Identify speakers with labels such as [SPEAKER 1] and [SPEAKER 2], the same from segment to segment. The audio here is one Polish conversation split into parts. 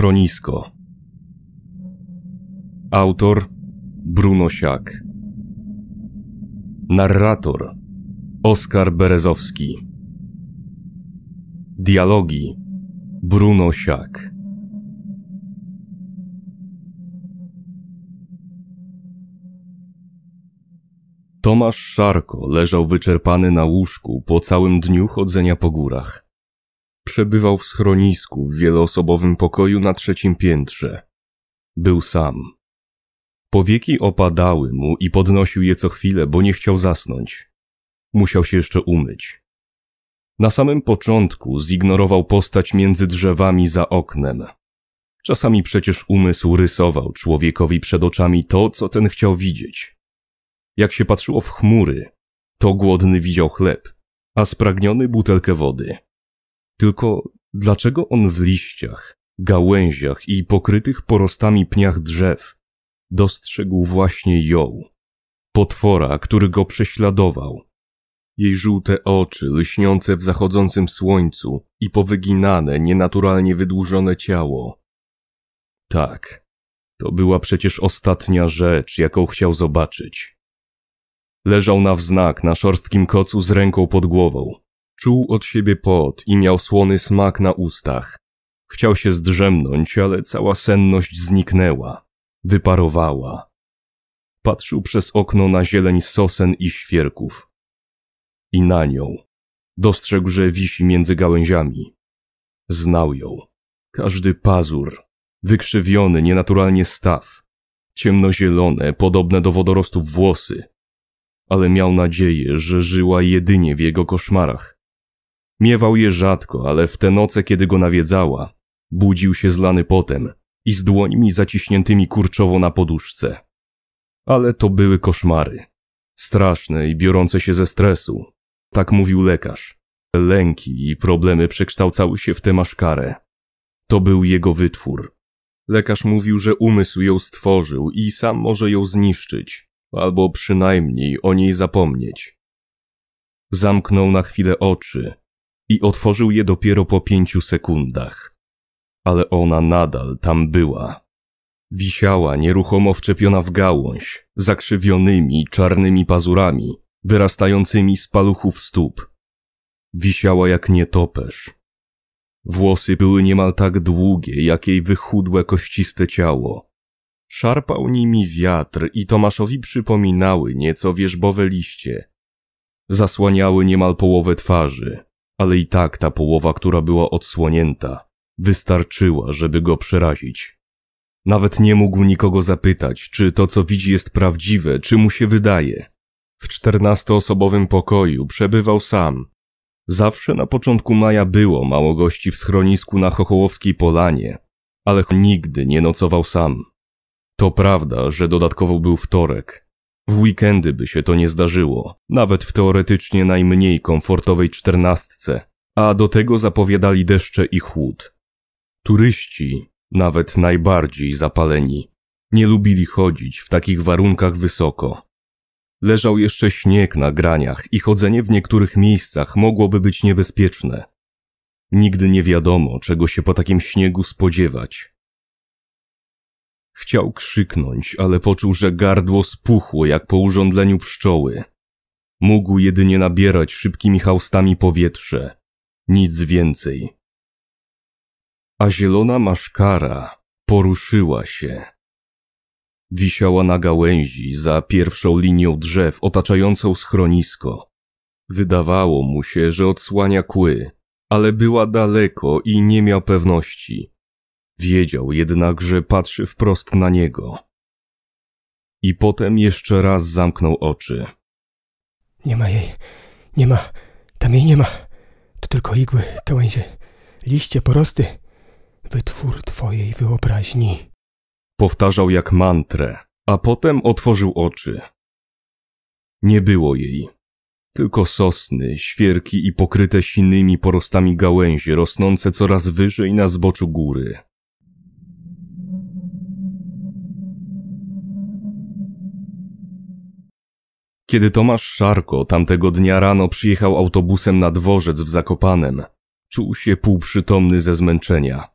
[SPEAKER 1] Schronisko. Autor Bruno Siak. Narrator Oskar Berezowski. Dialogi Bruno Siak. Tomasz Szarko leżał wyczerpany na łóżku po całym dniu chodzenia po górach przebywał w schronisku w wieloosobowym pokoju na trzecim piętrze. Był sam. Powieki opadały mu i podnosił je co chwilę, bo nie chciał zasnąć. Musiał się jeszcze umyć. Na samym początku zignorował postać między drzewami za oknem. Czasami przecież umysł rysował człowiekowi przed oczami to, co ten chciał widzieć. Jak się patrzyło w chmury, to głodny widział chleb, a spragniony butelkę wody. Tylko dlaczego on w liściach, gałęziach i pokrytych porostami pniach drzew dostrzegł właśnie ją, potwora, który go prześladował? Jej żółte oczy, lśniące w zachodzącym słońcu i powyginane, nienaturalnie wydłużone ciało. Tak, to była przecież ostatnia rzecz, jaką chciał zobaczyć. Leżał na wznak na szorstkim kocu z ręką pod głową. Czuł od siebie pot i miał słony smak na ustach. Chciał się zdrzemnąć, ale cała senność zniknęła. Wyparowała. Patrzył przez okno na zieleń sosen i świerków. I na nią. Dostrzegł, że wisi między gałęziami. Znał ją. Każdy pazur. Wykrzywiony, nienaturalnie staw. Ciemnozielone, podobne do wodorostów włosy. Ale miał nadzieję, że żyła jedynie w jego koszmarach. Miewał je rzadko, ale w te noce, kiedy go nawiedzała, budził się zlany potem i z dłońmi zaciśniętymi kurczowo na poduszce. Ale to były koszmary. Straszne i biorące się ze stresu. Tak mówił lekarz. Lęki i problemy przekształcały się w tę maszkarę. To był jego wytwór. Lekarz mówił, że umysł ją stworzył i sam może ją zniszczyć, albo przynajmniej o niej zapomnieć. Zamknął na chwilę oczy i otworzył je dopiero po pięciu sekundach. Ale ona nadal tam była. Wisiała nieruchomo wczepiona w gałąź, zakrzywionymi czarnymi pazurami, wyrastającymi z paluchów stóp. Wisiała jak nietoperz. Włosy były niemal tak długie, jak jej wychudłe kościste ciało. Szarpał nimi wiatr i Tomaszowi przypominały nieco wierzbowe liście. Zasłaniały niemal połowę twarzy, ale i tak ta połowa, która była odsłonięta, wystarczyła, żeby go przerazić. Nawet nie mógł nikogo zapytać, czy to, co widzi, jest prawdziwe, czy mu się wydaje. W czternastoosobowym pokoju przebywał sam. Zawsze na początku maja było mało gości w schronisku na Chochołowskiej Polanie, ale nigdy nie nocował sam. To prawda, że dodatkowo był wtorek, w weekendy by się to nie zdarzyło, nawet w teoretycznie najmniej komfortowej czternastce, a do tego zapowiadali deszcze i chłód. Turyści, nawet najbardziej zapaleni, nie lubili chodzić w takich warunkach wysoko. Leżał jeszcze śnieg na graniach i chodzenie w niektórych miejscach mogłoby być niebezpieczne. Nigdy nie wiadomo, czego się po takim śniegu spodziewać. Chciał krzyknąć, ale poczuł, że gardło spuchło jak po urządzeniu pszczoły. Mógł jedynie nabierać szybkimi haustami powietrze. Nic więcej. A zielona maszkara poruszyła się. Wisiała na gałęzi za pierwszą linią drzew otaczającą schronisko. Wydawało mu się, że odsłania kły, ale była daleko i nie miał pewności. Wiedział jednak, że patrzy wprost na niego. I potem jeszcze raz zamknął oczy.
[SPEAKER 2] Nie ma jej. Nie ma. Tam jej nie ma. To tylko igły, gałęzie, liście, porosty. Wytwór twojej wyobraźni.
[SPEAKER 1] Powtarzał jak mantrę, a potem otworzył oczy. Nie było jej. Tylko sosny, świerki i pokryte sinymi porostami gałęzie rosnące coraz wyżej na zboczu góry. Kiedy Tomasz Szarko tamtego dnia rano przyjechał autobusem na dworzec w Zakopanem, czuł się półprzytomny ze zmęczenia.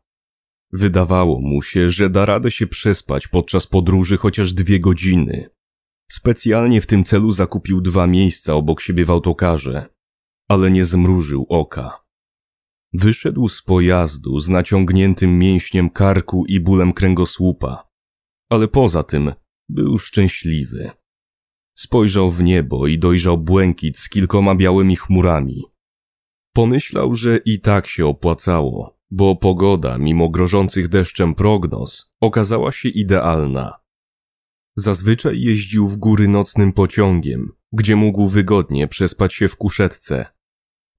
[SPEAKER 1] Wydawało mu się, że da radę się przespać podczas podróży chociaż dwie godziny. Specjalnie w tym celu zakupił dwa miejsca obok siebie w autokarze, ale nie zmrużył oka. Wyszedł z pojazdu z naciągniętym mięśniem karku i bólem kręgosłupa, ale poza tym był szczęśliwy. Spojrzał w niebo i dojrzał błękit z kilkoma białymi chmurami. Pomyślał, że i tak się opłacało, bo pogoda, mimo grożących deszczem prognoz, okazała się idealna. Zazwyczaj jeździł w góry nocnym pociągiem, gdzie mógł wygodnie przespać się w kuszetce.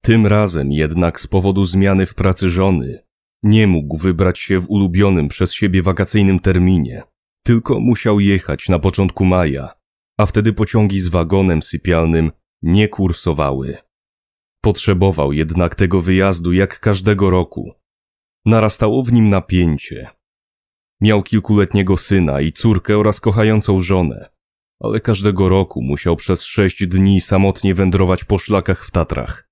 [SPEAKER 1] Tym razem jednak z powodu zmiany w pracy żony nie mógł wybrać się w ulubionym przez siebie wakacyjnym terminie, tylko musiał jechać na początku maja, a wtedy pociągi z wagonem sypialnym nie kursowały. Potrzebował jednak tego wyjazdu jak każdego roku. Narastało w nim napięcie. Miał kilkuletniego syna i córkę oraz kochającą żonę, ale każdego roku musiał przez sześć dni samotnie wędrować po szlakach w Tatrach.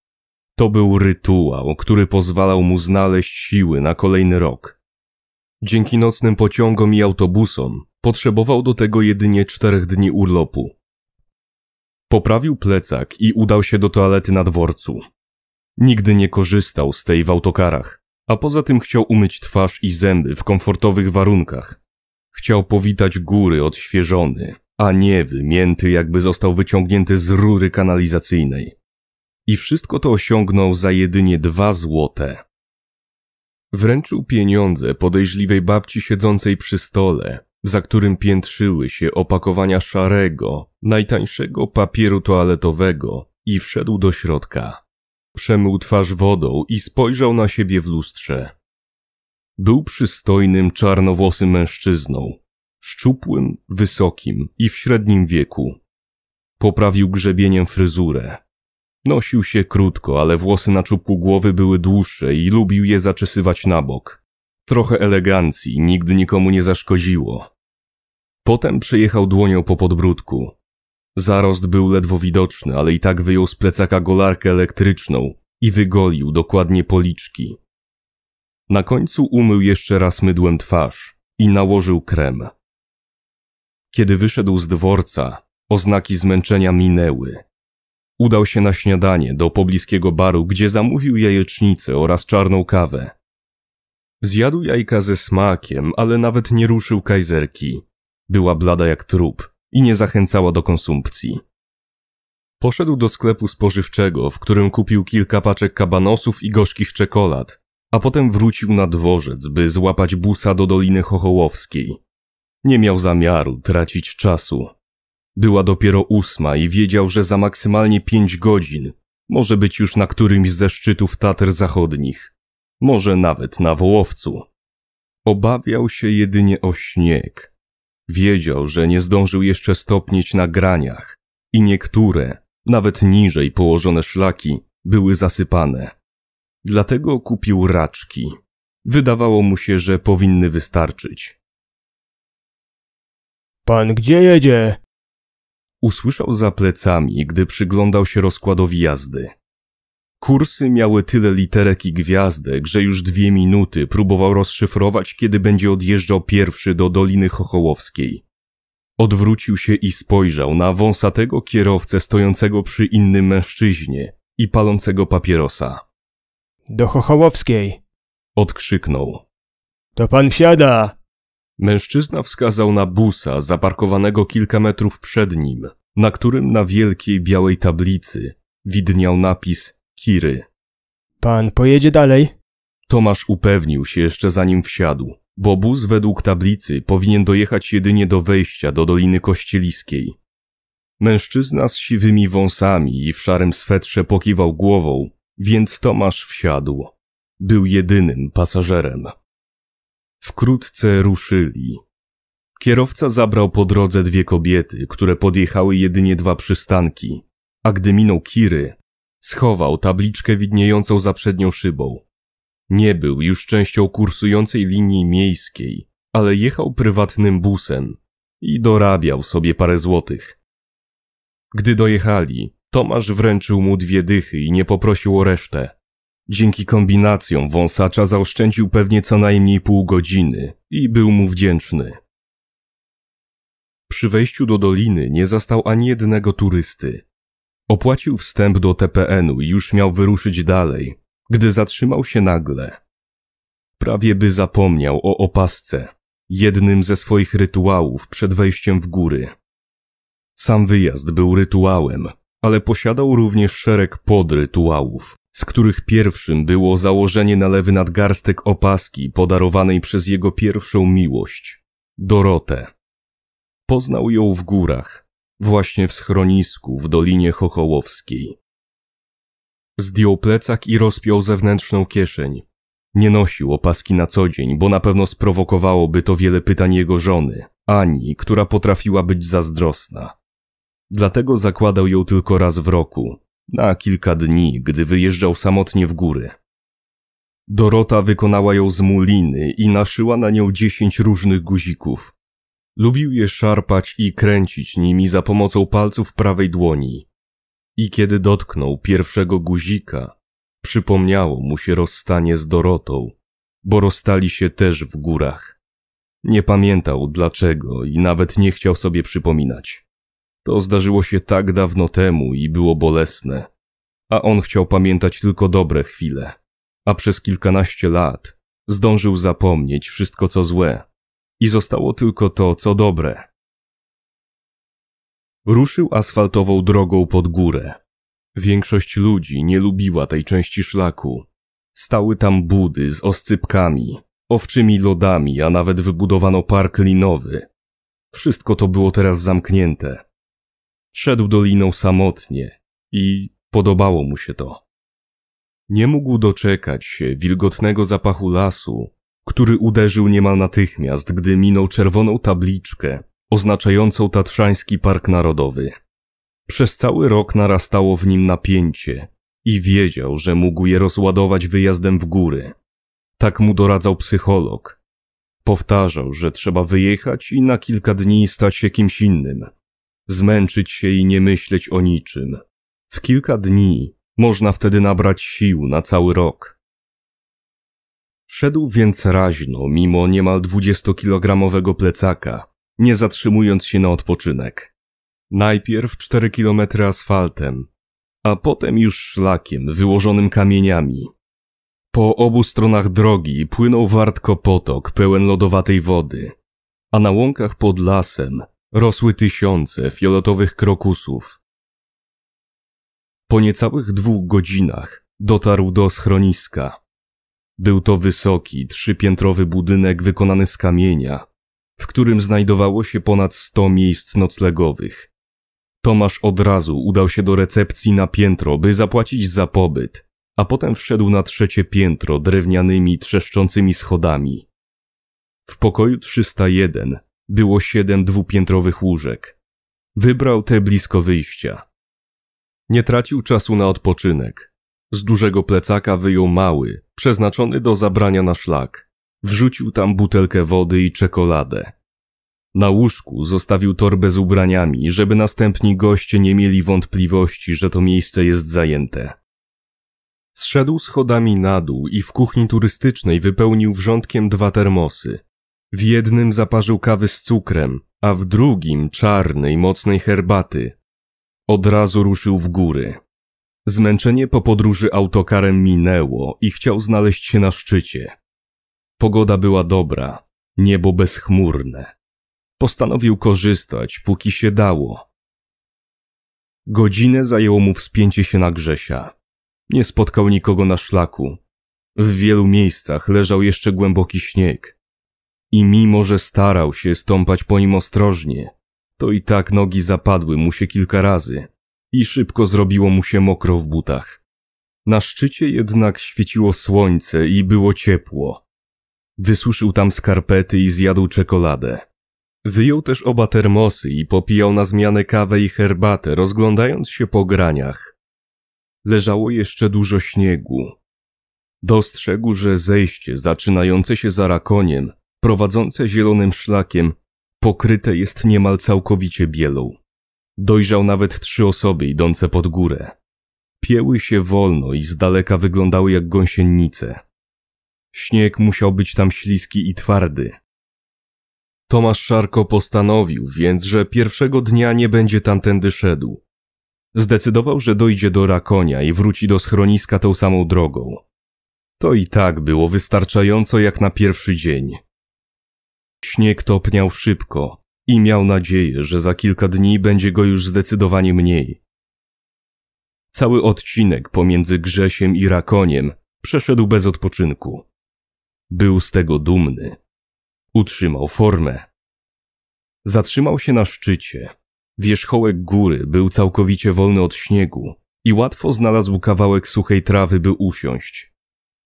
[SPEAKER 1] To był rytuał, który pozwalał mu znaleźć siły na kolejny rok. Dzięki nocnym pociągom i autobusom Potrzebował do tego jedynie czterech dni urlopu. Poprawił plecak i udał się do toalety na dworcu. Nigdy nie korzystał z tej w autokarach, a poza tym chciał umyć twarz i zęby w komfortowych warunkach. Chciał powitać góry odświeżony, a nie wymięty, jakby został wyciągnięty z rury kanalizacyjnej. I wszystko to osiągnął za jedynie dwa złote. Wręczył pieniądze podejrzliwej babci siedzącej przy stole za którym piętrzyły się opakowania szarego, najtańszego papieru toaletowego i wszedł do środka. Przemył twarz wodą i spojrzał na siebie w lustrze. Był przystojnym, czarnowłosym mężczyzną, szczupłym, wysokim i w średnim wieku. Poprawił grzebieniem fryzurę. Nosił się krótko, ale włosy na czubku głowy były dłuższe i lubił je zaczesywać na bok. Trochę elegancji nigdy nikomu nie zaszkodziło. Potem przejechał dłonią po podbródku. Zarost był ledwo widoczny, ale i tak wyjął z plecaka golarkę elektryczną i wygolił dokładnie policzki. Na końcu umył jeszcze raz mydłem twarz i nałożył krem. Kiedy wyszedł z dworca, oznaki zmęczenia minęły. Udał się na śniadanie do pobliskiego baru, gdzie zamówił jajecznicę oraz czarną kawę. Zjadł jajka ze smakiem, ale nawet nie ruszył kajzerki. Była blada jak trup i nie zachęcała do konsumpcji. Poszedł do sklepu spożywczego, w którym kupił kilka paczek kabanosów i gorzkich czekolad, a potem wrócił na dworzec, by złapać busa do Doliny Chochołowskiej. Nie miał zamiaru tracić czasu. Była dopiero ósma i wiedział, że za maksymalnie pięć godzin może być już na którymś ze szczytów Tatr Zachodnich, może nawet na Wołowcu. Obawiał się jedynie o śnieg, Wiedział, że nie zdążył jeszcze stopnieć na graniach i niektóre, nawet niżej położone szlaki, były zasypane. Dlatego kupił raczki. Wydawało mu się, że powinny wystarczyć. Pan gdzie jedzie? Usłyszał za plecami, gdy przyglądał się rozkładowi jazdy. Kursy miały tyle literek i gwiazdek, że już dwie minuty próbował rozszyfrować, kiedy będzie odjeżdżał pierwszy do Doliny Chochołowskiej. Odwrócił się i spojrzał na wąsatego kierowcę stojącego przy innym mężczyźnie i palącego papierosa.
[SPEAKER 2] Do Chochołowskiej!
[SPEAKER 1] Odkrzyknął. To pan wsiada! Mężczyzna wskazał na busa zaparkowanego kilka metrów przed nim, na którym na wielkiej białej tablicy widniał napis Kiry.
[SPEAKER 2] Pan pojedzie dalej?
[SPEAKER 1] Tomasz upewnił się jeszcze zanim wsiadł, bo bus według tablicy powinien dojechać jedynie do wejścia do Doliny Kościeliskiej. Mężczyzna z siwymi wąsami i w szarym swetrze pokiwał głową, więc Tomasz wsiadł. Był jedynym pasażerem. Wkrótce ruszyli. Kierowca zabrał po drodze dwie kobiety, które podjechały jedynie dwa przystanki, a gdy minął Kiry, Schował tabliczkę widniejącą za przednią szybą. Nie był już częścią kursującej linii miejskiej, ale jechał prywatnym busem i dorabiał sobie parę złotych. Gdy dojechali, Tomasz wręczył mu dwie dychy i nie poprosił o resztę. Dzięki kombinacjom wąsacza zaoszczędził pewnie co najmniej pół godziny i był mu wdzięczny. Przy wejściu do doliny nie zastał ani jednego turysty. Opłacił wstęp do TPN-u i już miał wyruszyć dalej, gdy zatrzymał się nagle. Prawie by zapomniał o opasce, jednym ze swoich rytuałów przed wejściem w góry. Sam wyjazd był rytuałem, ale posiadał również szereg podrytuałów, z których pierwszym było założenie na lewy nadgarstek opaski podarowanej przez jego pierwszą miłość Dorotę. Poznał ją w górach, właśnie w schronisku w Dolinie Chochołowskiej. Zdjął plecak i rozpiął zewnętrzną kieszeń. Nie nosił opaski na co dzień, bo na pewno sprowokowałoby to wiele pytań jego żony, Ani, która potrafiła być zazdrosna. Dlatego zakładał ją tylko raz w roku, na kilka dni, gdy wyjeżdżał samotnie w góry. Dorota wykonała ją z muliny i naszyła na nią dziesięć różnych guzików, Lubił je szarpać i kręcić nimi za pomocą palców prawej dłoni. I kiedy dotknął pierwszego guzika, przypomniało mu się rozstanie z Dorotą, bo rozstali się też w górach. Nie pamiętał dlaczego i nawet nie chciał sobie przypominać. To zdarzyło się tak dawno temu i było bolesne, a on chciał pamiętać tylko dobre chwile, a przez kilkanaście lat zdążył zapomnieć wszystko co złe i zostało tylko to, co dobre. Ruszył asfaltową drogą pod górę. Większość ludzi nie lubiła tej części szlaku. Stały tam budy z oscypkami, owczymi lodami, a nawet wybudowano park linowy. Wszystko to było teraz zamknięte. Szedł doliną samotnie i podobało mu się to. Nie mógł doczekać się wilgotnego zapachu lasu który uderzył niemal natychmiast, gdy minął czerwoną tabliczkę oznaczającą Tatrzański Park Narodowy. Przez cały rok narastało w nim napięcie i wiedział, że mógł je rozładować wyjazdem w góry. Tak mu doradzał psycholog. Powtarzał, że trzeba wyjechać i na kilka dni stać się kimś innym. Zmęczyć się i nie myśleć o niczym. W kilka dni można wtedy nabrać sił na cały rok. Szedł więc raźno, mimo niemal dwudziestokilogramowego plecaka, nie zatrzymując się na odpoczynek. Najpierw cztery kilometry asfaltem, a potem już szlakiem wyłożonym kamieniami. Po obu stronach drogi płynął wartko potok pełen lodowatej wody, a na łąkach pod lasem rosły tysiące fioletowych krokusów. Po niecałych dwóch godzinach dotarł do schroniska. Był to wysoki, trzypiętrowy budynek wykonany z kamienia, w którym znajdowało się ponad sto miejsc noclegowych. Tomasz od razu udał się do recepcji na piętro, by zapłacić za pobyt, a potem wszedł na trzecie piętro drewnianymi, trzeszczącymi schodami. W pokoju 301 było siedem dwupiętrowych łóżek. Wybrał te blisko wyjścia. Nie tracił czasu na odpoczynek. Z dużego plecaka wyjął mały, przeznaczony do zabrania na szlak. Wrzucił tam butelkę wody i czekoladę. Na łóżku zostawił torbę z ubraniami, żeby następni goście nie mieli wątpliwości, że to miejsce jest zajęte. Zszedł schodami na dół i w kuchni turystycznej wypełnił wrzątkiem dwa termosy. W jednym zaparzył kawy z cukrem, a w drugim czarnej, mocnej herbaty. Od razu ruszył w góry. Zmęczenie po podróży autokarem minęło i chciał znaleźć się na szczycie. Pogoda była dobra, niebo bezchmurne. Postanowił korzystać, póki się dało. Godzinę zajęło mu wspięcie się na Grzesia. Nie spotkał nikogo na szlaku. W wielu miejscach leżał jeszcze głęboki śnieg. I mimo, że starał się stąpać po nim ostrożnie, to i tak nogi zapadły mu się kilka razy i szybko zrobiło mu się mokro w butach. Na szczycie jednak świeciło słońce i było ciepło. Wysuszył tam skarpety i zjadł czekoladę. Wyjął też oba termosy i popijał na zmianę kawę i herbatę, rozglądając się po graniach. Leżało jeszcze dużo śniegu. Dostrzegł, że zejście zaczynające się za rakoniem, prowadzące zielonym szlakiem, pokryte jest niemal całkowicie bielą. Dojrzał nawet trzy osoby idące pod górę. Pieły się wolno i z daleka wyglądały jak gąsienice. Śnieg musiał być tam śliski i twardy. Tomasz Szarko postanowił więc, że pierwszego dnia nie będzie tamtędy szedł. Zdecydował, że dojdzie do Rakonia i wróci do schroniska tą samą drogą. To i tak było wystarczająco jak na pierwszy dzień. Śnieg topniał szybko, i miał nadzieję, że za kilka dni będzie go już zdecydowanie mniej. Cały odcinek pomiędzy Grzesiem i Rakoniem przeszedł bez odpoczynku. Był z tego dumny. Utrzymał formę. Zatrzymał się na szczycie. Wierzchołek góry był całkowicie wolny od śniegu i łatwo znalazł kawałek suchej trawy, by usiąść.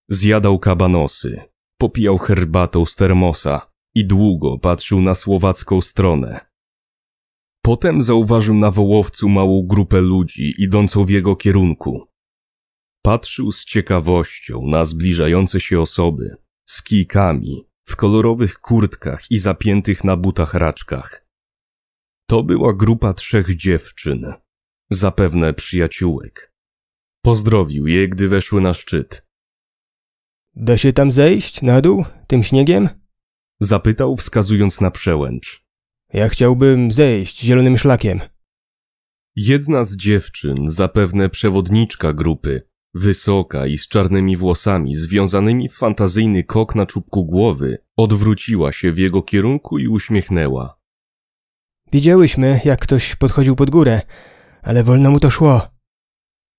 [SPEAKER 1] Zjadał kabanosy, popijał herbatą z termosa i długo patrzył na słowacką stronę. Potem zauważył na wołowcu małą grupę ludzi idącą w jego kierunku. Patrzył z ciekawością na zbliżające się osoby, z kijkami, w kolorowych kurtkach i zapiętych na butach raczkach. To była grupa trzech dziewczyn, zapewne przyjaciółek. Pozdrowił je, gdy weszły na szczyt.
[SPEAKER 2] Da się tam zejść, na dół, tym śniegiem?
[SPEAKER 1] Zapytał, wskazując na przełęcz.
[SPEAKER 2] Ja chciałbym zejść zielonym szlakiem.
[SPEAKER 1] Jedna z dziewczyn, zapewne przewodniczka grupy, wysoka i z czarnymi włosami związanymi w fantazyjny kok na czubku głowy, odwróciła się w jego kierunku i uśmiechnęła.
[SPEAKER 2] Widziałyśmy, jak ktoś podchodził pod górę, ale wolno mu to szło.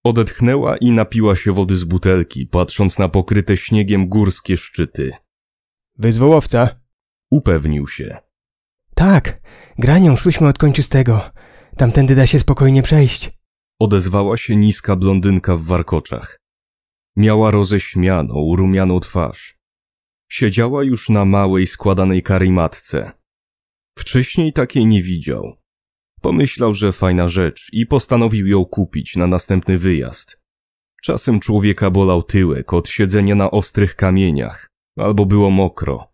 [SPEAKER 1] Odetchnęła i napiła się wody z butelki, patrząc na pokryte śniegiem górskie szczyty. Wyzwołowca? Upewnił się.
[SPEAKER 2] Tak, granią szłyśmy od kończystego. Tamtędy da się spokojnie przejść.
[SPEAKER 1] Odezwała się niska blondynka w warkoczach. Miała roześmianą, rumianą twarz. Siedziała już na małej, składanej karimatce. Wcześniej takiej nie widział. Pomyślał, że fajna rzecz i postanowił ją kupić na następny wyjazd. Czasem człowieka bolał tyłek od siedzenia na ostrych kamieniach, albo było mokro.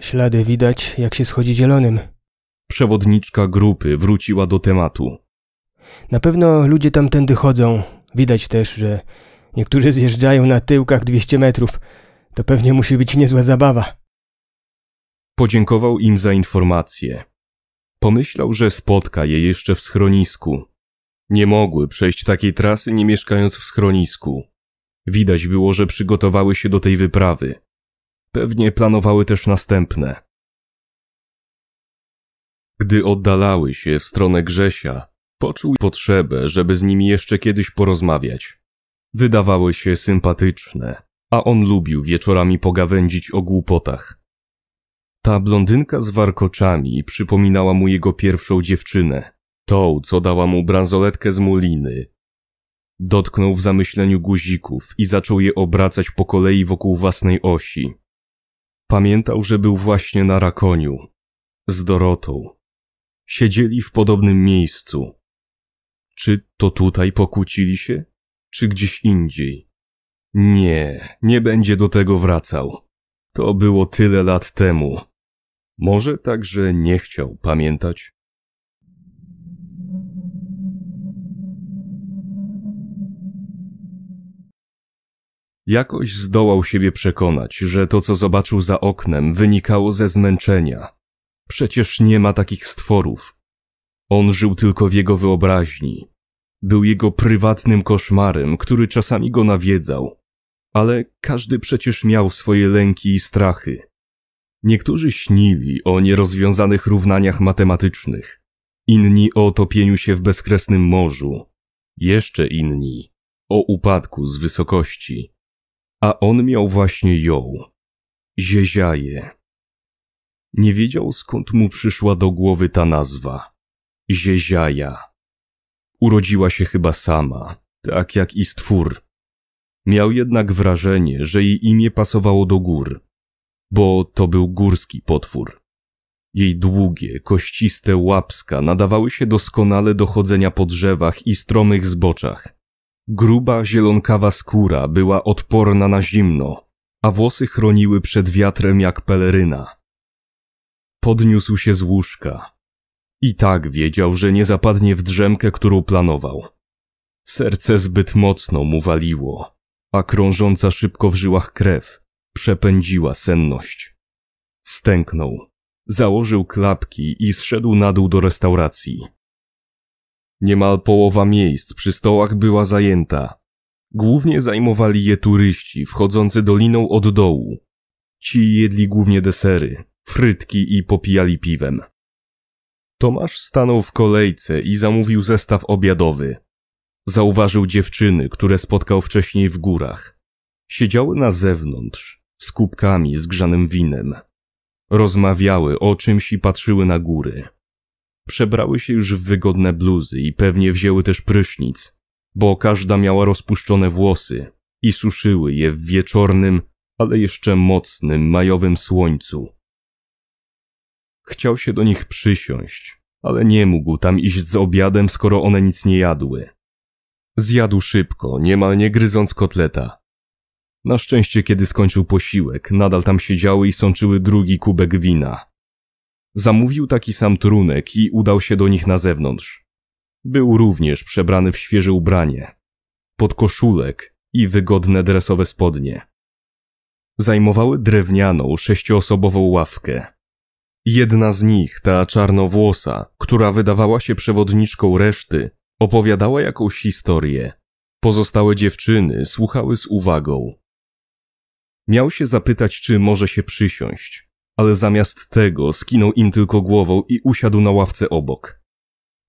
[SPEAKER 2] Ślady widać, jak się schodzi zielonym.
[SPEAKER 1] Przewodniczka grupy wróciła do tematu.
[SPEAKER 2] Na pewno ludzie tamtędy chodzą. Widać też, że niektórzy zjeżdżają na tyłkach 200 metrów. To pewnie musi być niezła zabawa.
[SPEAKER 1] Podziękował im za informację. Pomyślał, że spotka je jeszcze w schronisku. Nie mogły przejść takiej trasy nie mieszkając w schronisku. Widać było, że przygotowały się do tej wyprawy. Pewnie planowały też następne. Gdy oddalały się w stronę Grzesia, poczuł potrzebę, żeby z nimi jeszcze kiedyś porozmawiać. Wydawały się sympatyczne, a on lubił wieczorami pogawędzić o głupotach. Ta blondynka z warkoczami przypominała mu jego pierwszą dziewczynę, tą, co dała mu bransoletkę z muliny. Dotknął w zamyśleniu guzików i zaczął je obracać po kolei wokół własnej osi. Pamiętał, że był właśnie na Rakoniu, z Dorotą. Siedzieli w podobnym miejscu. Czy to tutaj pokłócili się? Czy gdzieś indziej? Nie, nie będzie do tego wracał. To było tyle lat temu. Może także nie chciał pamiętać? Jakoś zdołał siebie przekonać, że to, co zobaczył za oknem, wynikało ze zmęczenia. Przecież nie ma takich stworów. On żył tylko w jego wyobraźni. Był jego prywatnym koszmarem, który czasami go nawiedzał. Ale każdy przecież miał swoje lęki i strachy. Niektórzy śnili o nierozwiązanych równaniach matematycznych, inni o topieniu się w bezkresnym morzu, jeszcze inni o upadku z wysokości. A on miał właśnie ją. Zieziaje. Nie wiedział skąd mu przyszła do głowy ta nazwa. Zieziaja. Urodziła się chyba sama, tak jak i stwór. Miał jednak wrażenie, że jej imię pasowało do gór, bo to był górski potwór. Jej długie, kościste łapska nadawały się doskonale do chodzenia po drzewach i stromych zboczach. Gruba, zielonkawa skóra była odporna na zimno, a włosy chroniły przed wiatrem jak peleryna. Podniósł się z łóżka. I tak wiedział, że nie zapadnie w drzemkę, którą planował. Serce zbyt mocno mu waliło, a krążąca szybko w żyłach krew przepędziła senność. Stęknął, założył klapki i zszedł na dół do restauracji. Niemal połowa miejsc przy stołach była zajęta. Głównie zajmowali je turyści wchodzący doliną od dołu. Ci jedli głównie desery, frytki i popijali piwem. Tomasz stanął w kolejce i zamówił zestaw obiadowy. Zauważył dziewczyny, które spotkał wcześniej w górach. Siedziały na zewnątrz, z kubkami zgrzanym winem. Rozmawiały o czymś i patrzyły na góry przebrały się już w wygodne bluzy i pewnie wzięły też prysznic, bo każda miała rozpuszczone włosy i suszyły je w wieczornym, ale jeszcze mocnym majowym słońcu. Chciał się do nich przysiąść, ale nie mógł tam iść z obiadem, skoro one nic nie jadły. Zjadł szybko, niemal nie gryząc kotleta. Na szczęście, kiedy skończył posiłek, nadal tam siedziały i sączyły drugi kubek wina. Zamówił taki sam trunek i udał się do nich na zewnątrz. Był również przebrany w świeże ubranie, podkoszulek i wygodne dresowe spodnie. Zajmowały drewnianą, sześcioosobową ławkę. Jedna z nich, ta czarnowłosa, która wydawała się przewodniczką reszty, opowiadała jakąś historię. Pozostałe dziewczyny słuchały z uwagą. Miał się zapytać, czy może się przysiąść, ale zamiast tego skinął im tylko głową i usiadł na ławce obok.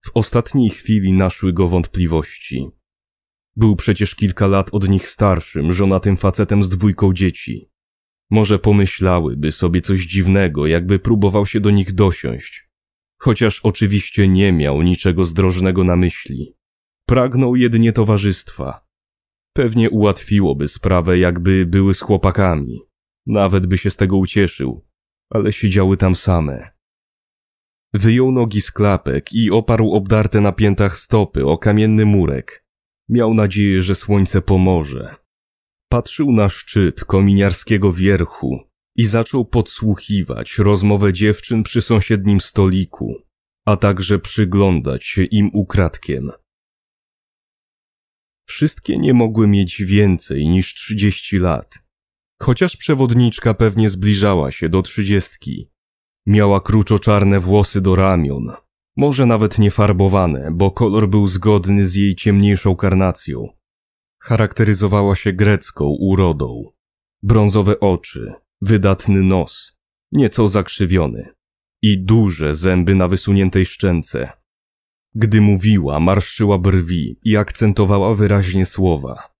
[SPEAKER 1] W ostatniej chwili naszły go wątpliwości. Był przecież kilka lat od nich starszym, żonatym facetem z dwójką dzieci. Może pomyślałyby sobie coś dziwnego, jakby próbował się do nich dosiąść. Chociaż oczywiście nie miał niczego zdrożnego na myśli. Pragnął jedynie towarzystwa. Pewnie ułatwiłoby sprawę, jakby były z chłopakami. Nawet by się z tego ucieszył, ale siedziały tam same. Wyjął nogi z klapek i oparł obdarte na piętach stopy o kamienny murek. Miał nadzieję, że słońce pomoże. Patrzył na szczyt kominiarskiego wierchu i zaczął podsłuchiwać rozmowę dziewczyn przy sąsiednim stoliku, a także przyglądać się im ukradkiem. Wszystkie nie mogły mieć więcej niż trzydzieści lat Chociaż przewodniczka pewnie zbliżała się do trzydziestki. Miała kruczo-czarne włosy do ramion, może nawet niefarbowane, bo kolor był zgodny z jej ciemniejszą karnacją. Charakteryzowała się grecką urodą. Brązowe oczy, wydatny nos, nieco zakrzywiony i duże zęby na wysuniętej szczęce. Gdy mówiła, marszczyła brwi i akcentowała wyraźnie słowa.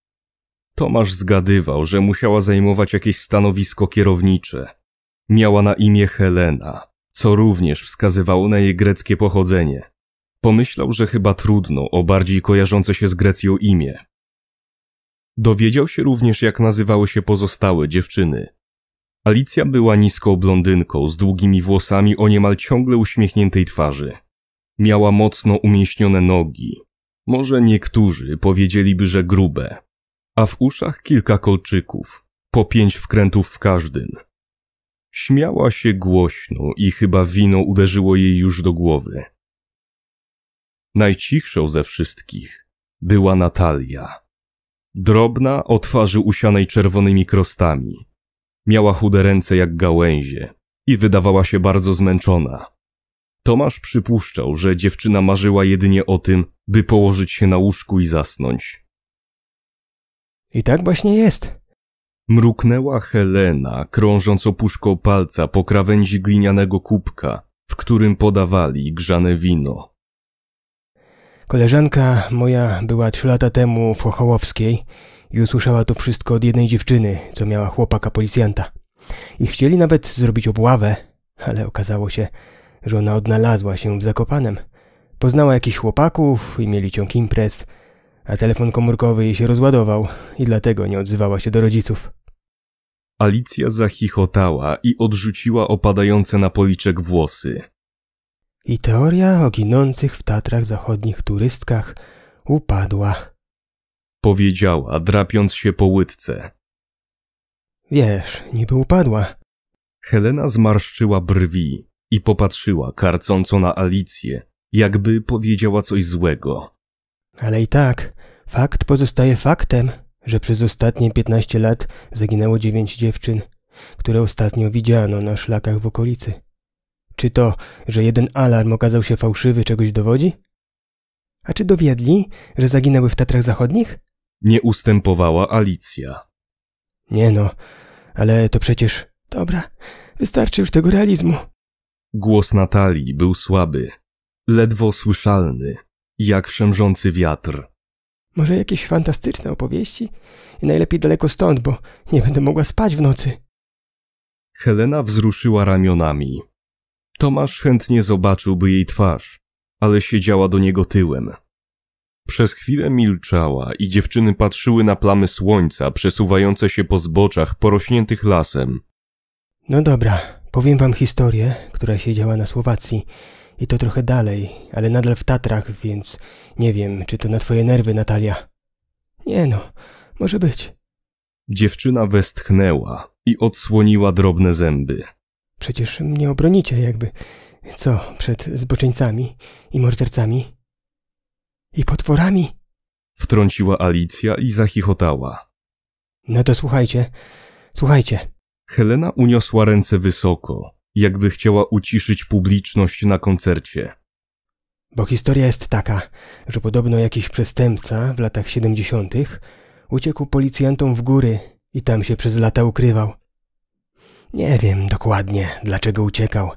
[SPEAKER 1] Tomasz zgadywał, że musiała zajmować jakieś stanowisko kierownicze. Miała na imię Helena, co również wskazywało na jej greckie pochodzenie. Pomyślał, że chyba trudno o bardziej kojarzące się z Grecją imię. Dowiedział się również, jak nazywały się pozostałe dziewczyny. Alicja była niską blondynką z długimi włosami o niemal ciągle uśmiechniętej twarzy. Miała mocno umięśnione nogi. Może niektórzy powiedzieliby, że grube, a w uszach kilka kolczyków, po pięć wkrętów w każdym. Śmiała się głośno i chyba wino uderzyło jej już do głowy. Najcichszą ze wszystkich była Natalia. Drobna o twarzy usianej czerwonymi krostami. Miała chude ręce jak gałęzie i wydawała się bardzo zmęczona. Tomasz przypuszczał, że dziewczyna marzyła jedynie o tym, by położyć się na łóżku i zasnąć. I tak właśnie jest. Mruknęła Helena, krążąc opuszko palca po krawędzi glinianego kubka, w którym podawali grzane wino.
[SPEAKER 2] Koleżanka moja była trzy lata temu w Chochołowskiej i usłyszała to wszystko od jednej dziewczyny, co miała chłopaka policjanta. I chcieli nawet zrobić obławę, ale okazało się, że ona odnalazła się w Zakopanem. Poznała jakichś chłopaków i mieli ciąg imprez – a telefon komórkowy jej się rozładował i dlatego nie odzywała się do rodziców.
[SPEAKER 1] Alicja zachichotała i odrzuciła opadające na policzek włosy.
[SPEAKER 2] I teoria o ginących w Tatrach Zachodnich turystkach upadła.
[SPEAKER 1] Powiedziała, drapiąc się po łydce.
[SPEAKER 2] Wiesz, niby upadła.
[SPEAKER 1] Helena zmarszczyła brwi i popatrzyła karcąco na Alicję, jakby powiedziała coś złego.
[SPEAKER 2] Ale i tak Fakt pozostaje faktem, że przez ostatnie 15 lat zaginęło dziewięć dziewczyn, które ostatnio widziano na szlakach w okolicy. Czy to, że jeden alarm okazał się fałszywy, czegoś dowodzi? A czy dowiedli, że zaginęły w Tatrach Zachodnich?
[SPEAKER 1] Nie ustępowała Alicja.
[SPEAKER 2] Nie no, ale to przecież... Dobra, wystarczy już tego realizmu.
[SPEAKER 1] Głos Natalii był słaby, ledwo słyszalny, jak szemrzący wiatr.
[SPEAKER 2] Może jakieś fantastyczne opowieści? I najlepiej daleko stąd, bo nie będę mogła spać w nocy.
[SPEAKER 1] Helena wzruszyła ramionami. Tomasz chętnie zobaczyłby jej twarz, ale siedziała do niego tyłem. Przez chwilę milczała i dziewczyny patrzyły na plamy słońca przesuwające się po zboczach porośniętych lasem.
[SPEAKER 2] No dobra, powiem wam historię, która się działa na Słowacji i to trochę dalej, ale nadal w Tatrach, więc nie wiem, czy to na twoje nerwy, Natalia. Nie no, może być.
[SPEAKER 1] Dziewczyna westchnęła i odsłoniła drobne zęby.
[SPEAKER 2] Przecież mnie obronicie jakby. Co, przed zboczeńcami i mordercami? I potworami?
[SPEAKER 1] Wtrąciła Alicja i zachichotała.
[SPEAKER 2] No to słuchajcie, słuchajcie.
[SPEAKER 1] Helena uniosła ręce wysoko, jakby chciała uciszyć publiczność na koncercie.
[SPEAKER 2] Bo historia jest taka, że podobno jakiś przestępca w latach 70. uciekł policjantom w góry i tam się przez lata ukrywał. Nie wiem dokładnie, dlaczego uciekał,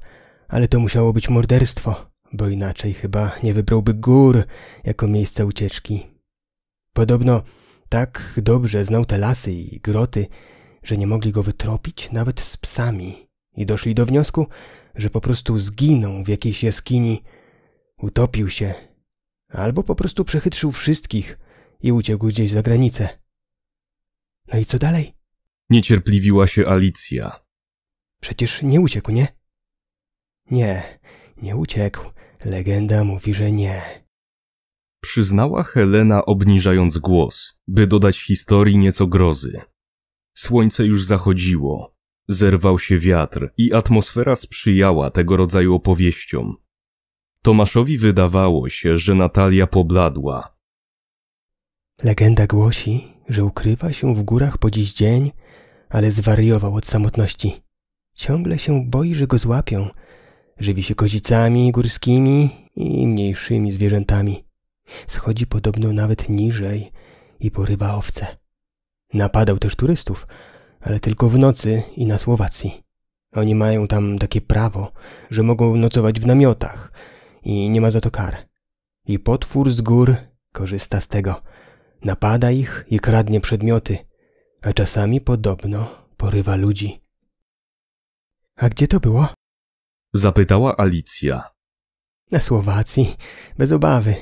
[SPEAKER 2] ale to musiało być morderstwo, bo inaczej chyba nie wybrałby gór jako miejsca ucieczki. Podobno tak dobrze znał te lasy i groty, że nie mogli go wytropić nawet z psami i doszli do wniosku, że po prostu zginął w jakiejś jaskini – Utopił się. Albo po prostu przechytrzył wszystkich i uciekł gdzieś za granicę. No i co dalej?
[SPEAKER 1] Niecierpliwiła się Alicja.
[SPEAKER 2] Przecież nie uciekł, nie? Nie, nie uciekł. Legenda mówi, że nie.
[SPEAKER 1] Przyznała Helena, obniżając głos, by dodać historii nieco grozy. Słońce już zachodziło. Zerwał się wiatr i atmosfera sprzyjała tego rodzaju opowieściom, Tomaszowi wydawało się, że Natalia pobladła.
[SPEAKER 2] Legenda głosi, że ukrywa się w górach po dziś dzień, ale zwariował od samotności. Ciągle się boi, że go złapią. Żywi się kozicami górskimi i mniejszymi zwierzętami. Schodzi podobno nawet niżej i porywa owce. Napadał też turystów, ale tylko w nocy i na Słowacji. Oni mają tam takie prawo, że mogą nocować w namiotach – i nie ma za to kar. I potwór z gór korzysta z tego. Napada ich i kradnie przedmioty, a czasami podobno porywa ludzi. A gdzie to było?
[SPEAKER 1] Zapytała Alicja.
[SPEAKER 2] Na Słowacji, bez obawy.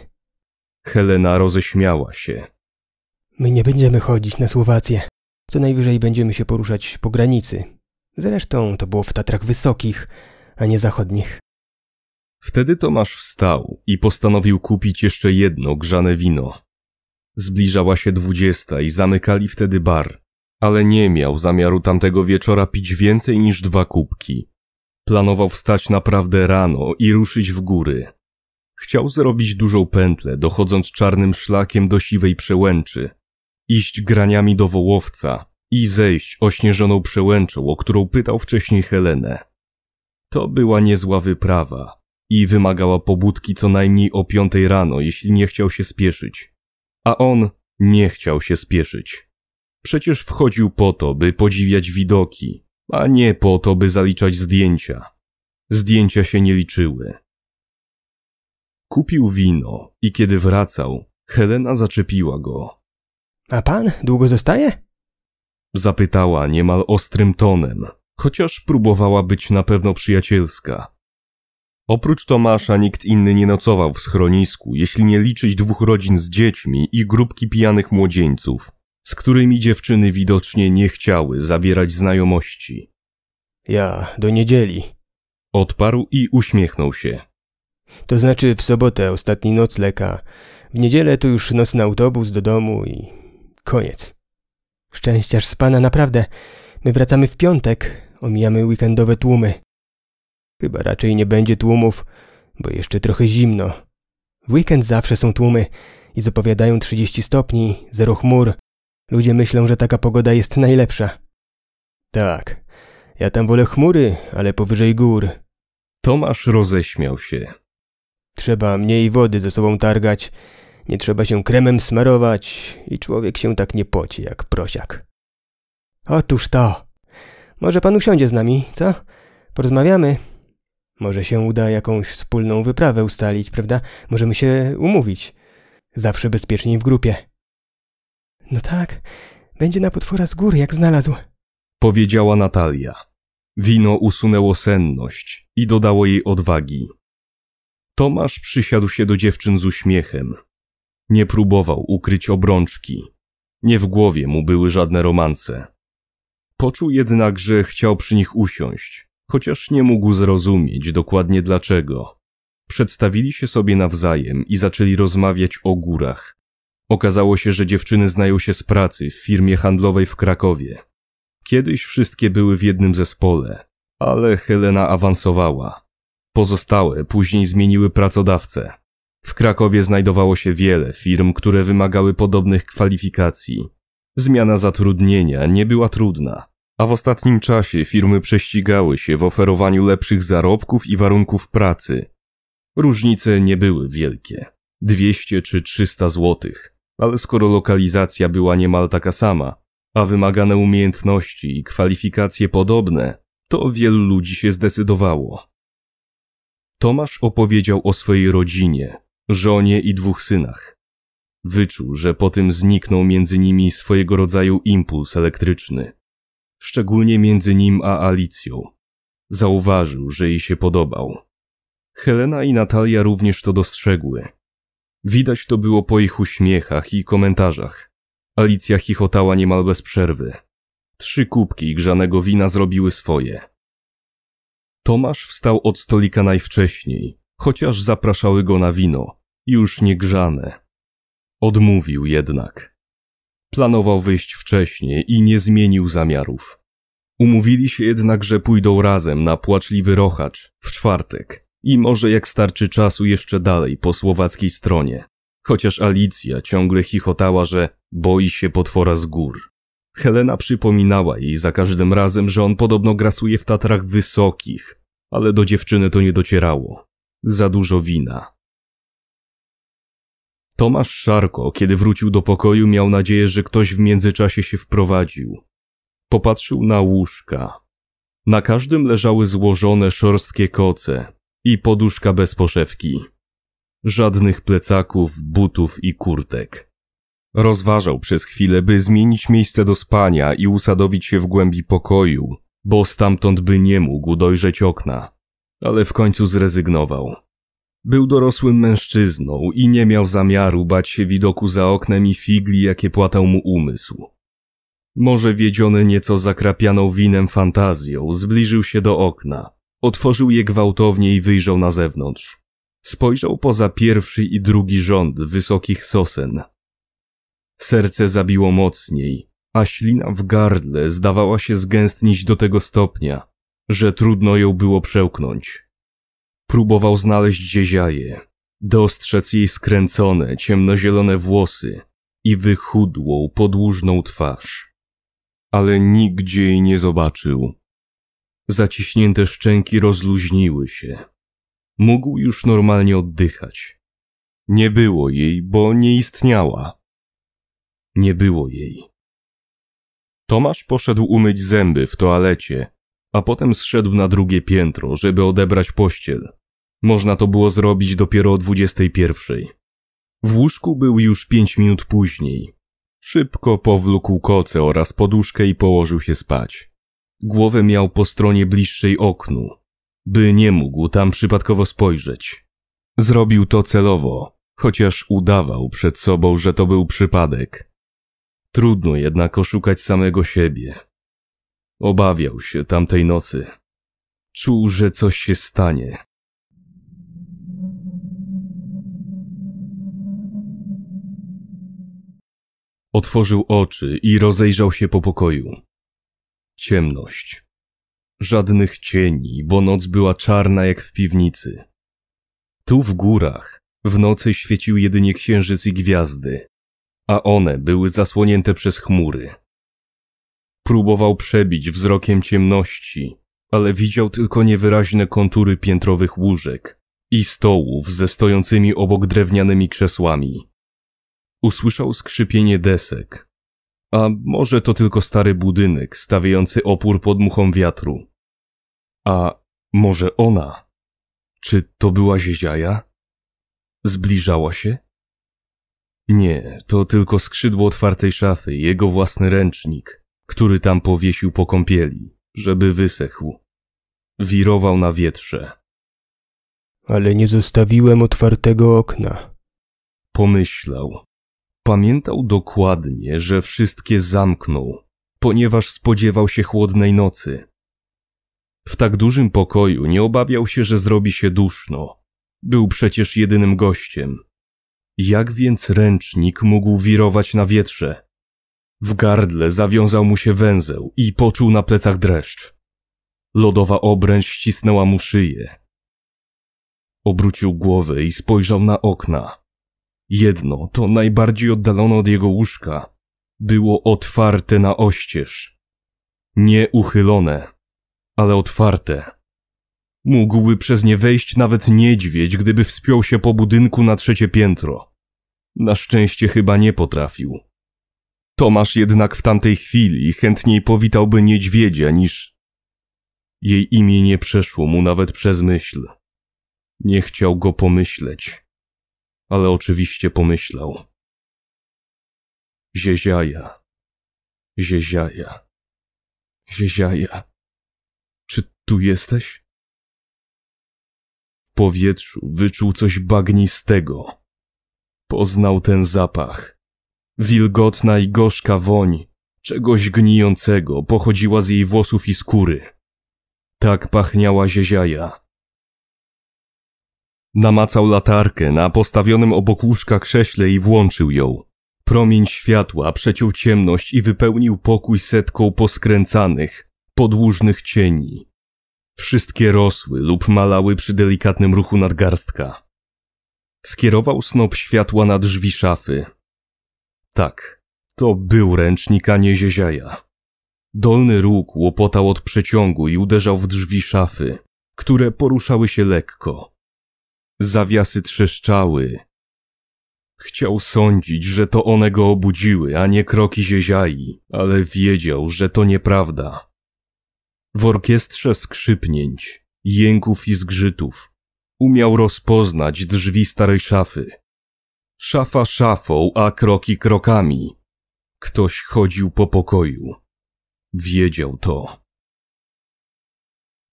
[SPEAKER 1] Helena roześmiała się.
[SPEAKER 2] My nie będziemy chodzić na Słowację. Co najwyżej będziemy się poruszać po granicy. Zresztą to było w Tatrach Wysokich, a nie Zachodnich. Wtedy Tomasz
[SPEAKER 1] wstał i postanowił kupić jeszcze jedno grzane wino. Zbliżała się dwudziesta i zamykali wtedy bar, ale nie miał zamiaru tamtego wieczora pić więcej niż dwa kubki. Planował wstać naprawdę rano i ruszyć w góry. Chciał zrobić dużą pętlę, dochodząc czarnym szlakiem do siwej przełęczy, iść graniami do wołowca i zejść ośnieżoną przełęczą, o którą pytał wcześniej Helenę. To była niezła wyprawa, i wymagała pobudki co najmniej o piątej rano, jeśli nie chciał się spieszyć. A on nie chciał się spieszyć. Przecież wchodził po to, by podziwiać widoki, a nie po to, by zaliczać zdjęcia. Zdjęcia się nie liczyły. Kupił wino i kiedy wracał, Helena zaczepiła go.
[SPEAKER 2] A pan długo zostaje?
[SPEAKER 1] Zapytała niemal ostrym tonem, chociaż próbowała być na pewno przyjacielska. Oprócz Tomasza nikt inny nie nocował w schronisku, jeśli nie liczyć dwóch rodzin z dziećmi i grupki pijanych młodzieńców, z którymi dziewczyny widocznie nie chciały zawierać znajomości.
[SPEAKER 2] Ja, do niedzieli. Odparł i uśmiechnął się. To znaczy w sobotę ostatni noc leka. W niedzielę to już noc na autobus do domu i koniec. Szczęściarz z pana naprawdę. My wracamy w piątek, omijamy weekendowe tłumy. Chyba raczej nie będzie tłumów, bo jeszcze trochę zimno. W weekend zawsze są tłumy i zapowiadają 30 stopni, zero chmur. Ludzie myślą, że taka pogoda jest najlepsza. Tak, ja tam wolę chmury, ale powyżej gór. Tomasz roześmiał się. Trzeba mniej wody ze sobą targać, nie trzeba się kremem smarować i człowiek się tak nie poci jak prosiak. Otóż to. Może pan usiądzie z nami, co? Porozmawiamy. Może się uda jakąś wspólną wyprawę ustalić, prawda? Możemy się umówić. Zawsze bezpieczniej w grupie. No tak, będzie na potwora z góry, jak znalazł.
[SPEAKER 1] Powiedziała Natalia. Wino usunęło senność i dodało jej odwagi. Tomasz przysiadł się do dziewczyn z uśmiechem. Nie próbował ukryć obrączki. Nie w głowie mu były żadne romanse. Poczuł jednak, że chciał przy nich usiąść, chociaż nie mógł zrozumieć dokładnie dlaczego. Przedstawili się sobie nawzajem i zaczęli rozmawiać o górach. Okazało się, że dziewczyny znają się z pracy w firmie handlowej w Krakowie. Kiedyś wszystkie były w jednym zespole, ale Helena awansowała. Pozostałe później zmieniły pracodawcę. W Krakowie znajdowało się wiele firm, które wymagały podobnych kwalifikacji. Zmiana zatrudnienia nie była trudna a w ostatnim czasie firmy prześcigały się w oferowaniu lepszych zarobków i warunków pracy. Różnice nie były wielkie 200 czy 300 złotych, ale skoro lokalizacja była niemal taka sama, a wymagane umiejętności i kwalifikacje podobne, to wielu ludzi się zdecydowało. Tomasz opowiedział o swojej rodzinie, żonie i dwóch synach. Wyczuł, że po tym zniknął między nimi swojego rodzaju impuls elektryczny szczególnie między nim a Alicją. Zauważył, że jej się podobał. Helena i Natalia również to dostrzegły. Widać to było po ich uśmiechach i komentarzach. Alicja chichotała niemal bez przerwy. Trzy kubki grzanego wina zrobiły swoje. Tomasz wstał od stolika najwcześniej, chociaż zapraszały go na wino, już niegrzane. Odmówił jednak. Planował wyjść wcześniej i nie zmienił zamiarów. Umówili się jednak, że pójdą razem na płaczliwy rochacz w czwartek i może jak starczy czasu jeszcze dalej po słowackiej stronie. Chociaż Alicja ciągle chichotała, że boi się potwora z gór. Helena przypominała jej za każdym razem, że on podobno grasuje w Tatrach Wysokich, ale do dziewczyny to nie docierało. Za dużo wina. Tomasz Szarko, kiedy wrócił do pokoju, miał nadzieję, że ktoś w międzyczasie się wprowadził. Popatrzył na łóżka. Na każdym leżały złożone, szorstkie koce i poduszka bez poszewki. Żadnych plecaków, butów i kurtek. Rozważał przez chwilę, by zmienić miejsce do spania i usadowić się w głębi pokoju, bo stamtąd by nie mógł dojrzeć okna. Ale w końcu zrezygnował. Był dorosłym mężczyzną i nie miał zamiaru bać się widoku za oknem i figli, jakie płatał mu umysł. Może wiedziony nieco zakrapianą winem fantazją, zbliżył się do okna. Otworzył je gwałtownie i wyjrzał na zewnątrz. Spojrzał poza pierwszy i drugi rząd wysokich sosen. Serce zabiło mocniej, a ślina w gardle zdawała się zgęstnić do tego stopnia, że trudno ją było przełknąć. Próbował znaleźć dzieziaje, dostrzec jej skręcone, ciemnozielone włosy i wychudłą, podłużną twarz. Ale nigdzie jej nie zobaczył. Zaciśnięte szczęki rozluźniły się. Mógł już normalnie oddychać. Nie było jej, bo nie istniała. Nie było jej. Tomasz poszedł umyć zęby w toalecie, a potem zszedł na drugie piętro, żeby odebrać pościel. Można to było zrobić dopiero o 21. W łóżku był już pięć minut później. Szybko powlókł koce oraz poduszkę i położył się spać. Głowę miał po stronie bliższej oknu, by nie mógł tam przypadkowo spojrzeć. Zrobił to celowo, chociaż udawał przed sobą, że to był przypadek. Trudno jednak oszukać samego siebie. Obawiał się tamtej nocy. Czuł, że coś się stanie, Otworzył oczy i rozejrzał się po pokoju. Ciemność. Żadnych cieni, bo noc była czarna jak w piwnicy. Tu w górach w nocy świecił jedynie księżyc i gwiazdy, a one były zasłonięte przez chmury. Próbował przebić wzrokiem ciemności, ale widział tylko niewyraźne kontury piętrowych łóżek i stołów ze stojącymi obok drewnianymi krzesłami. Usłyszał skrzypienie desek. A może to tylko stary budynek stawiający opór pod muchą wiatru. A może ona? Czy to była zieziaja? Zbliżała się? Nie, to tylko skrzydło otwartej szafy, jego własny ręcznik, który tam powiesił po kąpieli, żeby wysechł. Wirował na wietrze.
[SPEAKER 2] Ale nie zostawiłem otwartego okna.
[SPEAKER 1] Pomyślał, Pamiętał dokładnie, że wszystkie zamknął, ponieważ spodziewał się chłodnej nocy. W tak dużym pokoju nie obawiał się, że zrobi się duszno. Był przecież jedynym gościem. Jak więc ręcznik mógł wirować na wietrze? W gardle zawiązał mu się węzeł i poczuł na plecach dreszcz. Lodowa obręcz ścisnęła mu szyję. Obrócił głowę i spojrzał na okna. Jedno, to najbardziej oddalone od jego łóżka, było otwarte na oścież. Nie uchylone, ale otwarte. Mógłby przez nie wejść nawet niedźwiedź, gdyby wspiął się po budynku na trzecie piętro. Na szczęście chyba nie potrafił. Tomasz jednak w tamtej chwili chętniej powitałby niedźwiedzia niż. Jej imię nie przeszło mu nawet przez myśl. Nie chciał go pomyśleć ale oczywiście pomyślał. Zieziaja, zieziaja, zieziaja, czy tu jesteś? W powietrzu wyczuł coś bagnistego. Poznał ten zapach. Wilgotna i gorzka woń, czegoś gnijącego, pochodziła z jej włosów i skóry. Tak pachniała zieziaja Namacał latarkę na postawionym obok łóżka krześle i włączył ją. Promień światła przeciął ciemność i wypełnił pokój setką poskręcanych, podłużnych cieni. Wszystkie rosły lub malały przy delikatnym ruchu nadgarstka. Skierował snop światła na drzwi szafy. Tak, to był ręcznik, a nie zieziaja. Dolny róg łopotał od przeciągu i uderzał w drzwi szafy, które poruszały się lekko. Zawiasy trzeszczały. Chciał sądzić, że to one go obudziły, a nie kroki zieziai, ale wiedział, że to nieprawda. W orkiestrze skrzypnięć, jęków i zgrzytów umiał rozpoznać drzwi starej szafy. Szafa szafą, a kroki krokami. Ktoś chodził po pokoju. Wiedział to.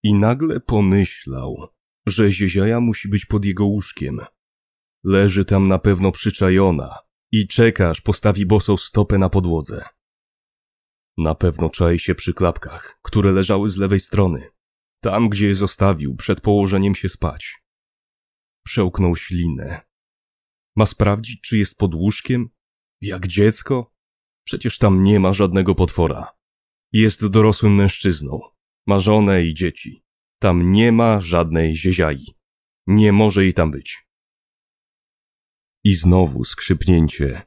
[SPEAKER 1] I nagle pomyślał, że Zieziaja musi być pod jego łóżkiem. Leży tam na pewno przyczajona i czekasz postawi bosą stopę na podłodze. Na pewno czai się przy klapkach, które leżały z lewej strony, tam gdzie je zostawił przed położeniem się spać. Przełknął ślinę. Ma sprawdzić, czy jest pod łóżkiem? Jak dziecko? Przecież tam nie ma żadnego potwora. Jest dorosłym mężczyzną. Ma żonę i dzieci. Tam nie ma żadnej zieziai. Nie może jej tam być. I znowu skrzypnięcie.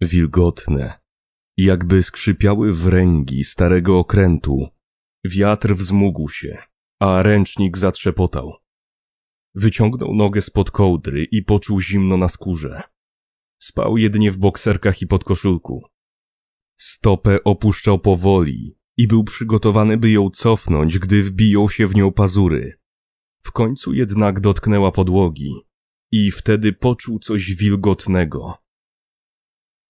[SPEAKER 1] Wilgotne. Jakby skrzypiały wręgi starego okrętu. Wiatr wzmógł się, a ręcznik zatrzepotał. Wyciągnął nogę spod kołdry i poczuł zimno na skórze. Spał jedynie w bokserkach i pod koszulku. Stopę opuszczał powoli, i był przygotowany, by ją cofnąć, gdy wbiją się w nią pazury. W końcu jednak dotknęła podłogi i wtedy poczuł coś wilgotnego.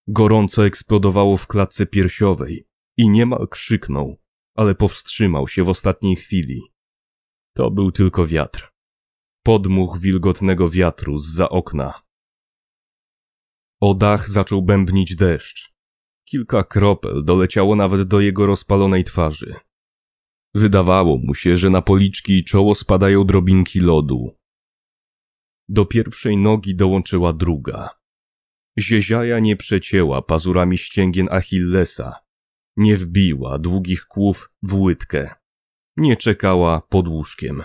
[SPEAKER 1] Gorąco eksplodowało w klatce piersiowej i niemal krzyknął, ale powstrzymał się w ostatniej chwili. To był tylko wiatr. Podmuch wilgotnego wiatru z za okna. O dach zaczął bębnić deszcz. Kilka kropel doleciało nawet do jego rozpalonej twarzy. Wydawało mu się, że na policzki i czoło spadają drobinki lodu. Do pierwszej nogi dołączyła druga. Zieziaja nie przecięła pazurami ścięgien Achillesa, nie wbiła długich kłów w łydkę, nie czekała pod łóżkiem.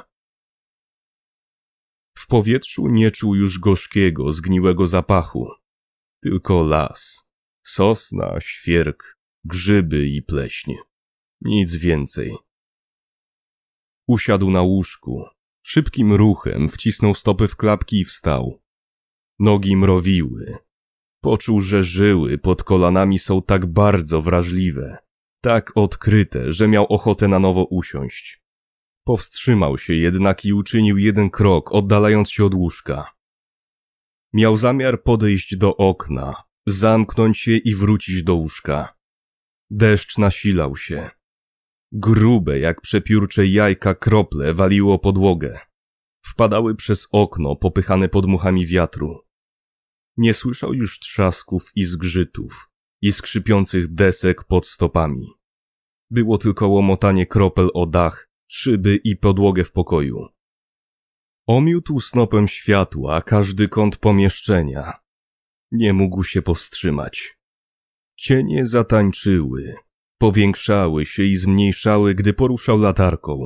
[SPEAKER 1] W powietrzu nie czuł już gorzkiego, zgniłego zapachu, tylko las sosna, świerk, grzyby i pleśnie. Nic więcej. Usiadł na łóżku. Szybkim ruchem wcisnął stopy w klapki i wstał. Nogi mrowiły. Poczuł, że żyły pod kolanami są tak bardzo wrażliwe, tak odkryte, że miał ochotę na nowo usiąść. Powstrzymał się jednak i uczynił jeden krok, oddalając się od łóżka. Miał zamiar podejść do okna, zamknąć je i wrócić do łóżka. Deszcz nasilał się. Grube jak przepiórcze jajka krople waliło podłogę. Wpadały przez okno popychane podmuchami wiatru. Nie słyszał już trzasków i zgrzytów i skrzypiących desek pod stopami. Było tylko łomotanie kropel o dach, szyby i podłogę w pokoju. Omiótł snopem światła każdy kąt pomieszczenia, nie mógł się powstrzymać. Cienie zatańczyły, powiększały się i zmniejszały, gdy poruszał latarką,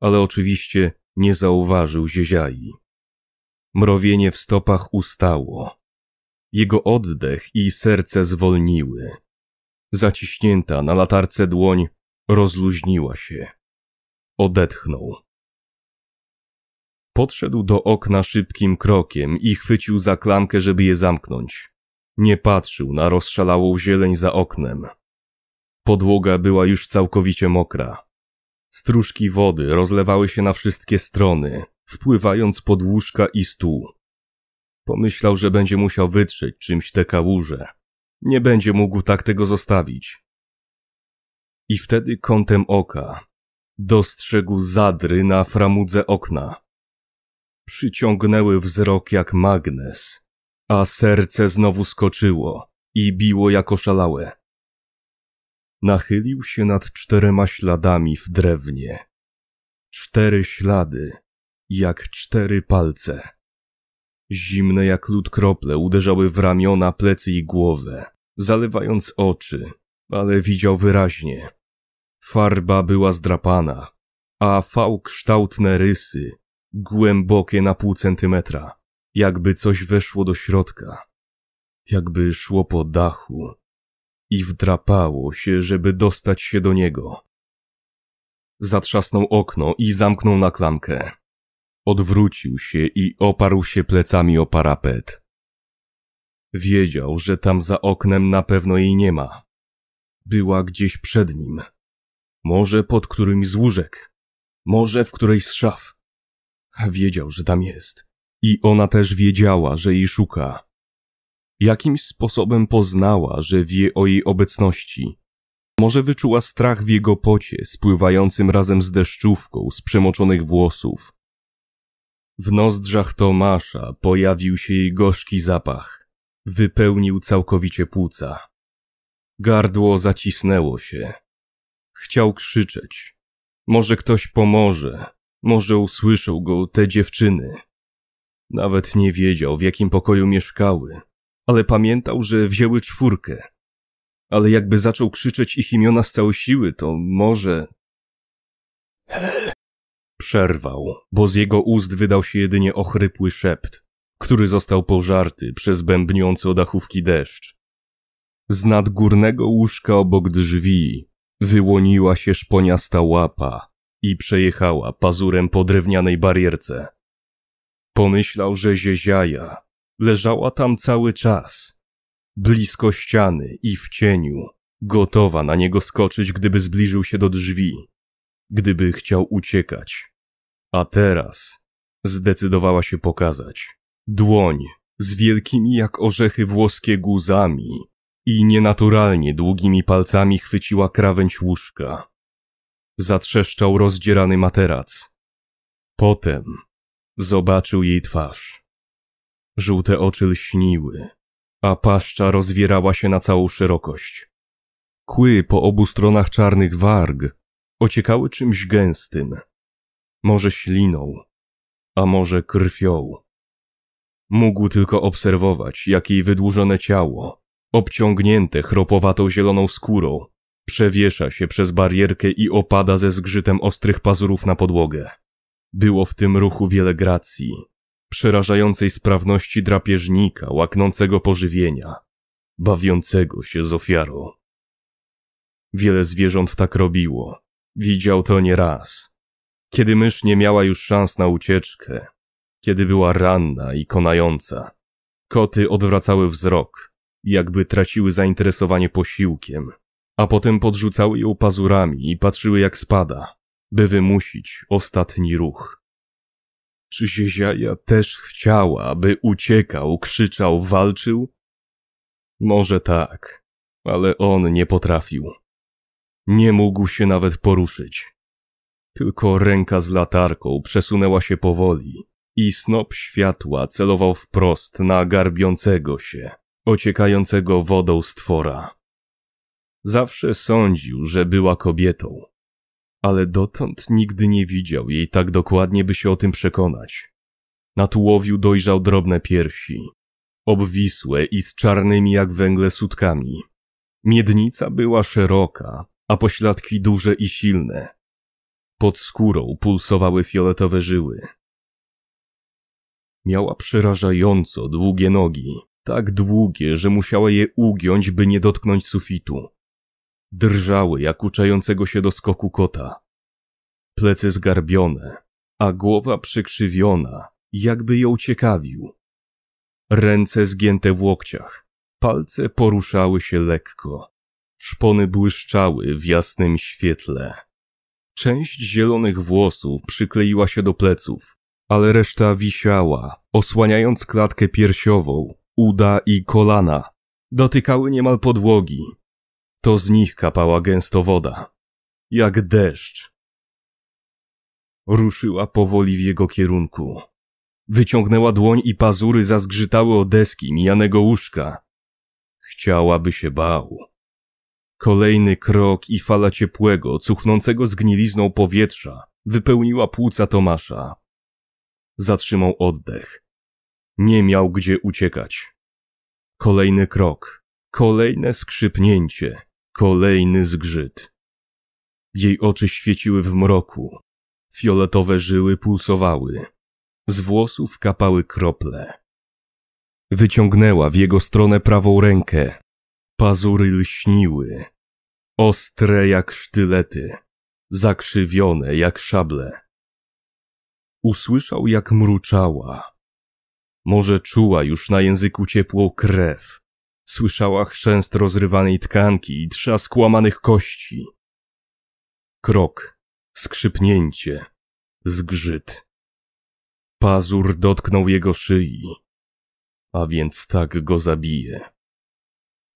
[SPEAKER 1] ale oczywiście nie zauważył zieziai. Mrowienie w stopach ustało. Jego oddech i serce zwolniły. Zaciśnięta na latarce dłoń rozluźniła się. Odetchnął. Podszedł do okna szybkim krokiem i chwycił za klamkę, żeby je zamknąć. Nie patrzył na rozszalałą zieleń za oknem. Podłoga była już całkowicie mokra. Strużki wody rozlewały się na wszystkie strony, wpływając pod łóżka i stół. Pomyślał, że będzie musiał wytrzeć czymś te kałuże. Nie będzie mógł tak tego zostawić. I wtedy kątem oka dostrzegł zadry na framudze okna przyciągnęły wzrok jak magnes, a serce znowu skoczyło i biło jako szalałe. Nachylił się nad czterema śladami w drewnie. Cztery ślady, jak cztery palce. Zimne jak lód krople uderzały w ramiona, plecy i głowę, zalewając oczy, ale widział wyraźnie. Farba była zdrapana, a V-kształtne rysy głębokie na pół centymetra, jakby coś weszło do środka, jakby szło po dachu i wdrapało się, żeby dostać się do niego. Zatrzasnął okno i zamknął na klamkę. Odwrócił się i oparł się plecami o parapet. Wiedział, że tam za oknem na pewno jej nie ma. Była gdzieś przed nim. Może pod którymś z łóżek. Może w którejś z szaf. Wiedział, że tam jest. I ona też wiedziała, że jej szuka. Jakimś sposobem poznała, że wie o jej obecności. Może wyczuła strach w jego pocie, spływającym razem z deszczówką z przemoczonych włosów. W nozdrzach Tomasza pojawił się jej gorzki zapach. Wypełnił całkowicie płuca. Gardło zacisnęło się. Chciał krzyczeć. Może ktoś pomoże, może usłyszał go te dziewczyny. Nawet nie wiedział, w jakim pokoju mieszkały, ale pamiętał, że wzięły czwórkę. Ale jakby zaczął krzyczeć ich imiona z całej siły, to może... Przerwał, bo z jego ust wydał się jedynie ochrypły szept, który został pożarty przez bębniący odachówki deszcz. Z górnego łóżka obok drzwi wyłoniła się szponiasta łapa, i przejechała pazurem po drewnianej barierce. Pomyślał, że zieziaja leżała tam cały czas, blisko ściany i w cieniu, gotowa na niego skoczyć, gdyby zbliżył się do drzwi, gdyby chciał uciekać. A teraz zdecydowała się pokazać. Dłoń z wielkimi jak orzechy włoskie guzami i nienaturalnie długimi palcami chwyciła krawędź łóżka. Zatrzeszczał rozdzierany materac. Potem zobaczył jej twarz. Żółte oczy lśniły, a paszcza rozwierała się na całą szerokość. Kły po obu stronach czarnych warg ociekały czymś gęstym, może śliną, a może krwią. Mógł tylko obserwować, jak jej wydłużone ciało, obciągnięte chropowatą zieloną skórą, Przewiesza się przez barierkę i opada ze zgrzytem ostrych pazurów na podłogę. Było w tym ruchu wiele gracji, przerażającej sprawności drapieżnika, łaknącego pożywienia, bawiącego się z ofiarą. Wiele zwierząt tak robiło. Widział to nieraz. Kiedy mysz nie miała już szans na ucieczkę, kiedy była ranna i konająca, koty odwracały wzrok, jakby traciły zainteresowanie posiłkiem a potem podrzucały ją pazurami i patrzyły jak spada, by wymusić ostatni ruch. Czy Zieziaja też chciała, by uciekał, krzyczał, walczył? Może tak, ale on nie potrafił. Nie mógł się nawet poruszyć. Tylko ręka z latarką przesunęła się powoli i snop światła celował wprost na garbiącego się, ociekającego wodą stwora. Zawsze sądził, że była kobietą. Ale dotąd nigdy nie widział jej tak dokładnie, by się o tym przekonać. Na tułowiu dojrzał drobne piersi, obwisłe i z czarnymi jak węgle sutkami. Miednica była szeroka, a pośladki duże i silne. Pod skórą pulsowały fioletowe żyły. Miała przerażająco długie nogi, tak długie, że musiała je ugiąć, by nie dotknąć sufitu. Drżały jak uczającego się do skoku kota. Plecy zgarbione, a głowa przykrzywiona, jakby ją ciekawił. Ręce zgięte w łokciach, palce poruszały się lekko. Szpony błyszczały w jasnym świetle. Część zielonych włosów przykleiła się do pleców, ale reszta wisiała, osłaniając klatkę piersiową, uda i kolana. Dotykały niemal podłogi, to z nich kapała gęsto woda, jak deszcz. Ruszyła powoli w jego kierunku. Wyciągnęła dłoń i pazury zazgrzytały o deski mijanego łóżka. Chciałaby się bał. Kolejny krok i fala ciepłego, cuchnącego zgnilizną powietrza wypełniła płuca Tomasza. Zatrzymał oddech. Nie miał gdzie uciekać. Kolejny krok, kolejne skrzypnięcie. Kolejny zgrzyt. Jej oczy świeciły w mroku. Fioletowe żyły pulsowały. Z włosów kapały krople. Wyciągnęła w jego stronę prawą rękę. Pazury lśniły. Ostre jak sztylety. Zakrzywione jak szable. Usłyszał, jak mruczała. Może czuła już na języku ciepłą krew. Słyszała chrzęst rozrywanej tkanki i trzask łamanych kości. Krok, skrzypnięcie, zgrzyt. Pazur dotknął jego szyi, a więc tak go zabije.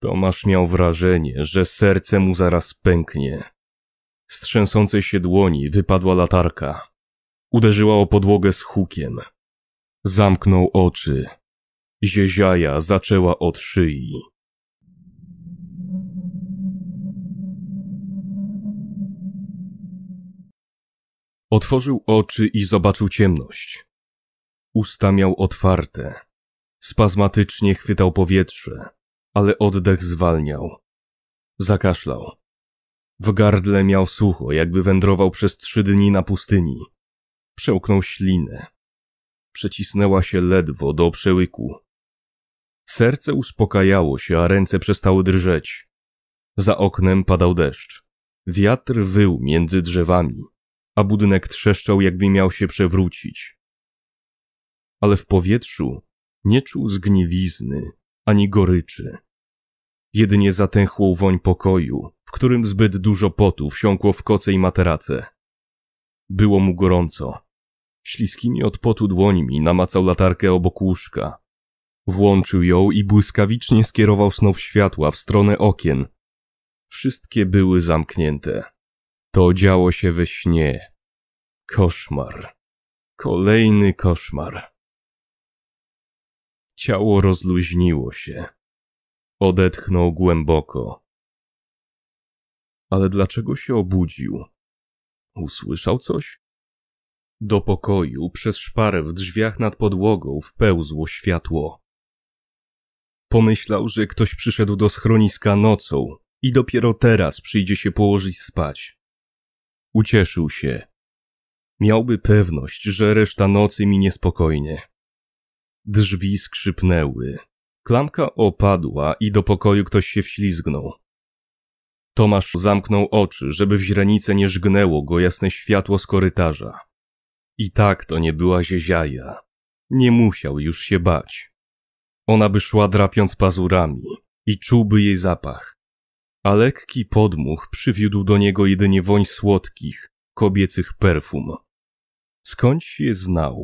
[SPEAKER 1] Tomasz miał wrażenie, że serce mu zaraz pęknie. Z trzęsącej się dłoni wypadła latarka. Uderzyła o podłogę z hukiem. Zamknął oczy. Zieziaja zaczęła od szyi. Otworzył oczy i zobaczył ciemność. Usta miał otwarte. Spazmatycznie chwytał powietrze, ale oddech zwalniał. Zakaszlał. W gardle miał sucho, jakby wędrował przez trzy dni na pustyni. Przełknął ślinę. Przecisnęła się ledwo do przełyku. Serce uspokajało się, a ręce przestały drżeć. Za oknem padał deszcz. Wiatr wył między drzewami, a budynek trzeszczał, jakby miał się przewrócić. Ale w powietrzu nie czuł zgniwizny ani goryczy. Jedynie zatęchłą woń pokoju, w którym zbyt dużo potu wsiąkło w koce i materace. Było mu gorąco. Śliskimi od potu dłońmi namacał latarkę obok łóżka, Włączył ją i błyskawicznie skierował snop światła w stronę okien. Wszystkie były zamknięte. To działo się we śnie. Koszmar. Kolejny koszmar. Ciało rozluźniło się. Odetchnął głęboko. Ale dlaczego się obudził? Usłyszał coś? Do pokoju przez szparę w drzwiach nad podłogą wpełzło światło. Pomyślał, że ktoś przyszedł do schroniska nocą i dopiero teraz przyjdzie się położyć spać. Ucieszył się. Miałby pewność, że reszta nocy minie spokojnie. Drzwi skrzypnęły. Klamka opadła i do pokoju ktoś się wślizgnął. Tomasz zamknął oczy, żeby w źrenice nie żgnęło go jasne światło z korytarza. I tak to nie była zieziaja. Nie musiał już się bać. Ona by szła drapiąc pazurami i czułby jej zapach. A lekki podmuch przywiódł do niego jedynie woń słodkich, kobiecych perfum. Skąd je znał?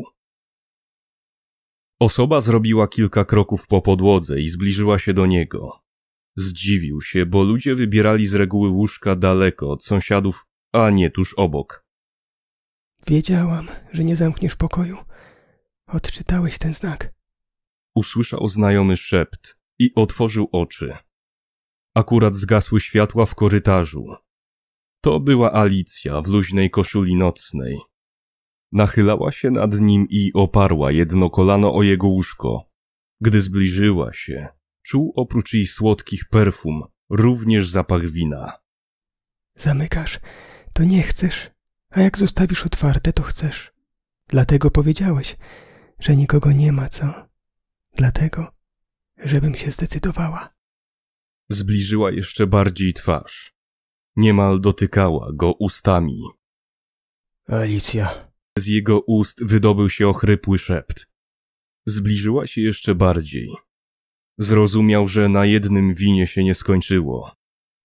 [SPEAKER 1] Osoba zrobiła kilka kroków po podłodze i zbliżyła się do niego. Zdziwił się, bo ludzie wybierali z reguły łóżka daleko od sąsiadów, a nie tuż obok.
[SPEAKER 2] Wiedziałam, że nie zamkniesz pokoju. Odczytałeś ten znak
[SPEAKER 1] usłyszał znajomy szept i otworzył oczy. Akurat zgasły światła w korytarzu. To była Alicja w luźnej koszuli nocnej. Nachylała się nad nim i oparła jedno kolano o jego łóżko. Gdy zbliżyła się, czuł oprócz jej słodkich perfum również zapach wina.
[SPEAKER 2] Zamykasz, to nie chcesz, a jak zostawisz otwarte, to chcesz. Dlatego powiedziałeś, że nikogo nie ma, co? dlatego, żebym się zdecydowała.
[SPEAKER 1] Zbliżyła jeszcze bardziej twarz. Niemal dotykała go ustami.
[SPEAKER 2] Alicja.
[SPEAKER 1] Z jego ust wydobył się ochrypły szept. Zbliżyła się jeszcze bardziej. Zrozumiał, że na jednym winie się nie skończyło.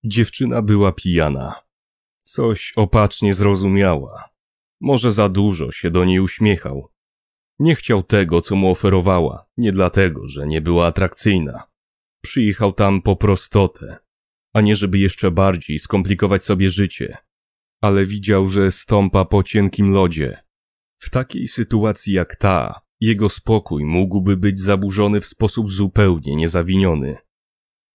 [SPEAKER 1] Dziewczyna była pijana. Coś opacznie zrozumiała. Może za dużo się do niej uśmiechał, nie chciał tego, co mu oferowała, nie dlatego, że nie była atrakcyjna. Przyjechał tam po prostotę, a nie żeby jeszcze bardziej skomplikować sobie życie. Ale widział, że stąpa po cienkim lodzie. W takiej sytuacji jak ta, jego spokój mógłby być zaburzony w sposób zupełnie niezawiniony.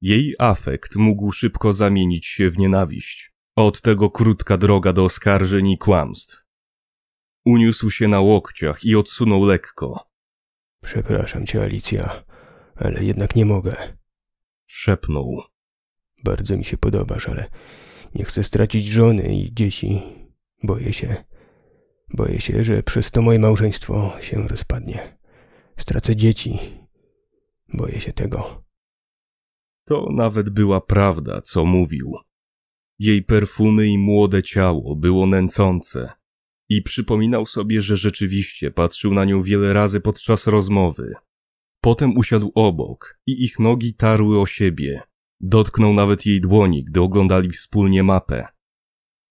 [SPEAKER 1] Jej afekt mógł szybko zamienić się w nienawiść. Od tego krótka droga do oskarżeń i kłamstw. Uniósł się na łokciach i odsunął lekko.
[SPEAKER 2] Przepraszam cię, Alicja, ale jednak nie mogę. Szepnął. Bardzo mi się podobasz, ale nie chcę stracić żony i dzieci. Boję się. Boję się, że przez to moje małżeństwo się rozpadnie. Stracę dzieci. Boję się tego.
[SPEAKER 1] To nawet była prawda, co mówił. Jej perfumy i młode ciało było nęcące i przypominał sobie, że rzeczywiście patrzył na nią wiele razy podczas rozmowy. Potem usiadł obok i ich nogi tarły o siebie. Dotknął nawet jej dłoni, gdy oglądali wspólnie mapę.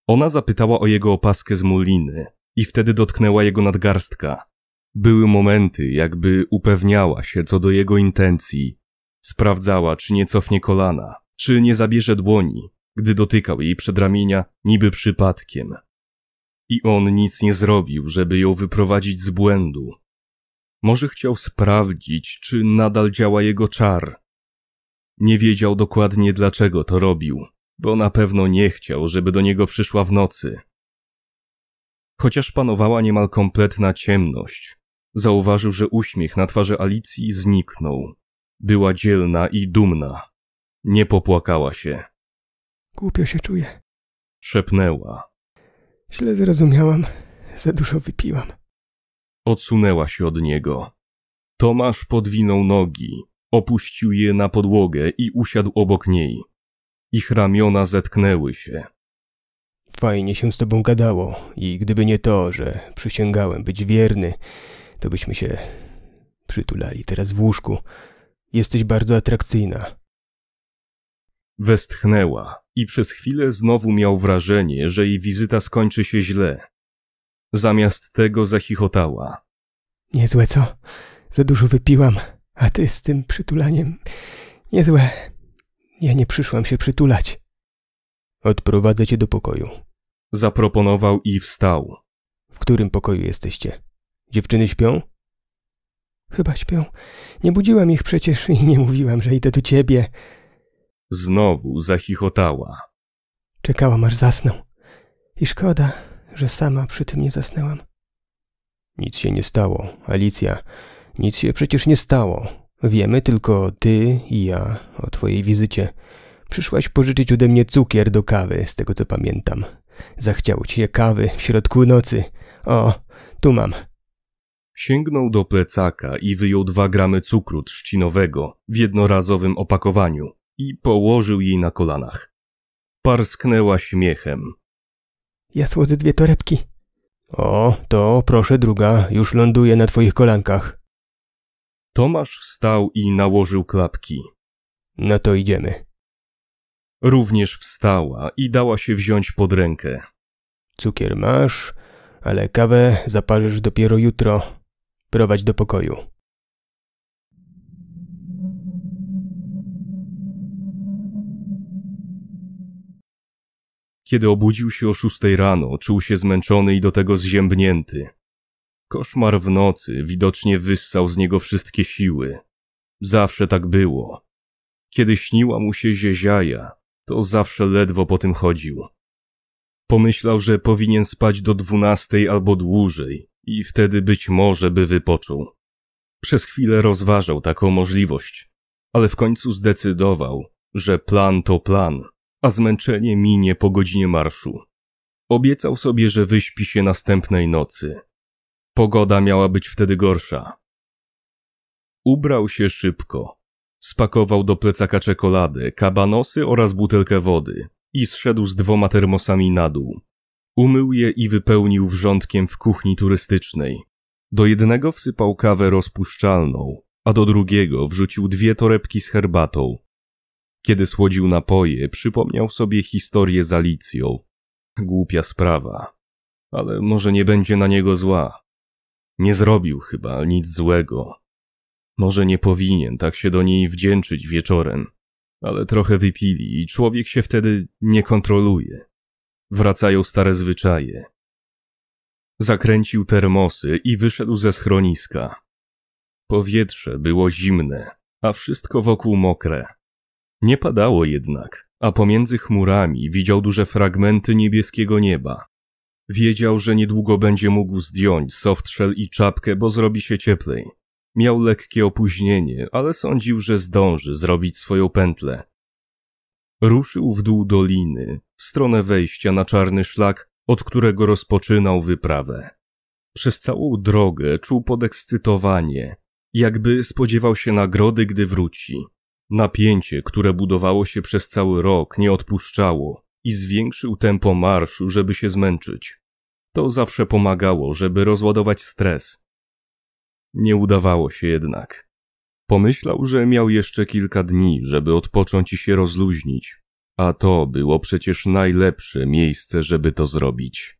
[SPEAKER 1] Ona zapytała o jego opaskę z muliny i wtedy dotknęła jego nadgarstka. Były momenty, jakby upewniała się co do jego intencji. Sprawdzała, czy nie cofnie kolana, czy nie zabierze dłoni, gdy dotykał jej przedramienia niby przypadkiem. I on nic nie zrobił, żeby ją wyprowadzić z błędu. Może chciał sprawdzić, czy nadal działa jego czar. Nie wiedział dokładnie dlaczego to robił, bo na pewno nie chciał, żeby do niego przyszła w nocy. Chociaż panowała niemal kompletna ciemność, zauważył, że uśmiech na twarzy Alicji zniknął. Była dzielna i dumna. Nie popłakała się.
[SPEAKER 2] Głupio się czuję.
[SPEAKER 1] Szepnęła.
[SPEAKER 2] Źle zrozumiałam. Za dużo wypiłam.
[SPEAKER 1] Odsunęła się od niego. Tomasz podwinął nogi, opuścił je na podłogę i usiadł obok niej. Ich ramiona
[SPEAKER 2] zetknęły się. Fajnie się z tobą gadało i gdyby nie to, że przysięgałem być wierny, to byśmy się przytulali teraz w łóżku. Jesteś bardzo atrakcyjna. Westchnęła i
[SPEAKER 1] przez chwilę znowu miał wrażenie, że jej wizyta skończy się źle. Zamiast tego zachichotała.
[SPEAKER 2] Niezłe co? Za dużo wypiłam, a ty z tym przytulaniem. Niezłe. Ja nie przyszłam się przytulać. Odprowadzę cię do pokoju. Zaproponował i wstał. W którym pokoju jesteście? Dziewczyny śpią? Chyba śpią. Nie budziłam ich przecież i nie mówiłam, że idę do ciebie. Znowu zachichotała. Czekałam aż zasnę. I szkoda, że sama przy tym nie zasnęłam. Nic się nie stało, Alicja. Nic się przecież nie stało. Wiemy tylko ty i ja o twojej wizycie. Przyszłaś pożyczyć ode mnie cukier do kawy, z tego co pamiętam. Zachciało ci kawy w środku nocy. O, tu mam.
[SPEAKER 1] Sięgnął do plecaka i wyjął dwa gramy cukru trzcinowego w jednorazowym opakowaniu i położył jej na kolanach.
[SPEAKER 2] Parsknęła śmiechem. Ja słodzę dwie torebki. O, to proszę druga, już ląduje na twoich kolankach. Tomasz wstał
[SPEAKER 1] i nałożył klapki. No to idziemy. Również wstała
[SPEAKER 2] i dała się wziąć pod rękę. Cukier masz, ale kawę zaparzysz dopiero jutro. Prowadź do pokoju.
[SPEAKER 1] Kiedy obudził się o szóstej rano, czuł się zmęczony i do tego zziębnięty. Koszmar w nocy widocznie wyssał z niego wszystkie siły. Zawsze tak było. Kiedy śniła mu się zieziaja, to zawsze ledwo po tym chodził. Pomyślał, że powinien spać do dwunastej albo dłużej i wtedy być może by wypoczął. Przez chwilę rozważał taką możliwość, ale w końcu zdecydował, że plan to plan a zmęczenie minie po godzinie marszu. Obiecał sobie, że wyśpi się następnej nocy. Pogoda miała być wtedy gorsza. Ubrał się szybko. Spakował do plecaka czekoladę, kabanosy oraz butelkę wody i zszedł z dwoma termosami na dół. Umył je i wypełnił wrzątkiem w kuchni turystycznej. Do jednego wsypał kawę rozpuszczalną, a do drugiego wrzucił dwie torebki z herbatą, kiedy słodził napoje, przypomniał sobie historię z Alicją. Głupia sprawa, ale może nie będzie na niego zła. Nie zrobił chyba nic złego. Może nie powinien tak się do niej wdzięczyć wieczorem, ale trochę wypili i człowiek się wtedy nie kontroluje. Wracają stare zwyczaje. Zakręcił termosy i wyszedł ze schroniska. Powietrze było zimne, a wszystko wokół mokre. Nie padało jednak, a pomiędzy chmurami widział duże fragmenty niebieskiego nieba. Wiedział, że niedługo będzie mógł zdjąć softshell i czapkę, bo zrobi się cieplej. Miał lekkie opóźnienie, ale sądził, że zdąży zrobić swoją pętlę. Ruszył w dół doliny, w stronę wejścia na czarny szlak, od którego rozpoczynał wyprawę. Przez całą drogę czuł podekscytowanie, jakby spodziewał się nagrody, gdy wróci. Napięcie, które budowało się przez cały rok, nie odpuszczało i zwiększył tempo marszu, żeby się zmęczyć. To zawsze pomagało, żeby rozładować stres. Nie udawało się jednak. Pomyślał, że miał jeszcze kilka dni, żeby odpocząć i się rozluźnić, a to było przecież najlepsze miejsce, żeby to zrobić.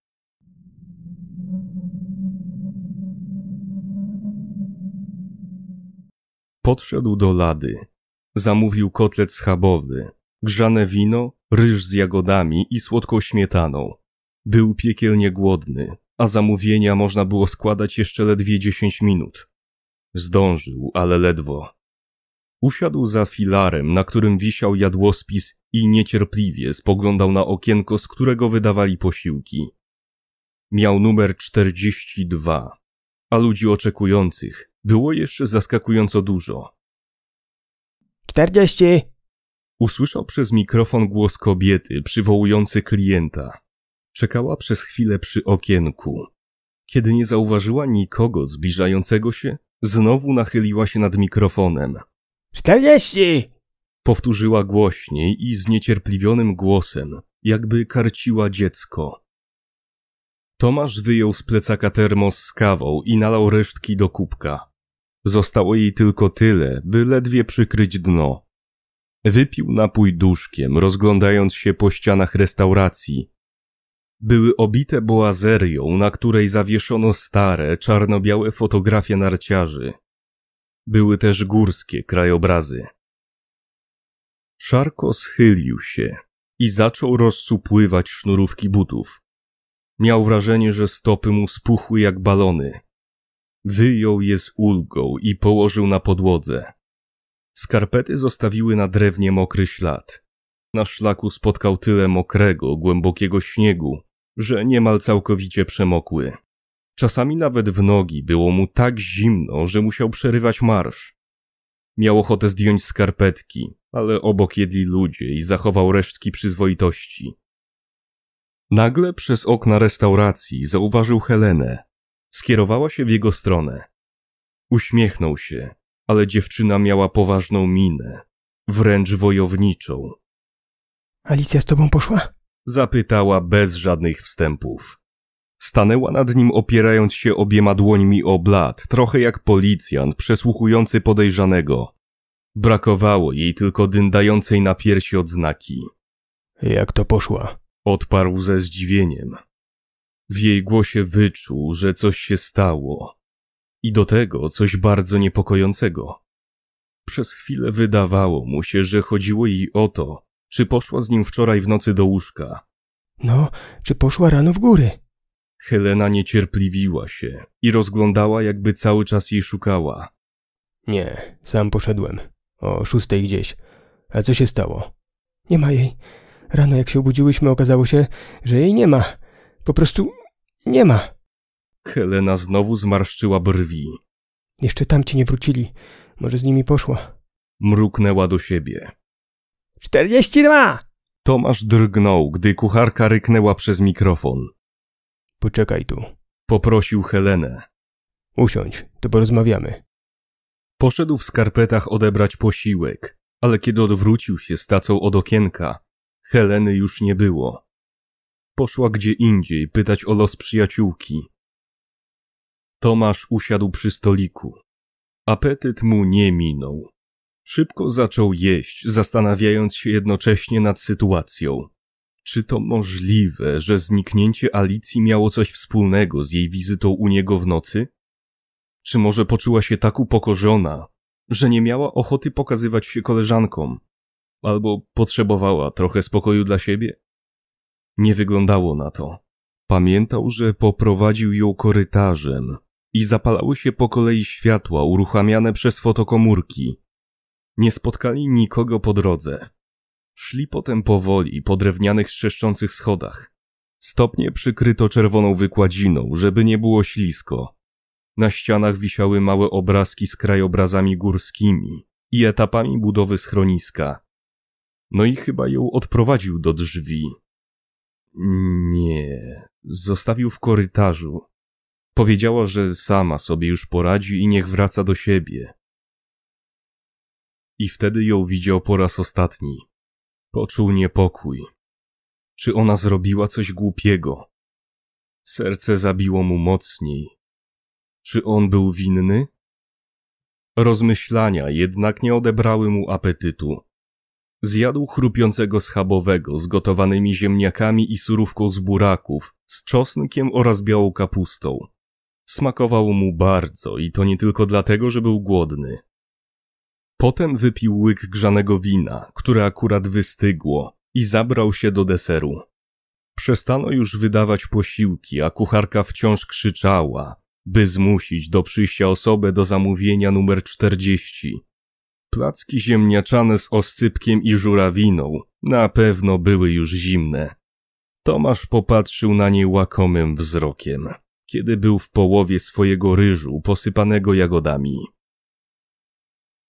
[SPEAKER 1] Podszedł do lady, Zamówił kotlet schabowy, grzane wino, ryż z jagodami i słodką śmietaną. Był piekielnie głodny, a zamówienia można było składać jeszcze ledwie dziesięć minut. Zdążył, ale ledwo. Usiadł za filarem, na którym wisiał jadłospis i niecierpliwie spoglądał na okienko, z którego wydawali posiłki. Miał numer 42, a ludzi oczekujących było jeszcze zaskakująco dużo. 40. Usłyszał przez mikrofon głos kobiety przywołujący klienta. Czekała przez chwilę przy okienku. Kiedy nie zauważyła nikogo zbliżającego się, znowu nachyliła się nad mikrofonem. 40. Powtórzyła głośniej i zniecierpliwionym głosem, jakby karciła dziecko. Tomasz wyjął z plecaka termos z kawą i nalał resztki do kubka. Zostało jej tylko tyle, by ledwie przykryć dno. Wypił napój duszkiem, rozglądając się po ścianach restauracji. Były obite boazerią, na której zawieszono stare, czarno-białe fotografie narciarzy. Były też górskie krajobrazy. Szarko schylił się i zaczął rozsupływać sznurówki butów. Miał wrażenie, że stopy mu spuchły jak balony. Wyjął je z ulgą i położył na podłodze. Skarpety zostawiły na drewnie mokry ślad. Na szlaku spotkał tyle mokrego, głębokiego śniegu, że niemal całkowicie przemokły. Czasami nawet w nogi było mu tak zimno, że musiał przerywać marsz. Miał ochotę zdjąć skarpetki, ale obok jedli ludzie i zachował resztki przyzwoitości. Nagle przez okna restauracji zauważył Helenę, skierowała się w jego stronę. Uśmiechnął się, ale dziewczyna miała poważną minę, wręcz wojowniczą.
[SPEAKER 2] Alicja z tobą poszła?
[SPEAKER 1] Zapytała bez żadnych wstępów. Stanęła nad nim opierając się obiema dłońmi o blat, trochę jak policjant przesłuchujący podejrzanego. Brakowało jej tylko dyndającej na piersi odznaki.
[SPEAKER 2] Jak to poszła?
[SPEAKER 1] Odparł ze zdziwieniem. W jej głosie wyczuł, że coś się stało. I do tego coś bardzo niepokojącego. Przez chwilę wydawało mu się, że chodziło jej o to, czy poszła z nim wczoraj w nocy do łóżka.
[SPEAKER 2] No, czy poszła rano w góry?
[SPEAKER 1] Helena niecierpliwiła
[SPEAKER 2] się i rozglądała, jakby cały czas jej szukała. Nie, sam poszedłem. O szóstej gdzieś. A co się stało? Nie ma jej. Rano jak się obudziłyśmy, okazało się, że jej nie ma. Po prostu nie ma. Helena
[SPEAKER 1] znowu zmarszczyła brwi.
[SPEAKER 2] Jeszcze tamci nie wrócili. Może z nimi poszła.
[SPEAKER 1] Mruknęła do siebie. Czterdzieści dwa! Tomasz drgnął, gdy kucharka ryknęła przez mikrofon.
[SPEAKER 2] Poczekaj tu.
[SPEAKER 1] Poprosił Helenę.
[SPEAKER 2] Usiądź, to porozmawiamy. Poszedł w skarpetach
[SPEAKER 1] odebrać posiłek, ale kiedy odwrócił się z tacą od okienka, Heleny już nie było. Poszła gdzie indziej pytać o los przyjaciółki. Tomasz usiadł przy stoliku. Apetyt mu nie minął. Szybko zaczął jeść, zastanawiając się jednocześnie nad sytuacją. Czy to możliwe, że zniknięcie Alicji miało coś wspólnego z jej wizytą u niego w nocy? Czy może poczuła się tak upokorzona, że nie miała ochoty pokazywać się koleżankom, albo potrzebowała trochę spokoju dla siebie? Nie wyglądało na to. Pamiętał, że poprowadził ją korytarzem i zapalały się po kolei światła uruchamiane przez fotokomórki. Nie spotkali nikogo po drodze. Szli potem powoli po drewnianych trzeszczących schodach. Stopnie przykryto czerwoną wykładziną, żeby nie było ślisko. Na ścianach wisiały małe obrazki z krajobrazami górskimi i etapami budowy schroniska. No i chyba ją odprowadził do drzwi, nie, zostawił w korytarzu. Powiedziała, że sama sobie już poradzi i niech wraca do siebie. I wtedy ją widział po raz ostatni. Poczuł niepokój. Czy ona zrobiła coś głupiego? Serce zabiło mu mocniej. Czy on był winny? Rozmyślania jednak nie odebrały mu apetytu. Zjadł chrupiącego schabowego z gotowanymi ziemniakami i surówką z buraków, z czosnkiem oraz białą kapustą. Smakowało mu bardzo i to nie tylko dlatego, że był głodny. Potem wypił łyk grzanego wina, które akurat wystygło, i zabrał się do deseru. Przestano już wydawać posiłki, a kucharka wciąż krzyczała, by zmusić do przyjścia osobę do zamówienia numer 40, Placki ziemniaczane z oscypkiem i żurawiną na pewno były już zimne. Tomasz popatrzył na nie łakomym wzrokiem, kiedy był w połowie swojego ryżu posypanego jagodami.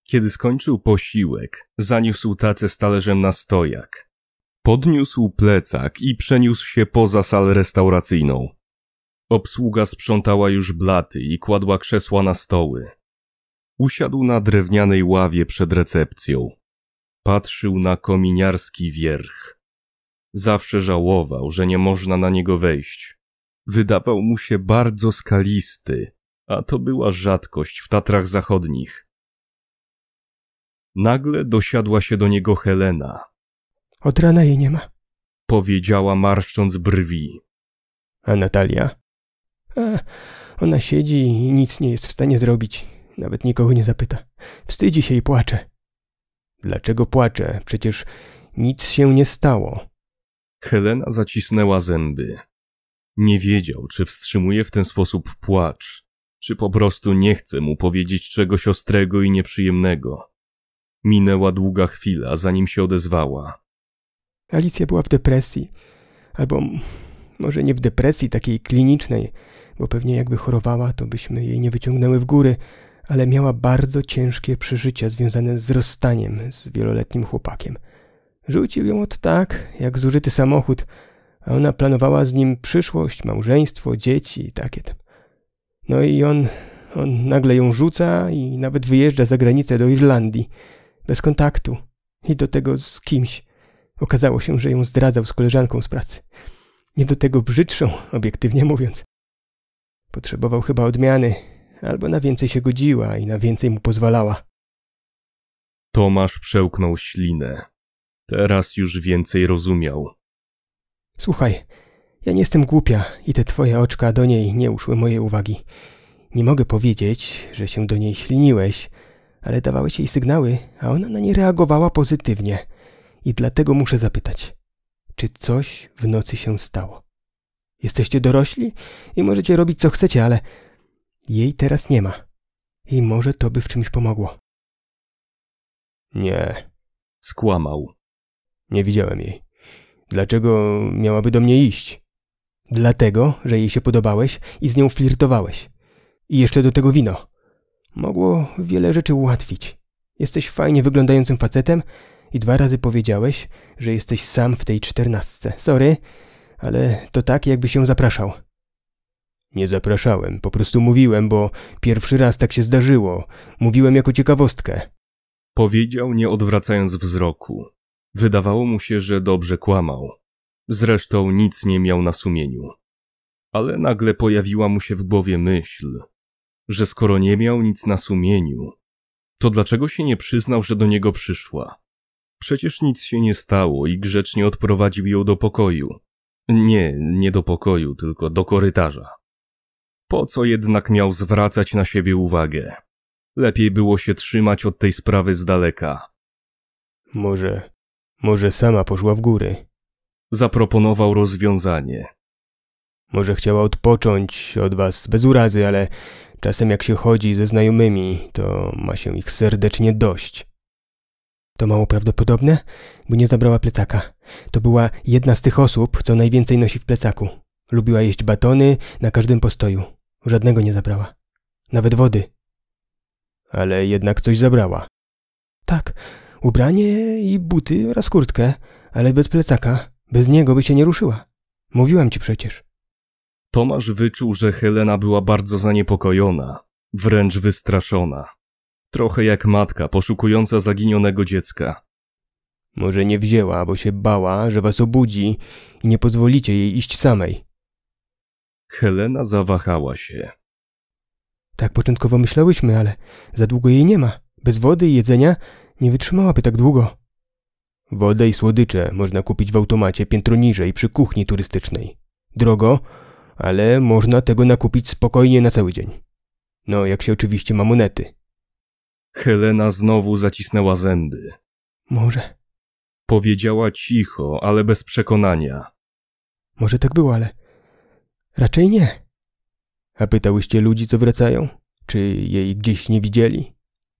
[SPEAKER 1] Kiedy skończył posiłek, zaniósł tacę z talerzem na stojak. Podniósł plecak i przeniósł się poza salę restauracyjną. Obsługa sprzątała już blaty i kładła krzesła na stoły. Usiadł na drewnianej ławie przed recepcją. Patrzył na kominiarski wierch. Zawsze żałował, że nie można na niego wejść. Wydawał mu się bardzo skalisty, a to była rzadkość w Tatrach Zachodnich. Nagle dosiadła się do niego Helena.
[SPEAKER 2] Od rana jej nie ma.
[SPEAKER 1] Powiedziała marszcząc brwi. A Natalia?
[SPEAKER 2] A, e, ona siedzi i nic nie jest w stanie zrobić. Nawet nikogo nie zapyta. Wstydzi się i płacze. Dlaczego płacze? Przecież nic się nie stało.
[SPEAKER 1] Helena zacisnęła zęby. Nie wiedział, czy wstrzymuje w ten sposób płacz, czy po prostu nie chce mu powiedzieć czegoś ostrego i nieprzyjemnego. Minęła długa chwila, zanim się odezwała.
[SPEAKER 2] Alicja była w depresji, albo może nie w depresji takiej klinicznej, bo pewnie jakby chorowała, to byśmy jej nie wyciągnęły w góry, ale miała bardzo ciężkie przeżycia związane z rozstaniem z wieloletnim chłopakiem. Rzucił ją od tak, jak zużyty samochód, a ona planowała z nim przyszłość, małżeństwo, dzieci i takie tam. No i on, on nagle ją rzuca i nawet wyjeżdża za granicę do Irlandii, bez kontaktu i do tego z kimś. Okazało się, że ją zdradzał z koleżanką z pracy. Nie do tego brzydszą, obiektywnie mówiąc. Potrzebował chyba odmiany albo na więcej się godziła i na więcej mu pozwalała.
[SPEAKER 1] Tomasz przełknął ślinę. Teraz już więcej rozumiał.
[SPEAKER 2] Słuchaj, ja nie jestem głupia i te twoje oczka do niej nie uszły mojej uwagi. Nie mogę powiedzieć, że się do niej śliniłeś, ale dawałeś jej sygnały, a ona na nie reagowała pozytywnie. I dlatego muszę zapytać, czy coś w nocy się stało? Jesteście dorośli i możecie robić co chcecie, ale jej teraz nie ma. I może to by w czymś pomogło. Nie. Skłamał. Nie widziałem jej. Dlaczego miałaby do mnie iść? Dlatego, że jej się podobałeś i z nią flirtowałeś. I jeszcze do tego wino. Mogło wiele rzeczy ułatwić. Jesteś fajnie wyglądającym facetem i dwa razy powiedziałeś, że jesteś sam w tej czternastce. Sorry, ale to tak, jakby się zapraszał. Nie zapraszałem, po prostu mówiłem, bo pierwszy raz tak się zdarzyło. Mówiłem jako ciekawostkę.
[SPEAKER 1] Powiedział, nie odwracając wzroku. Wydawało mu się, że dobrze kłamał. Zresztą nic nie miał na sumieniu. Ale nagle pojawiła mu się w głowie myśl, że skoro nie miał nic na sumieniu, to dlaczego się nie przyznał, że do niego przyszła? Przecież nic się nie stało i grzecznie odprowadził ją do pokoju. Nie, nie do pokoju, tylko do korytarza. Po co jednak miał zwracać na siebie uwagę? Lepiej było się trzymać od tej sprawy z
[SPEAKER 2] daleka. Może, może sama poszła w góry. Zaproponował rozwiązanie. Może chciała odpocząć od was bez urazy, ale czasem jak się chodzi ze znajomymi, to ma się ich serdecznie dość. To mało prawdopodobne, bo nie zabrała plecaka. To była jedna z tych osób, co najwięcej nosi w plecaku. Lubiła jeść batony na każdym postoju. Żadnego nie zabrała. Nawet wody. Ale jednak coś zabrała. Tak, ubranie i buty oraz kurtkę, ale bez plecaka. Bez niego by się nie ruszyła. Mówiłam ci przecież.
[SPEAKER 1] Tomasz wyczuł, że Helena była bardzo zaniepokojona, wręcz wystraszona. Trochę jak matka poszukująca zaginionego dziecka. Może nie wzięła, bo się bała, że was obudzi i nie pozwolicie jej iść samej. Helena zawahała się.
[SPEAKER 2] Tak początkowo myślałyśmy, ale za długo jej nie ma. Bez wody i jedzenia nie wytrzymałaby tak długo. Wodę i słodycze można kupić w automacie piętro niżej przy kuchni turystycznej. Drogo, ale można tego nakupić spokojnie na cały dzień. No, jak się oczywiście ma monety. Helena znowu zacisnęła zęby. Może.
[SPEAKER 1] Powiedziała cicho, ale bez przekonania.
[SPEAKER 2] Może tak było, ale Raczej nie. A pytałyście ludzi, co wracają? Czy jej gdzieś nie widzieli?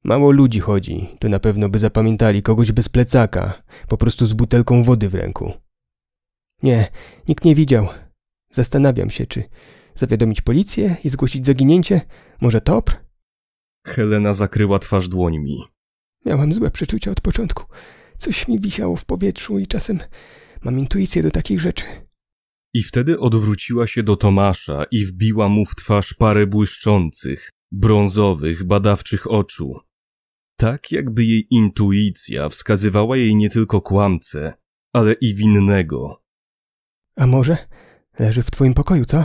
[SPEAKER 2] Mało ludzi chodzi, to na pewno by zapamiętali kogoś bez plecaka, po prostu z butelką wody w ręku. Nie, nikt nie widział. Zastanawiam się, czy zawiadomić policję i zgłosić zaginięcie? Może Topr?
[SPEAKER 1] Helena zakryła twarz dłońmi.
[SPEAKER 2] Miałam złe przeczucia od początku. Coś mi wisiało w powietrzu i czasem mam intuicję do takich rzeczy.
[SPEAKER 1] I wtedy odwróciła się do Tomasza i wbiła mu w twarz parę błyszczących, brązowych, badawczych oczu. Tak jakby jej intuicja wskazywała jej nie tylko kłamcę, ale i winnego.
[SPEAKER 2] A może leży w twoim pokoju, co?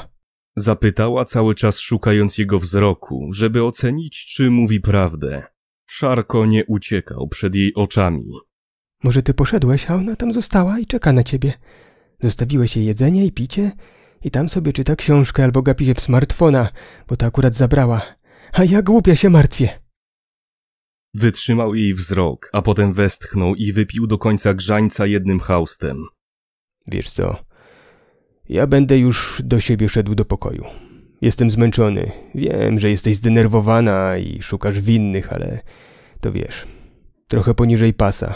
[SPEAKER 1] Zapytała cały czas szukając jego wzroku, żeby ocenić, czy mówi prawdę. Szarko nie uciekał przed jej oczami.
[SPEAKER 2] Może ty poszedłeś, a ona tam została i czeka na ciebie. Zostawiłeś jej jedzenie i picie? I tam sobie czyta książkę albo gapi się w smartfona, bo to akurat zabrała. A ja głupia się martwię.
[SPEAKER 1] Wytrzymał jej wzrok, a potem westchnął i wypił do końca grzańca jednym haustem. Wiesz co,
[SPEAKER 2] ja będę już do siebie szedł do pokoju. Jestem zmęczony. Wiem, że jesteś zdenerwowana i szukasz winnych, ale to wiesz, trochę poniżej pasa.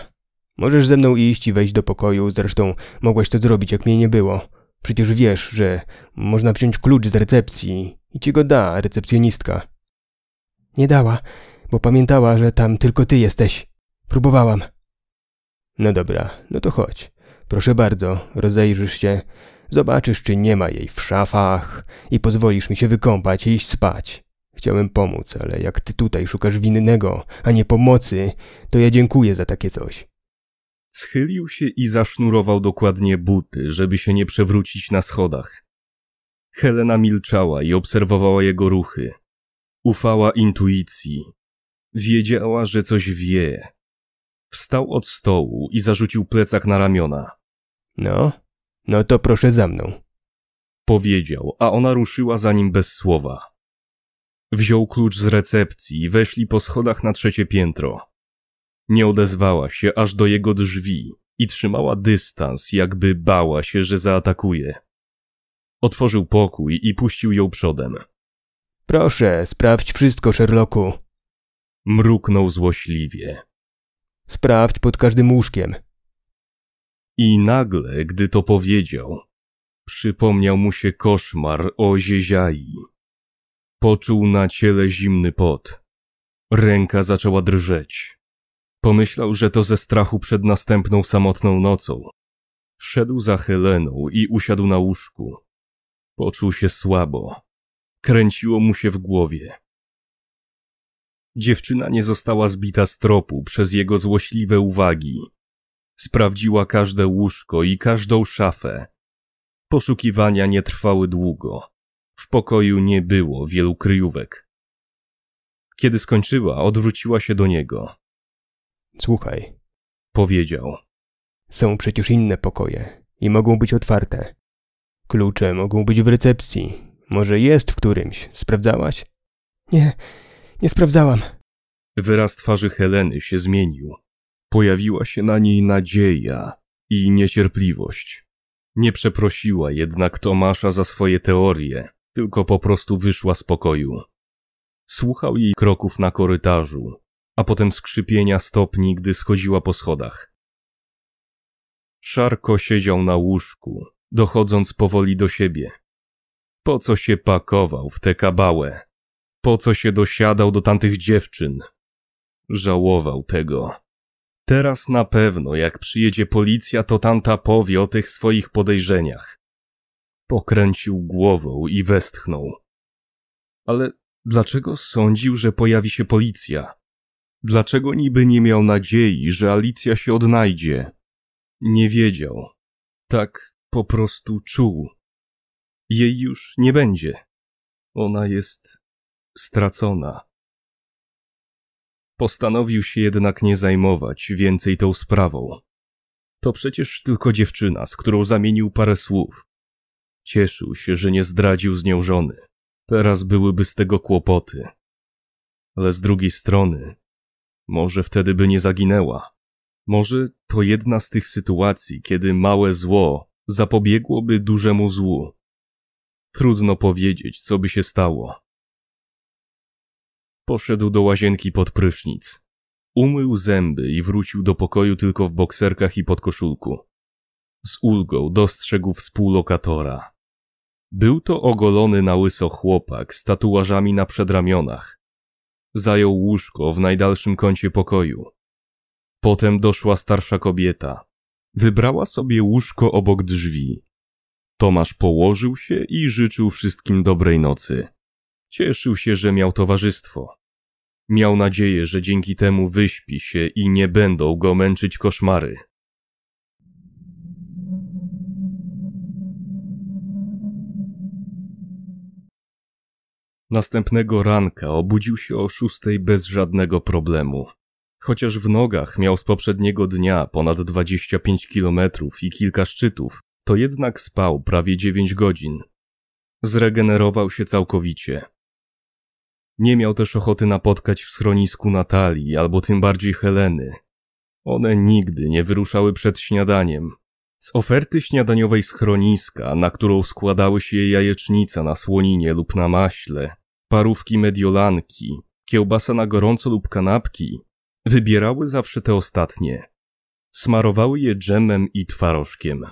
[SPEAKER 2] Możesz ze mną iść i wejść do pokoju, zresztą mogłaś to zrobić, jak mnie nie było. Przecież wiesz, że można wziąć klucz z recepcji i ci go da recepcjonistka. Nie dała, bo pamiętała, że tam tylko ty jesteś. Próbowałam. No dobra, no to chodź. Proszę bardzo, rozejrzysz się, zobaczysz, czy nie ma jej w szafach i pozwolisz mi się wykąpać i iść spać. Chciałem pomóc, ale jak ty tutaj szukasz winnego, a nie pomocy, to ja dziękuję za takie coś.
[SPEAKER 1] Schylił się i zasznurował dokładnie buty, żeby się nie przewrócić na schodach. Helena milczała i obserwowała jego ruchy. Ufała intuicji. Wiedziała, że coś wie. Wstał od stołu i zarzucił plecak na ramiona. No, no
[SPEAKER 2] to proszę za mną.
[SPEAKER 1] Powiedział, a ona ruszyła za nim bez słowa. Wziął klucz z recepcji i weszli po schodach na trzecie piętro. Nie odezwała się aż do jego drzwi i trzymała dystans, jakby bała się, że zaatakuje. Otworzył pokój i puścił ją przodem. Proszę, sprawdź wszystko, Sherlocku. Mruknął złośliwie.
[SPEAKER 2] Sprawdź pod każdym łóżkiem.
[SPEAKER 1] I nagle, gdy to powiedział, przypomniał mu się koszmar o zieziai. Poczuł na ciele zimny pot. Ręka zaczęła drżeć. Pomyślał, że to ze strachu przed następną samotną nocą. Wszedł za Heleną i usiadł na łóżku. Poczuł się słabo. Kręciło mu się w głowie. Dziewczyna nie została zbita z tropu przez jego złośliwe uwagi. Sprawdziła każde łóżko i każdą szafę. Poszukiwania nie trwały długo. W pokoju nie było wielu kryjówek. Kiedy skończyła, odwróciła się do niego.
[SPEAKER 2] Słuchaj, powiedział. Są przecież inne pokoje i mogą być otwarte. Klucze mogą być w recepcji. Może jest w którymś. Sprawdzałaś? Nie, nie sprawdzałam. Wyraz twarzy Heleny się zmienił.
[SPEAKER 1] Pojawiła się na niej nadzieja i niecierpliwość. Nie przeprosiła jednak Tomasza za swoje teorie, tylko po prostu wyszła z pokoju. Słuchał jej kroków na korytarzu, a potem skrzypienia stopni, gdy schodziła po schodach. Szarko siedział na łóżku, dochodząc powoli do siebie. Po co się pakował w te kabałę? Po co się dosiadał do tamtych dziewczyn? Żałował tego. Teraz na pewno, jak przyjedzie policja, to tamta powie o tych swoich podejrzeniach. Pokręcił głową i westchnął. Ale dlaczego sądził, że pojawi się policja? Dlaczego niby nie miał nadziei, że Alicja się odnajdzie? Nie wiedział. Tak po prostu czuł. Jej już nie będzie. Ona jest stracona. Postanowił się jednak nie zajmować więcej tą sprawą. To przecież tylko dziewczyna, z którą zamienił parę słów. Cieszył się, że nie zdradził z nią żony. Teraz byłyby z tego kłopoty. Ale z drugiej strony może wtedy by nie zaginęła. Może to jedna z tych sytuacji, kiedy małe zło zapobiegłoby dużemu złu. Trudno powiedzieć, co by się stało. Poszedł do łazienki pod prysznic. Umył zęby i wrócił do pokoju tylko w bokserkach i pod koszulku. Z ulgą dostrzegł współlokatora. Był to ogolony na łyso chłopak z tatuażami na przedramionach. Zajął łóżko w najdalszym kącie pokoju. Potem doszła starsza kobieta. Wybrała sobie łóżko obok drzwi. Tomasz położył się i życzył wszystkim dobrej nocy. Cieszył się, że miał towarzystwo. Miał nadzieję, że dzięki temu wyśpi się i nie będą go męczyć koszmary. Następnego ranka obudził się o szóstej bez żadnego problemu. Chociaż w nogach miał z poprzedniego dnia ponad 25 kilometrów i kilka szczytów, to jednak spał prawie 9 godzin. Zregenerował się całkowicie. Nie miał też ochoty napotkać w schronisku Natalii albo tym bardziej Heleny. One nigdy nie wyruszały przed śniadaniem, z oferty śniadaniowej schroniska, na którą składały się jajecznica na słoninie lub na maśle, parówki mediolanki, kiełbasa na gorąco lub kanapki, wybierały zawsze te ostatnie. Smarowały je dżemem i twarożkiem.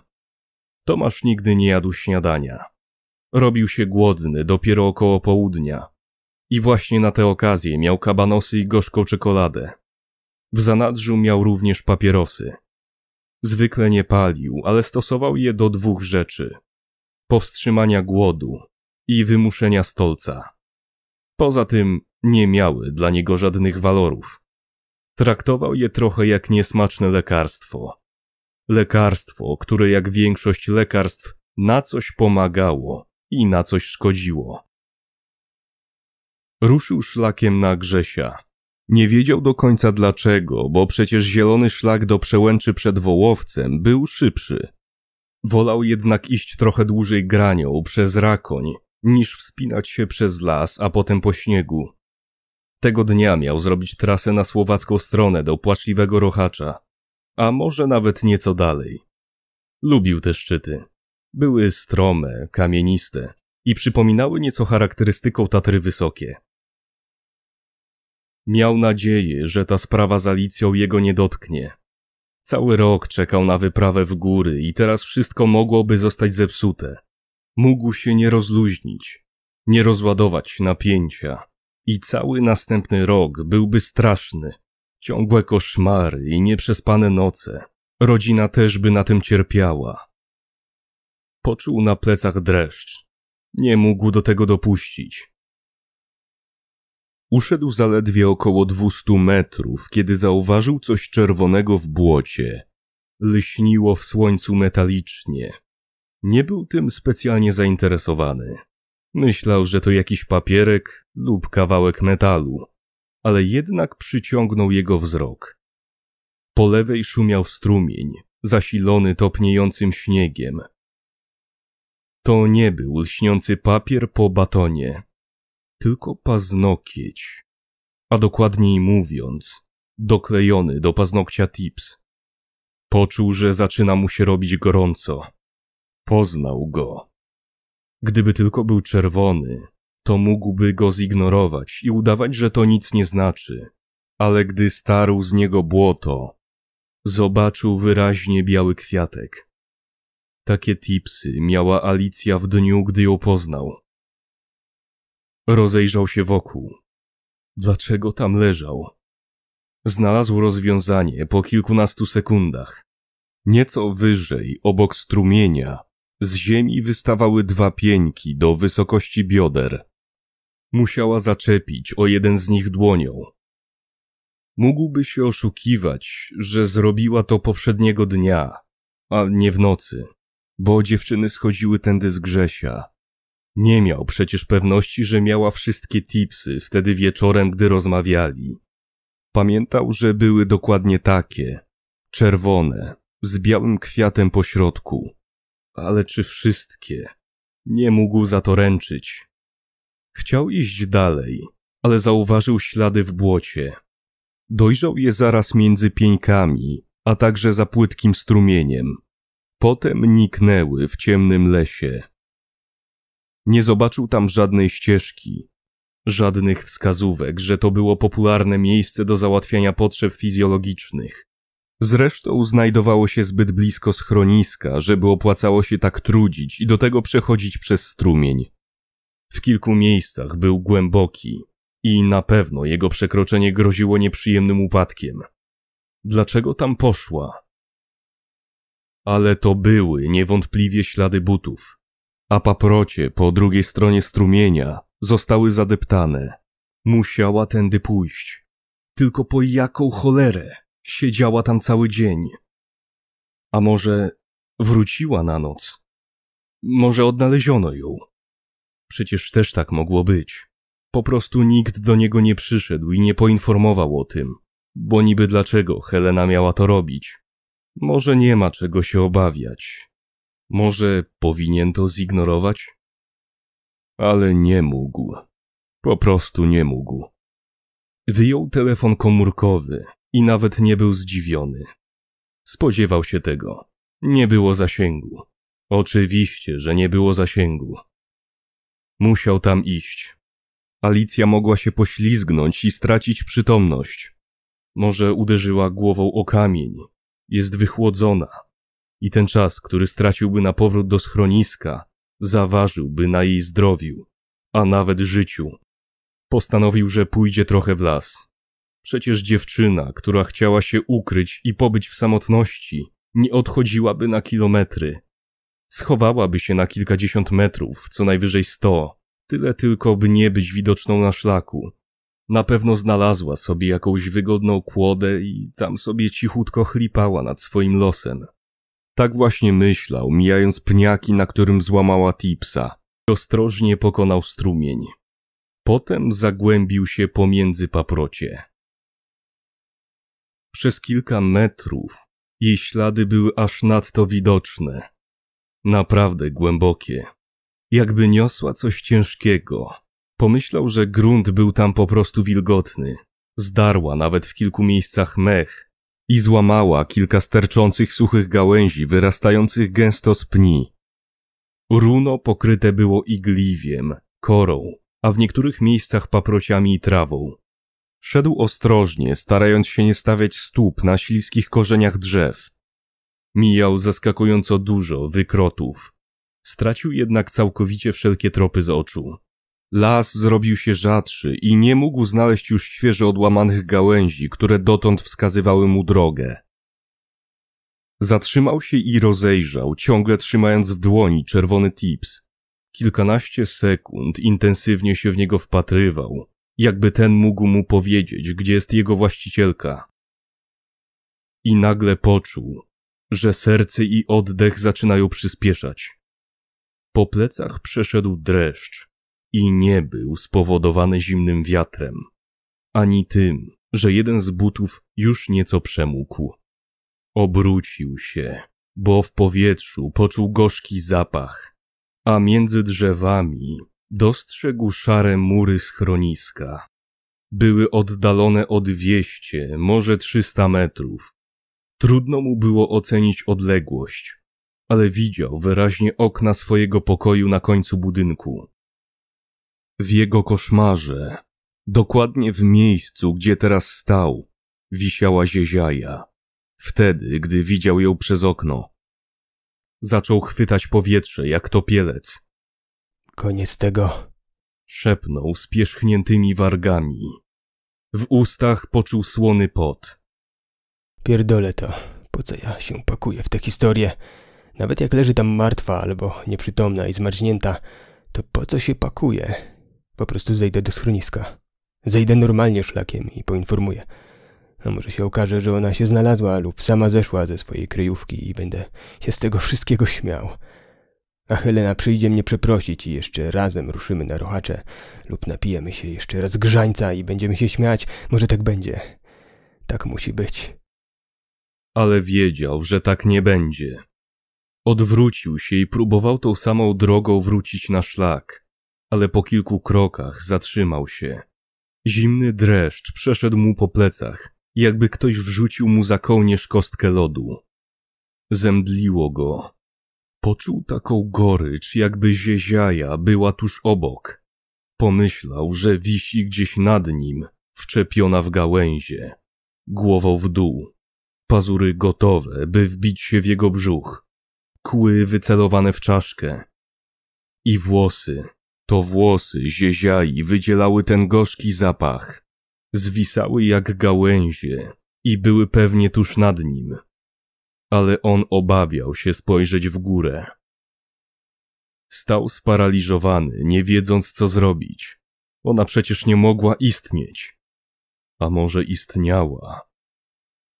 [SPEAKER 1] Tomasz nigdy nie jadł śniadania. Robił się głodny dopiero około południa. I właśnie na tę okazję miał kabanosy i gorzką czekoladę. W zanadrzu miał również papierosy. Zwykle nie palił, ale stosował je do dwóch rzeczy: powstrzymania głodu i wymuszenia stolca. Poza tym nie miały dla niego żadnych walorów. Traktował je trochę jak niesmaczne lekarstwo. Lekarstwo, które jak większość lekarstw na coś pomagało i na coś szkodziło. Ruszył szlakiem na Grzesia. Nie wiedział do końca dlaczego, bo przecież zielony szlak do przełęczy przed Wołowcem był szybszy. Wolał jednak iść trochę dłużej granią przez rakoń, niż wspinać się przez las, a potem po śniegu. Tego dnia miał zrobić trasę na słowacką stronę do płaczliwego rochacza, a może nawet nieco dalej. Lubił te szczyty. Były strome, kamieniste i przypominały nieco charakterystyką Tatry Wysokie. Miał nadzieję, że ta sprawa z Alicją jego nie dotknie. Cały rok czekał na wyprawę w góry i teraz wszystko mogłoby zostać zepsute. Mógł się nie rozluźnić, nie rozładować napięcia. I cały następny rok byłby straszny. Ciągłe koszmary i nieprzespane noce. Rodzina też by na tym cierpiała. Poczuł na plecach dreszcz. Nie mógł do tego dopuścić. Uszedł zaledwie około dwustu metrów, kiedy zauważył coś czerwonego w błocie. Lśniło w słońcu metalicznie. Nie był tym specjalnie zainteresowany. Myślał, że to jakiś papierek lub kawałek metalu, ale jednak przyciągnął jego wzrok. Po lewej szumiał strumień, zasilony topniejącym śniegiem. To nie był lśniący papier po batonie, tylko paznokieć, a dokładniej mówiąc, doklejony do paznokcia tips. Poczuł, że zaczyna mu się robić gorąco. Poznał go. Gdyby tylko był czerwony, to mógłby go zignorować i udawać, że to nic nie znaczy. Ale gdy starł z niego błoto, zobaczył wyraźnie biały kwiatek. Takie tipsy miała Alicja w dniu, gdy ją poznał. Rozejrzał się wokół. Dlaczego tam leżał? Znalazł rozwiązanie po kilkunastu sekundach. Nieco wyżej, obok strumienia, z ziemi wystawały dwa pieńki do wysokości bioder. Musiała zaczepić o jeden z nich dłonią. Mógłby się oszukiwać, że zrobiła to poprzedniego dnia, a nie w nocy, bo dziewczyny schodziły tędy z Grzesia nie miał przecież pewności, że miała wszystkie tipsy wtedy wieczorem, gdy rozmawiali. Pamiętał, że były dokładnie takie. Czerwone, z białym kwiatem po środku. Ale czy wszystkie? Nie mógł za to ręczyć. Chciał iść dalej, ale zauważył ślady w błocie. Dojrzał je zaraz między pieńkami, a także za płytkim strumieniem. Potem niknęły w ciemnym lesie. Nie zobaczył tam żadnej ścieżki, żadnych wskazówek, że to było popularne miejsce do załatwiania potrzeb fizjologicznych. Zresztą znajdowało się zbyt blisko schroniska, żeby opłacało się tak trudzić i do tego przechodzić przez strumień. W kilku miejscach był głęboki i na pewno jego przekroczenie groziło nieprzyjemnym upadkiem. Dlaczego tam poszła? Ale to były niewątpliwie ślady butów a paprocie po drugiej stronie strumienia zostały zadeptane. Musiała tędy pójść. Tylko po jaką cholerę siedziała tam cały dzień. A może wróciła na noc? Może odnaleziono ją? Przecież też tak mogło być. Po prostu nikt do niego nie przyszedł i nie poinformował o tym, bo niby dlaczego Helena miała to robić. Może nie ma czego się obawiać. Może powinien to zignorować? Ale nie mógł. Po prostu nie mógł. Wyjął telefon komórkowy i nawet nie był zdziwiony. Spodziewał się tego. Nie było zasięgu. Oczywiście, że nie było zasięgu. Musiał tam iść. Alicja mogła się poślizgnąć i stracić przytomność. Może uderzyła głową o kamień. Jest wychłodzona i ten czas, który straciłby na powrót do schroniska, zaważyłby na jej zdrowiu, a nawet życiu. Postanowił, że pójdzie trochę w las. Przecież dziewczyna, która chciała się ukryć i pobyć w samotności, nie odchodziłaby na kilometry. Schowałaby się na kilkadziesiąt metrów, co najwyżej sto, tyle tylko, by nie być widoczną na szlaku. Na pewno znalazła sobie jakąś wygodną kłodę i tam sobie cichutko chlipała nad swoim losem. Tak właśnie myślał, mijając pniaki, na którym złamała tipsa. Ostrożnie pokonał strumień. Potem zagłębił się pomiędzy paprocie. Przez kilka metrów jej ślady były aż nadto widoczne. Naprawdę głębokie. Jakby niosła coś ciężkiego. Pomyślał, że grunt był tam po prostu wilgotny. Zdarła nawet w kilku miejscach mech, i złamała kilka sterczących suchych gałęzi wyrastających gęsto z pni. Runo pokryte było igliwiem, korą, a w niektórych miejscach paprociami i trawą. Szedł ostrożnie, starając się nie stawiać stóp na śliskich korzeniach drzew. Mijał zaskakująco dużo wykrotów. Stracił jednak całkowicie wszelkie tropy z oczu. Las zrobił się rzadszy i nie mógł znaleźć już świeżo odłamanych gałęzi, które dotąd wskazywały mu drogę. Zatrzymał się i rozejrzał, ciągle trzymając w dłoni czerwony tips. Kilkanaście sekund intensywnie się w niego wpatrywał, jakby ten mógł mu powiedzieć, gdzie jest jego właścicielka. I nagle poczuł, że serce i oddech zaczynają przyspieszać. Po plecach przeszedł dreszcz, i nie był spowodowany zimnym wiatrem, ani tym, że jeden z butów już nieco przemógł. Obrócił się, bo w powietrzu poczuł gorzki zapach, a między drzewami dostrzegł szare mury schroniska. Były oddalone o dwieście, może trzysta metrów. Trudno mu było ocenić odległość, ale widział wyraźnie okna swojego pokoju na końcu budynku. W jego koszmarze, dokładnie w miejscu, gdzie teraz stał, wisiała zieziaja. Wtedy, gdy widział ją przez okno. Zaczął chwytać powietrze jak topielec.
[SPEAKER 2] Koniec tego.
[SPEAKER 1] Szepnął z pierzchniętymi wargami. W ustach poczuł słony pot.
[SPEAKER 2] Pierdolę to. Po co ja się pakuję w tę historię? Nawet jak leży tam martwa albo nieprzytomna i zmarznięta, to po co się pakuje? Po prostu zejdę do schroniska. Zejdę normalnie szlakiem i poinformuję. A może się okaże, że ona się znalazła lub sama zeszła ze swojej kryjówki i będę się z tego wszystkiego śmiał. A Helena przyjdzie mnie przeprosić i jeszcze razem ruszymy na rochacze lub napijemy się jeszcze raz grzańca i będziemy się śmiać. Może tak będzie. Tak musi być.
[SPEAKER 1] Ale wiedział, że tak nie będzie. Odwrócił się i próbował tą samą drogą wrócić na szlak ale po kilku krokach zatrzymał się. Zimny dreszcz przeszedł mu po plecach, jakby ktoś wrzucił mu za kołnierz kostkę lodu. Zemdliło go. Poczuł taką gorycz, jakby zieziaja była tuż obok. Pomyślał, że wisi gdzieś nad nim, wczepiona w gałęzie. Głową w dół. Pazury gotowe, by wbić się w jego brzuch. Kły wycelowane w czaszkę. I włosy, to włosy zieziai wydzielały ten gorzki zapach. Zwisały jak gałęzie i były pewnie tuż nad nim. Ale on obawiał się spojrzeć w górę. Stał sparaliżowany, nie wiedząc co zrobić. Ona przecież nie mogła istnieć. A może istniała?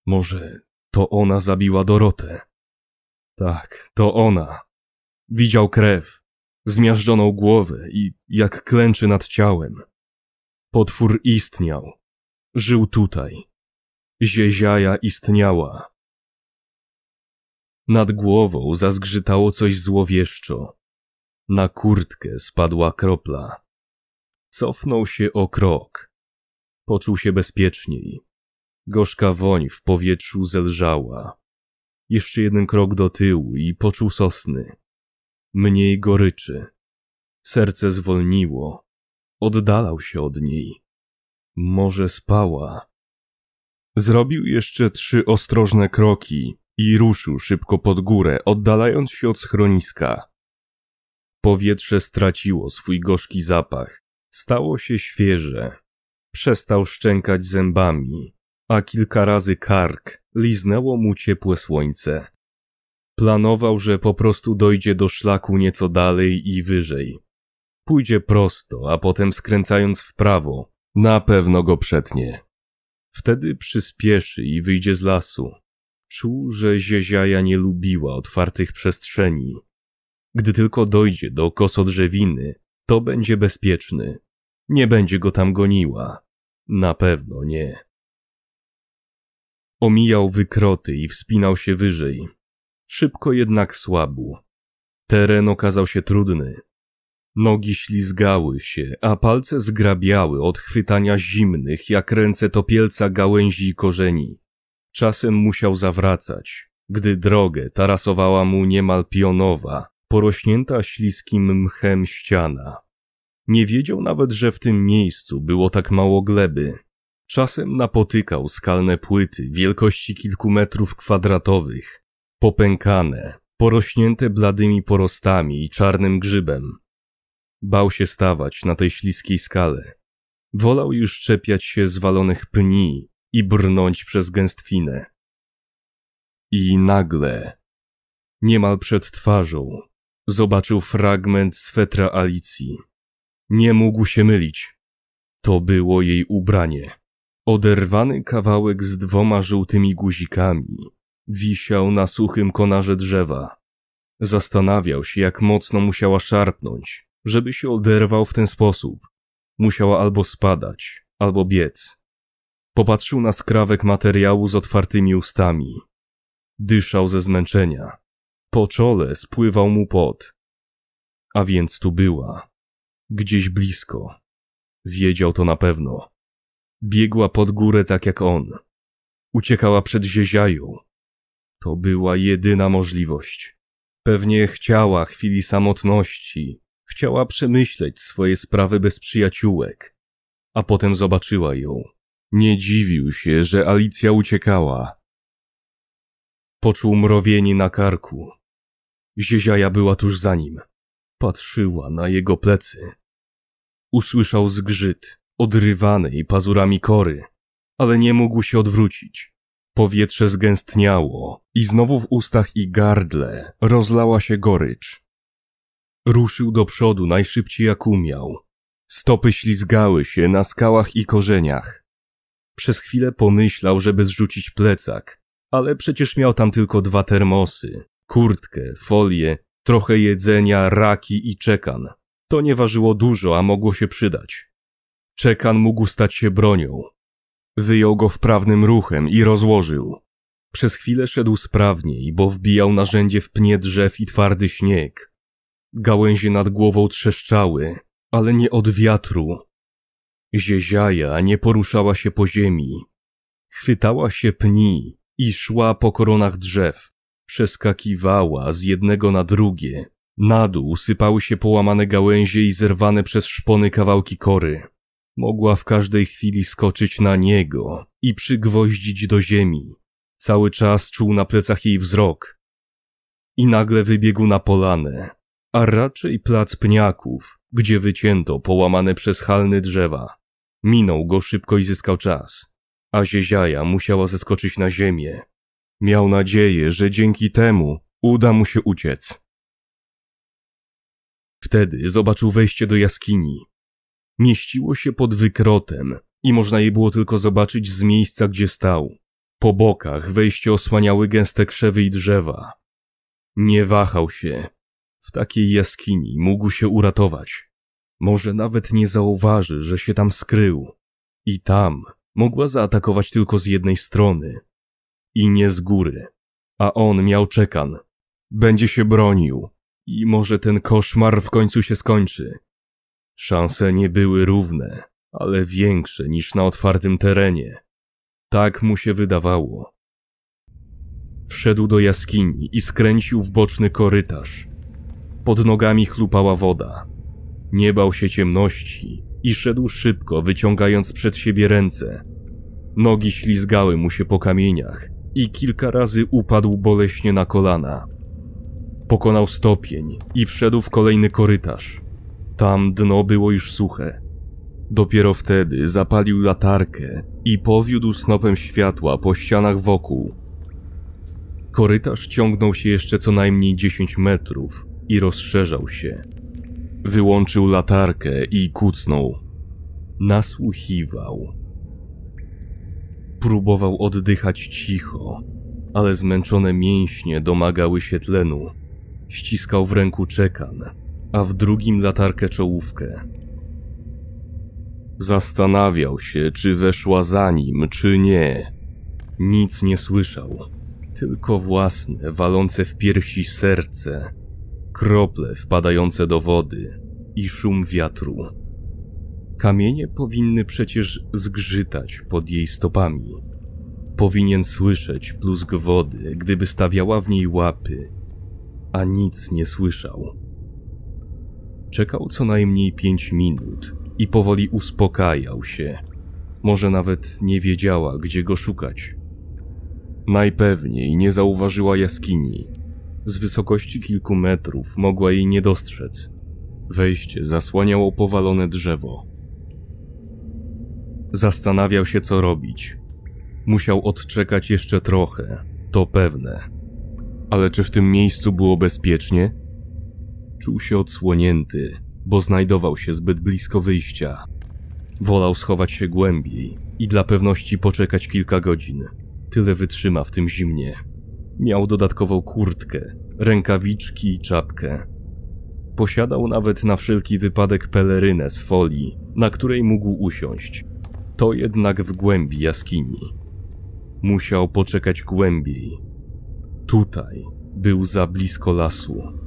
[SPEAKER 1] Może to ona zabiła Dorotę? Tak, to ona. Widział krew, zmiażdżoną głowę i jak klęczy nad ciałem. Potwór istniał. Żył tutaj. Zieziaja istniała. Nad głową zazgrzytało coś złowieszczo. Na kurtkę spadła kropla. Cofnął się o krok. Poczuł się bezpieczniej. Gorzka woń w powietrzu zelżała. Jeszcze jeden krok do tyłu i poczuł sosny mniej goryczy. Serce zwolniło, oddalał się od niej. Może spała. Zrobił jeszcze trzy ostrożne kroki i ruszył szybko pod górę, oddalając się od schroniska. Powietrze straciło swój gorzki zapach, stało się świeże. Przestał szczękać zębami, a kilka razy kark liznęło mu ciepłe słońce. Planował, że po prostu dojdzie do szlaku nieco dalej i wyżej. Pójdzie prosto, a potem skręcając w prawo, na pewno go przetnie. Wtedy przyspieszy i wyjdzie z lasu. Czuł, że zieziaja nie lubiła otwartych przestrzeni. Gdy tylko dojdzie do kosodrzewiny, to będzie bezpieczny. Nie będzie go tam goniła. Na pewno nie. Omijał wykroty i wspinał się wyżej. Szybko jednak słabł. Teren okazał się trudny. Nogi ślizgały się, a palce zgrabiały od chwytania zimnych, jak ręce topielca gałęzi i korzeni. Czasem musiał zawracać, gdy drogę tarasowała mu niemal pionowa, porośnięta śliskim mchem ściana. Nie wiedział nawet, że w tym miejscu było tak mało gleby. Czasem napotykał skalne płyty wielkości kilku metrów kwadratowych, popękane, porośnięte bladymi porostami i czarnym grzybem. Bał się stawać na tej śliskiej skale. Wolał już czepiać się zwalonych pni i brnąć przez gęstwinę. I nagle, niemal przed twarzą, zobaczył fragment swetra Alicji. Nie mógł się mylić. To było jej ubranie. Oderwany kawałek z dwoma żółtymi guzikami, Wisiał na suchym konarze drzewa. Zastanawiał się, jak mocno musiała szarpnąć, żeby się oderwał w ten sposób. Musiała albo spadać, albo biec. Popatrzył na skrawek materiału z otwartymi ustami. Dyszał ze zmęczenia. Po czole spływał mu pot. A więc tu była. Gdzieś blisko. Wiedział to na pewno. Biegła pod górę tak jak on. Uciekała przed zieziają, to była jedyna możliwość. Pewnie chciała chwili samotności, chciała przemyśleć swoje sprawy bez przyjaciółek. A potem zobaczyła ją. Nie dziwił się, że Alicja uciekała. Poczuł mrowienie na karku. Zieziaja była tuż za nim. Patrzyła na jego plecy. Usłyszał zgrzyt, odrywanej pazurami kory, ale nie mógł się odwrócić. Powietrze zgęstniało i znowu w ustach i gardle rozlała się gorycz. Ruszył do przodu najszybciej jak umiał. Stopy ślizgały się na skałach i korzeniach. Przez chwilę pomyślał, żeby zrzucić plecak, ale przecież miał tam tylko dwa termosy, kurtkę, folię, trochę jedzenia, raki i czekan. To nie ważyło dużo, a mogło się przydać. Czekan mógł stać się bronią, Wyjął go wprawnym ruchem i rozłożył. Przez chwilę szedł sprawniej, bo wbijał narzędzie w pnie drzew i twardy śnieg. Gałęzie nad głową trzeszczały, ale nie od wiatru. Zieziaja nie poruszała się po ziemi. Chwytała się pni i szła po koronach drzew. Przeskakiwała z jednego na drugie. Na dół sypały się połamane gałęzie i zerwane przez szpony kawałki kory. Mogła w każdej chwili skoczyć na niego i przygwoździć do ziemi. Cały czas czuł na plecach jej wzrok. I nagle wybiegł na polanę, a raczej plac pniaków, gdzie wycięto połamane przez halny drzewa. Minął go szybko i zyskał czas, a zieziaja musiała zeskoczyć na ziemię. Miał nadzieję, że dzięki temu uda mu się uciec. Wtedy zobaczył wejście do jaskini, mieściło się pod wykrotem i można je było tylko zobaczyć z miejsca, gdzie stał. Po bokach wejście osłaniały gęste krzewy i drzewa. Nie wahał się. W takiej jaskini mógł się uratować. Może nawet nie zauważy, że się tam skrył. I tam mogła zaatakować tylko z jednej strony. I nie z góry. A on miał czekan. Będzie się bronił. I może ten koszmar w końcu się skończy. Szanse nie były równe, ale większe niż na otwartym terenie. Tak mu się wydawało. Wszedł do jaskini i skręcił w boczny korytarz. Pod nogami chlupała woda. Nie bał się ciemności i szedł szybko, wyciągając przed siebie ręce. Nogi ślizgały mu się po kamieniach i kilka razy upadł boleśnie na kolana. Pokonał stopień i wszedł w kolejny korytarz. Tam dno było już suche. Dopiero wtedy zapalił latarkę i powiódł snopem światła po ścianach wokół. Korytarz ciągnął się jeszcze co najmniej 10 metrów i rozszerzał się. Wyłączył latarkę i kucnął. Nasłuchiwał. Próbował oddychać cicho, ale zmęczone mięśnie domagały się tlenu. Ściskał w ręku czekan, a w drugim latarkę czołówkę. Zastanawiał się, czy weszła za nim, czy nie. Nic nie słyszał, tylko własne, walące w piersi serce, krople wpadające do wody i szum wiatru. Kamienie powinny przecież zgrzytać pod jej stopami. Powinien słyszeć plusk wody, gdyby stawiała w niej łapy, a nic nie słyszał. Czekał co najmniej pięć minut i powoli uspokajał się. Może nawet nie wiedziała, gdzie go szukać. Najpewniej nie zauważyła jaskini. Z wysokości kilku metrów mogła jej nie dostrzec. Wejście zasłaniało powalone drzewo. Zastanawiał się, co robić. Musiał odczekać jeszcze trochę, to pewne. Ale czy w tym miejscu było bezpiecznie? Czuł się odsłonięty, bo znajdował się zbyt blisko wyjścia. Wolał schować się głębiej i dla pewności poczekać kilka godzin. Tyle wytrzyma w tym zimnie. Miał dodatkową kurtkę, rękawiczki i czapkę. Posiadał nawet na wszelki wypadek pelerynę z folii, na której mógł usiąść. To jednak w głębi jaskini. Musiał poczekać głębiej. Tutaj był za blisko lasu.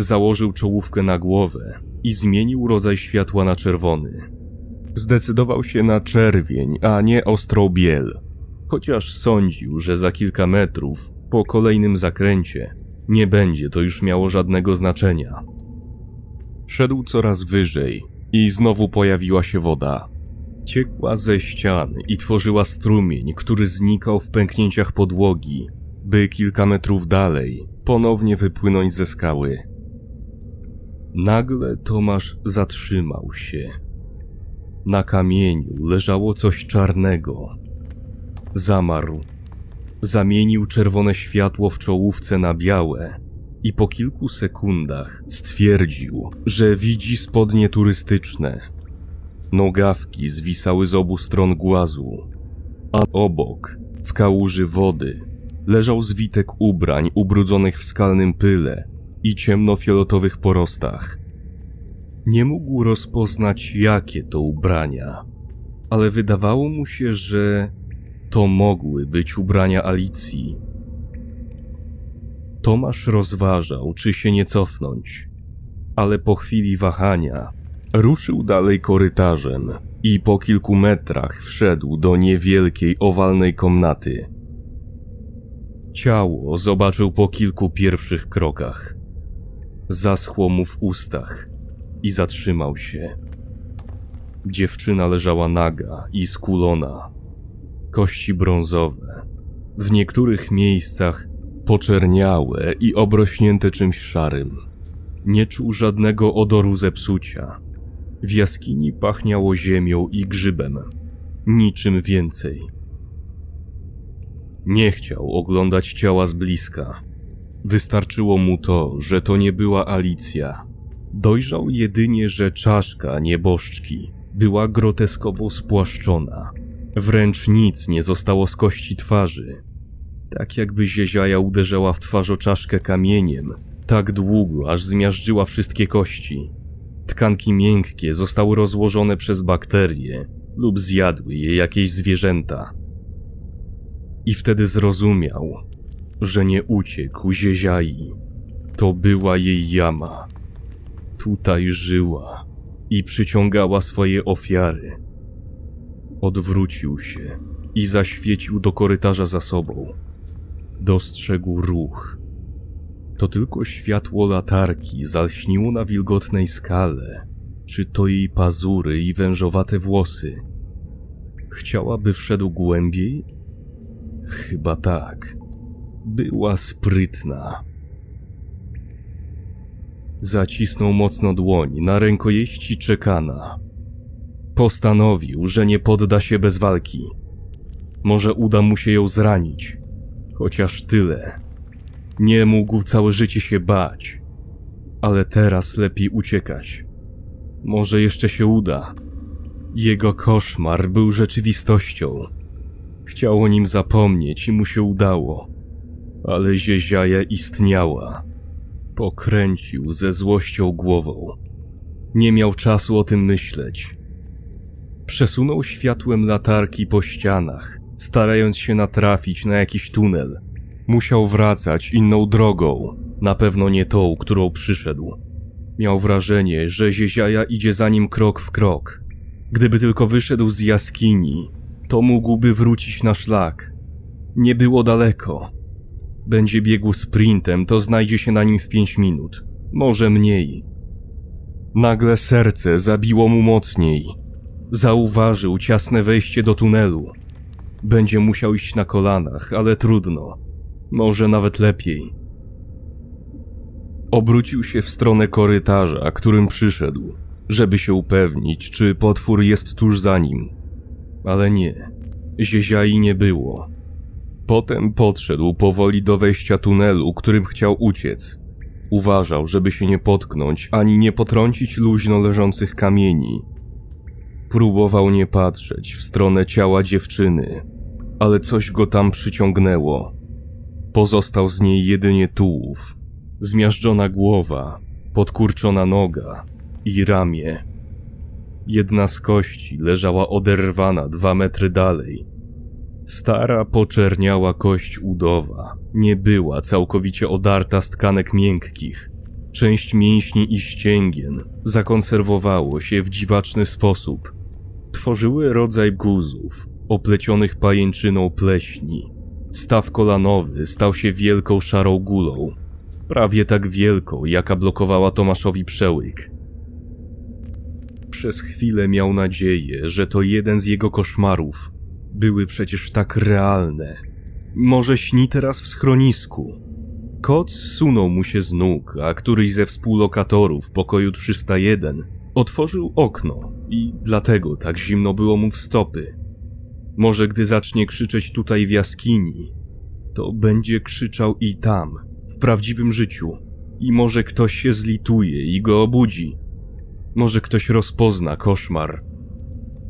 [SPEAKER 1] Założył czołówkę na głowę i zmienił rodzaj światła na czerwony. Zdecydował się na czerwień, a nie ostrą biel. Chociaż sądził, że za kilka metrów, po kolejnym zakręcie, nie będzie to już miało żadnego znaczenia. Szedł coraz wyżej i znowu pojawiła się woda. Ciekła ze ścian i tworzyła strumień, który znikał w pęknięciach podłogi, by kilka metrów dalej ponownie wypłynąć ze skały. Nagle Tomasz zatrzymał się. Na kamieniu leżało coś czarnego. Zamarł. Zamienił czerwone światło w czołówce na białe i po kilku sekundach stwierdził, że widzi spodnie turystyczne. Nogawki zwisały z obu stron głazu, a obok, w kałuży wody, leżał zwitek ubrań ubrudzonych w skalnym pyle i ciemnofioletowych porostach. Nie mógł rozpoznać, jakie to ubrania, ale wydawało mu się, że to mogły być ubrania Alicji. Tomasz rozważał, czy się nie cofnąć, ale po chwili wahania ruszył dalej korytarzem i po kilku metrach wszedł do niewielkiej owalnej komnaty. Ciało zobaczył po kilku pierwszych krokach zaschło mu w ustach i zatrzymał się. Dziewczyna leżała naga i skulona, kości brązowe, w niektórych miejscach poczerniałe i obrośnięte czymś szarym. Nie czuł żadnego odoru zepsucia. W jaskini pachniało ziemią i grzybem, niczym więcej. Nie chciał oglądać ciała z bliska. Wystarczyło mu to, że to nie była Alicja. Dojrzał jedynie, że czaszka nieboszczki była groteskowo spłaszczona. Wręcz nic nie zostało z kości twarzy. Tak jakby zieziaja uderzała w twarz o czaszkę kamieniem, tak długo, aż zmiażdżyła wszystkie kości. Tkanki miękkie zostały rozłożone przez bakterie lub zjadły je jakieś zwierzęta. I wtedy zrozumiał, że nie uciekł Zieziai. To była jej jama. Tutaj żyła i przyciągała swoje ofiary. Odwrócił się i zaświecił do korytarza za sobą. Dostrzegł ruch. To tylko światło latarki zalśniło na wilgotnej skale, czy to jej pazury i wężowate włosy. Chciałaby wszedł głębiej? Chyba tak była sprytna. Zacisnął mocno dłoń na rękojeści czekana. Postanowił, że nie podda się bez walki. Może uda mu się ją zranić, chociaż tyle. Nie mógł całe życie się bać, ale teraz lepiej uciekać. Może jeszcze się uda. Jego koszmar był rzeczywistością. Chciał o nim zapomnieć i mu się udało ale zieziaja istniała. Pokręcił ze złością głową. Nie miał czasu o tym myśleć. Przesunął światłem latarki po ścianach, starając się natrafić na jakiś tunel. Musiał wracać inną drogą, na pewno nie tą, którą przyszedł. Miał wrażenie, że zieziaja idzie za nim krok w krok. Gdyby tylko wyszedł z jaskini, to mógłby wrócić na szlak. Nie było daleko będzie biegł sprintem, to znajdzie się na nim w 5 minut, może mniej. Nagle serce zabiło mu mocniej. Zauważył ciasne wejście do tunelu. Będzie musiał iść na kolanach, ale trudno. Może nawet lepiej. Obrócił się w stronę korytarza, którym przyszedł, żeby się upewnić, czy potwór jest tuż za nim. Ale nie, zieziai nie było. Potem podszedł powoli do wejścia tunelu, którym chciał uciec. Uważał, żeby się nie potknąć ani nie potrącić luźno leżących kamieni. Próbował nie patrzeć w stronę ciała dziewczyny, ale coś go tam przyciągnęło. Pozostał z niej jedynie tułów, zmiażdżona głowa, podkurczona noga i ramię. Jedna z kości leżała oderwana dwa metry dalej, Stara, poczerniała kość udowa. Nie była całkowicie odarta z tkanek miękkich. Część mięśni i ścięgien zakonserwowało się w dziwaczny sposób. Tworzyły rodzaj guzów, oplecionych pajęczyną pleśni. Staw kolanowy stał się wielką szarą gulą, prawie tak wielką, jaka blokowała Tomaszowi przełyk. Przez chwilę miał nadzieję, że to jeden z jego koszmarów – były przecież tak realne. Może śni teraz w schronisku. Kot zsunął mu się z nóg, a któryś ze współlokatorów w pokoju 301 otworzył okno i dlatego tak zimno było mu w stopy. Może gdy zacznie krzyczeć tutaj w jaskini, to będzie krzyczał i tam, w prawdziwym życiu. I może ktoś się zlituje i go obudzi. Może ktoś rozpozna koszmar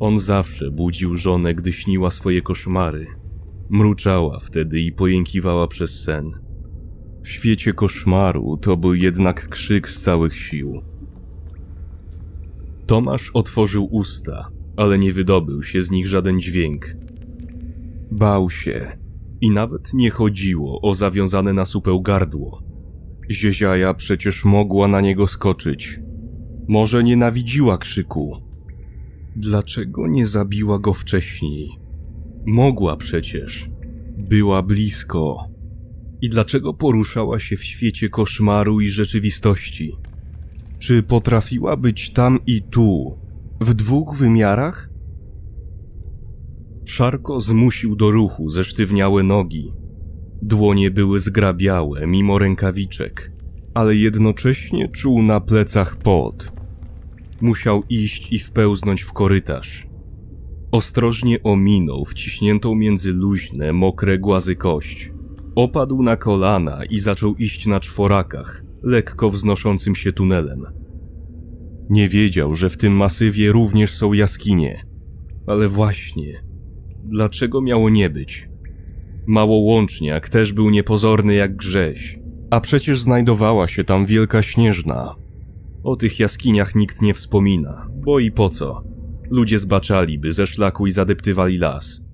[SPEAKER 1] on zawsze budził żonę, gdy śniła swoje koszmary. Mruczała wtedy i pojękiwała przez sen. W świecie koszmaru to był jednak krzyk z całych sił. Tomasz otworzył usta, ale nie wydobył się z nich żaden dźwięk. Bał się i nawet nie chodziło o zawiązane na supeł gardło. Zieziaja przecież mogła na niego skoczyć. Może nienawidziła krzyku, Dlaczego nie zabiła go wcześniej? Mogła przecież. Była blisko. I dlaczego poruszała się w świecie koszmaru i rzeczywistości? Czy potrafiła być tam i tu, w dwóch wymiarach? Szarko zmusił do ruchu zesztywniałe nogi. Dłonie były zgrabiałe mimo rękawiczek, ale jednocześnie czuł na plecach pot musiał iść i wpełznąć w korytarz. Ostrożnie ominął wciśniętą między luźne, mokre głazy kość. Opadł na kolana i zaczął iść na czworakach, lekko wznoszącym się tunelem. Nie wiedział, że w tym masywie również są jaskinie. Ale właśnie, dlaczego miało nie być? Mało Małołączniak też był niepozorny jak grześ, a przecież znajdowała się tam wielka śnieżna, o tych jaskiniach nikt nie wspomina, bo i po co? Ludzie zbaczaliby ze szlaku i zadeptywali las.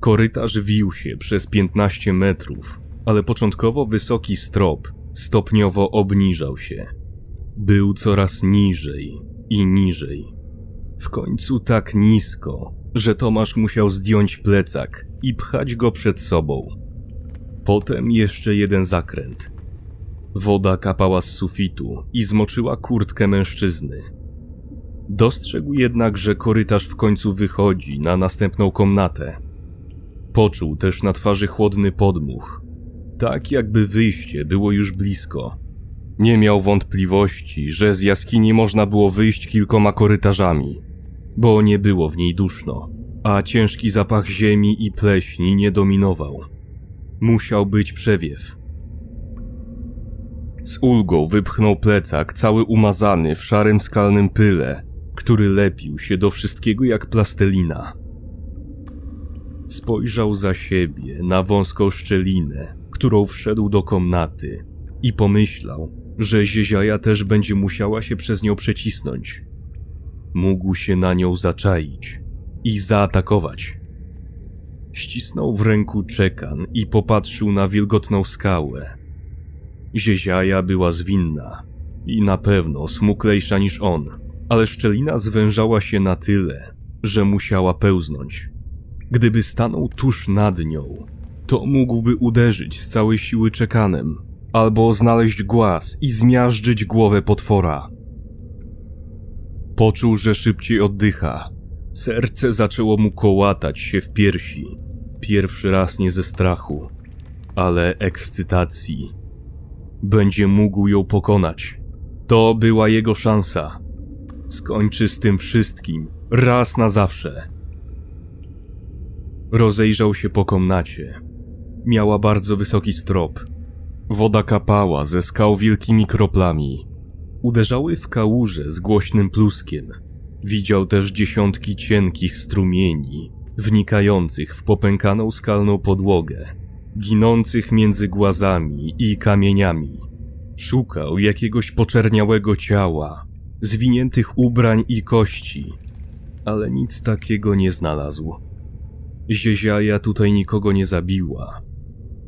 [SPEAKER 1] Korytarz wił się przez 15 metrów, ale początkowo wysoki strop stopniowo obniżał się. Był coraz niżej i niżej. W końcu tak nisko, że Tomasz musiał zdjąć plecak i pchać go przed sobą. Potem jeszcze jeden zakręt, Woda kapała z sufitu i zmoczyła kurtkę mężczyzny. Dostrzegł jednak, że korytarz w końcu wychodzi na następną komnatę. Poczuł też na twarzy chłodny podmuch, tak jakby wyjście było już blisko. Nie miał wątpliwości, że z jaskini można było wyjść kilkoma korytarzami, bo nie było w niej duszno, a ciężki zapach ziemi i pleśni nie dominował. Musiał być przewiew. Z ulgą wypchnął plecak, cały umazany w szarym skalnym pyle, który lepił się do wszystkiego jak plastelina. Spojrzał za siebie na wąską szczelinę, którą wszedł do komnaty i pomyślał, że zieziaja też będzie musiała się przez nią przecisnąć. Mógł się na nią zaczaić i zaatakować. Ścisnął w ręku czekan i popatrzył na wilgotną skałę, Zieziaja była zwinna i na pewno smuklejsza niż on, ale szczelina zwężała się na tyle, że musiała pełznąć. Gdyby stanął tuż nad nią, to mógłby uderzyć z całej siły czekanem, albo znaleźć głaz i zmiażdżyć głowę potwora. Poczuł, że szybciej oddycha. Serce zaczęło mu kołatać się w piersi. Pierwszy raz nie ze strachu, ale ekscytacji będzie mógł ją pokonać. To była jego szansa. Skończy z tym wszystkim, raz na zawsze. Rozejrzał się po komnacie. Miała bardzo wysoki strop. Woda kapała ze skał wielkimi kroplami. Uderzały w kałuże z głośnym pluskiem. Widział też dziesiątki cienkich strumieni, wnikających w popękaną skalną podłogę ginących między głazami i kamieniami. Szukał jakiegoś poczerniałego ciała, zwiniętych ubrań i kości, ale nic takiego nie znalazł. Zieziaja tutaj nikogo nie zabiła,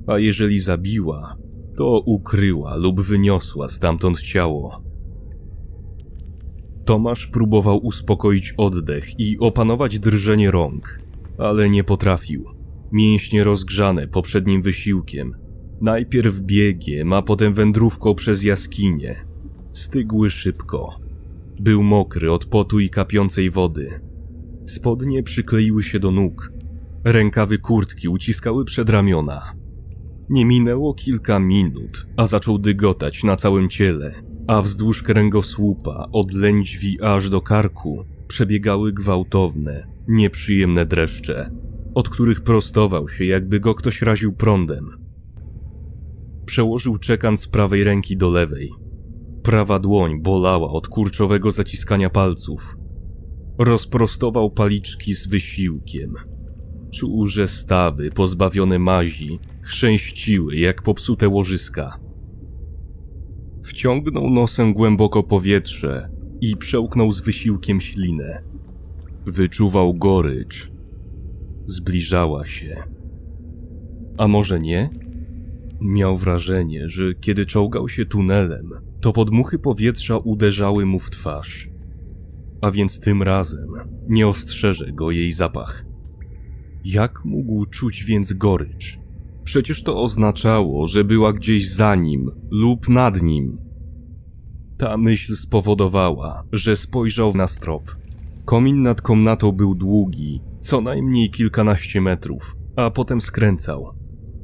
[SPEAKER 1] a jeżeli zabiła, to ukryła lub wyniosła stamtąd ciało. Tomasz próbował uspokoić oddech i opanować drżenie rąk, ale nie potrafił mięśnie rozgrzane poprzednim wysiłkiem. Najpierw biegiem, a potem wędrówką przez jaskinie. Stygły szybko. Był mokry od potu i kapiącej wody. Spodnie przykleiły się do nóg. Rękawy kurtki uciskały przed ramiona. Nie minęło kilka minut, a zaczął dygotać na całym ciele, a wzdłuż kręgosłupa, od lędźwi aż do karku, przebiegały gwałtowne, nieprzyjemne dreszcze od których prostował się, jakby go ktoś raził prądem. Przełożył czekan z prawej ręki do lewej. Prawa dłoń bolała od kurczowego zaciskania palców. Rozprostował paliczki z wysiłkiem. Czuł, że stawy pozbawione mazi chrzęściły jak popsute łożyska. Wciągnął nosem głęboko powietrze i przełknął z wysiłkiem ślinę. Wyczuwał gorycz zbliżała się. A może nie? Miał wrażenie, że kiedy czołgał się tunelem, to podmuchy powietrza uderzały mu w twarz. A więc tym razem nie ostrzeże go jej zapach. Jak mógł czuć więc gorycz? Przecież to oznaczało, że była gdzieś za nim lub nad nim. Ta myśl spowodowała, że spojrzał na strop. Komin nad komnatą był długi co najmniej kilkanaście metrów, a potem skręcał.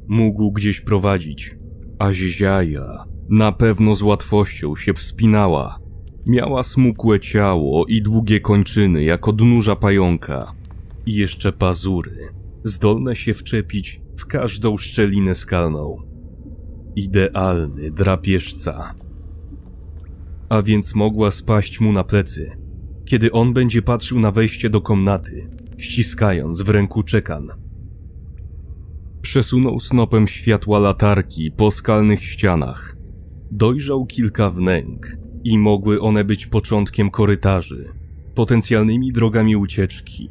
[SPEAKER 1] Mógł gdzieś prowadzić, a zieziaja na pewno z łatwością się wspinała. Miała smukłe ciało i długie kończyny jak odnóża pająka. I jeszcze pazury, zdolne się wczepić w każdą szczelinę skalną. Idealny drapieżca. A więc mogła spaść mu na plecy, kiedy on będzie patrzył na wejście do komnaty ściskając w ręku czekan. Przesunął snopem światła latarki po skalnych ścianach. Dojrzał kilka wnęk i mogły one być początkiem korytarzy, potencjalnymi drogami ucieczki,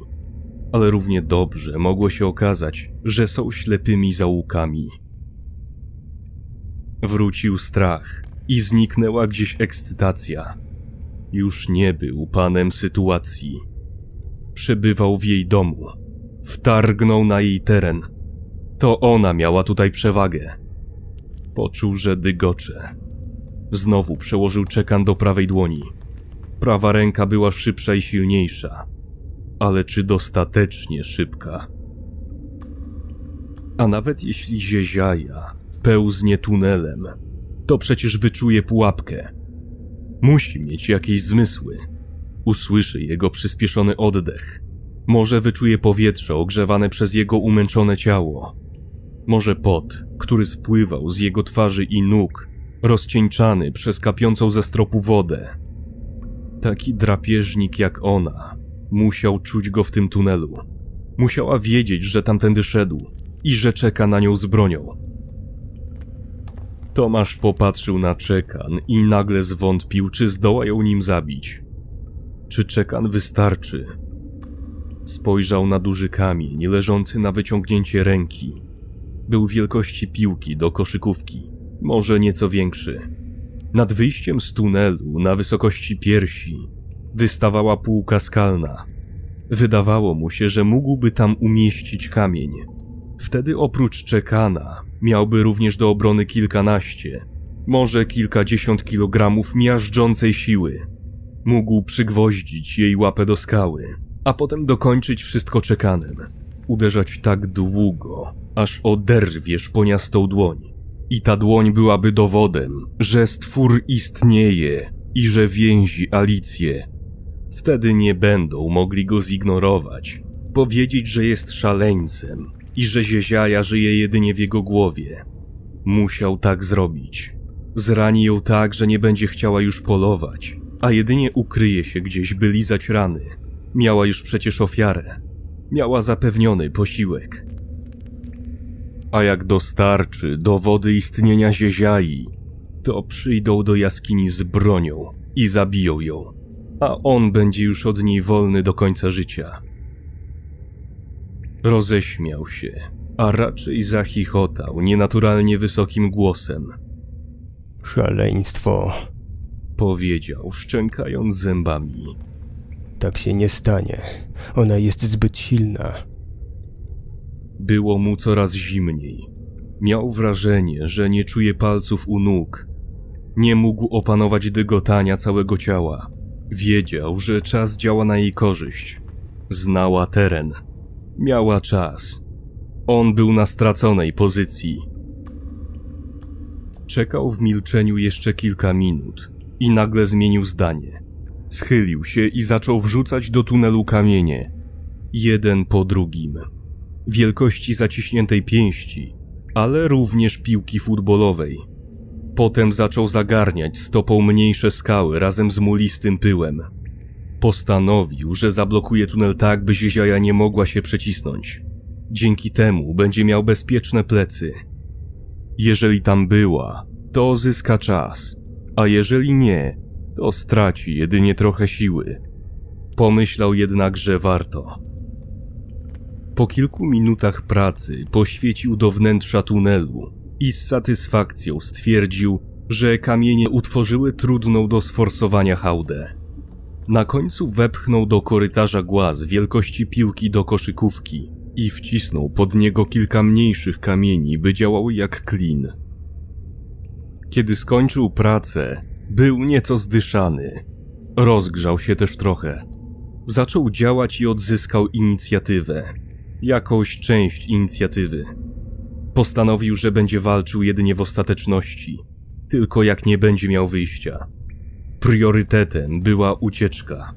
[SPEAKER 1] ale równie dobrze mogło się okazać, że są ślepymi zaułkami. Wrócił strach i zniknęła gdzieś ekscytacja. Już nie był panem sytuacji przebywał w jej domu. Wtargnął na jej teren. To ona miała tutaj przewagę. Poczuł, że dygocze. Znowu przełożył czekan do prawej dłoni. Prawa ręka była szybsza i silniejsza, ale czy dostatecznie szybka? A nawet jeśli zieziaja pełznie tunelem, to przecież wyczuje pułapkę. Musi mieć jakieś zmysły. Usłyszy jego przyspieszony oddech. Może wyczuje powietrze ogrzewane przez jego umęczone ciało. Może pot, który spływał z jego twarzy i nóg, rozcieńczany przez kapiącą ze stropu wodę. Taki drapieżnik jak ona musiał czuć go w tym tunelu. Musiała wiedzieć, że tamtędy szedł i że czeka na nią z bronią. Tomasz popatrzył na czekan i nagle zwątpił, czy zdoła ją nim zabić. Czy czekan wystarczy? Spojrzał na duży kamień leżący na wyciągnięcie ręki. Był wielkości piłki do koszykówki, może nieco większy. Nad wyjściem z tunelu, na wysokości piersi, wystawała półka skalna. Wydawało mu się, że mógłby tam umieścić kamień. Wtedy oprócz czekana miałby również do obrony kilkanaście, może kilkadziesiąt kilogramów miażdżącej siły. Mógł przygwoździć jej łapę do skały, a potem dokończyć wszystko czekanem. Uderzać tak długo, aż oderwiesz poniastą dłoń. I ta dłoń byłaby dowodem, że stwór istnieje i że więzi Alicję. Wtedy nie będą mogli go zignorować, powiedzieć, że jest szaleńcem i że zieziaja żyje jedynie w jego głowie. Musiał tak zrobić. Zrani ją tak, że nie będzie chciała już polować, a jedynie ukryje się gdzieś, by lizać rany. Miała już przecież ofiarę. Miała zapewniony posiłek. A jak dostarczy dowody istnienia zieziai, to przyjdą do jaskini z bronią i zabiją ją, a on będzie już od niej wolny do końca życia. Roześmiał się, a raczej zachichotał nienaturalnie wysokim głosem.
[SPEAKER 2] Szaleństwo. Powiedział, szczękając zębami. Tak się nie stanie. Ona jest zbyt silna. Było mu
[SPEAKER 1] coraz zimniej. Miał wrażenie, że nie czuje palców u nóg. Nie mógł opanować dygotania całego ciała. Wiedział, że czas działa na jej korzyść. Znała teren. Miała czas. On był na straconej pozycji. Czekał w milczeniu jeszcze kilka minut, i nagle zmienił zdanie. Schylił się i zaczął wrzucać do tunelu kamienie, jeden po drugim. Wielkości zaciśniętej pięści, ale również piłki futbolowej. Potem zaczął zagarniać stopą mniejsze skały razem z mulistym pyłem. Postanowił, że zablokuje tunel tak, by zieziaja nie mogła się przecisnąć. Dzięki temu będzie miał bezpieczne plecy. Jeżeli tam była, to zyska czas, a jeżeli nie, to straci jedynie trochę siły. Pomyślał jednak, że warto. Po kilku minutach pracy poświecił do wnętrza tunelu i z satysfakcją stwierdził, że kamienie utworzyły trudną do sforsowania hałdę. Na końcu wepchnął do korytarza głaz wielkości piłki do koszykówki i wcisnął pod niego kilka mniejszych kamieni, by działały jak klin, kiedy skończył pracę, był nieco zdyszany. Rozgrzał się też trochę. Zaczął działać i odzyskał inicjatywę. Jakąś część inicjatywy. Postanowił, że będzie walczył jedynie w ostateczności, tylko jak nie będzie miał wyjścia. Priorytetem była ucieczka.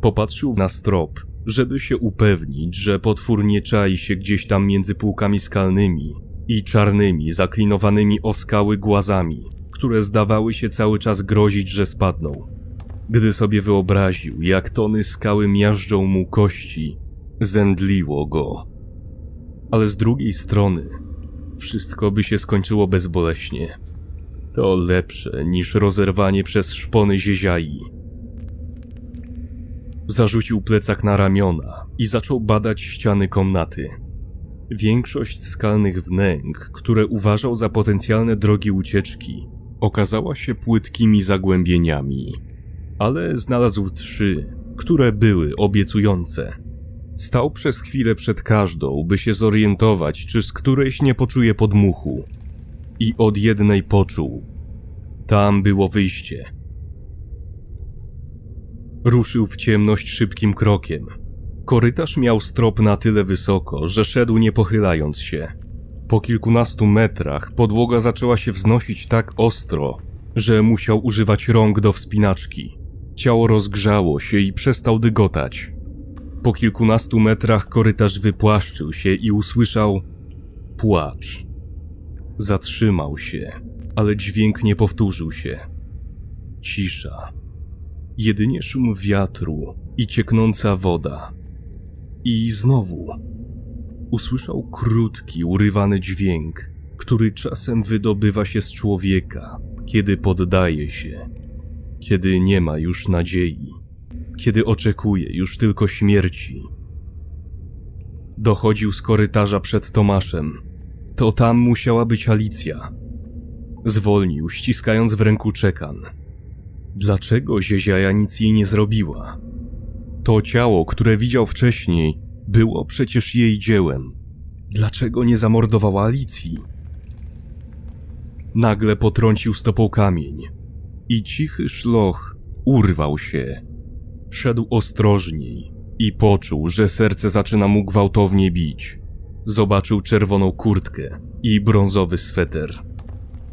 [SPEAKER 1] Popatrzył na strop, żeby się upewnić, że potwór nie czai się gdzieś tam między półkami skalnymi i czarnymi, zaklinowanymi o skały głazami, które zdawały się cały czas grozić, że spadną. Gdy sobie wyobraził, jak tony skały miażdżą mu kości, zędliło go. Ale z drugiej strony, wszystko by się skończyło bezboleśnie. To lepsze niż rozerwanie przez szpony zieziai. Zarzucił plecak na ramiona i zaczął badać ściany komnaty. Większość skalnych wnęk, które uważał za potencjalne drogi ucieczki, okazała się płytkimi zagłębieniami, ale znalazł trzy, które były obiecujące. Stał przez chwilę przed każdą, by się zorientować, czy z którejś nie poczuje podmuchu. I od jednej poczuł. Tam było wyjście. Ruszył w ciemność szybkim krokiem – Korytarz miał strop na tyle wysoko, że szedł nie pochylając się. Po kilkunastu metrach podłoga zaczęła się wznosić tak ostro, że musiał używać rąk do wspinaczki. Ciało rozgrzało się i przestał dygotać. Po kilkunastu metrach korytarz wypłaszczył się i usłyszał płacz. Zatrzymał się, ale dźwięk nie powtórzył się. Cisza. Jedynie szum wiatru i cieknąca woda. I znowu usłyszał krótki, urywany dźwięk, który czasem wydobywa się z człowieka, kiedy poddaje się, kiedy nie ma już nadziei, kiedy oczekuje już tylko śmierci. Dochodził z korytarza przed Tomaszem. To tam musiała być Alicja. Zwolnił, ściskając w ręku czekan. Dlaczego zieziaja nic jej nie zrobiła? To ciało, które widział wcześniej, było przecież jej dziełem. Dlaczego nie zamordowała Alicji? Nagle potrącił stopą kamień i cichy szloch urwał się. Szedł ostrożniej i poczuł, że serce zaczyna mu gwałtownie bić. Zobaczył czerwoną kurtkę i brązowy sweter.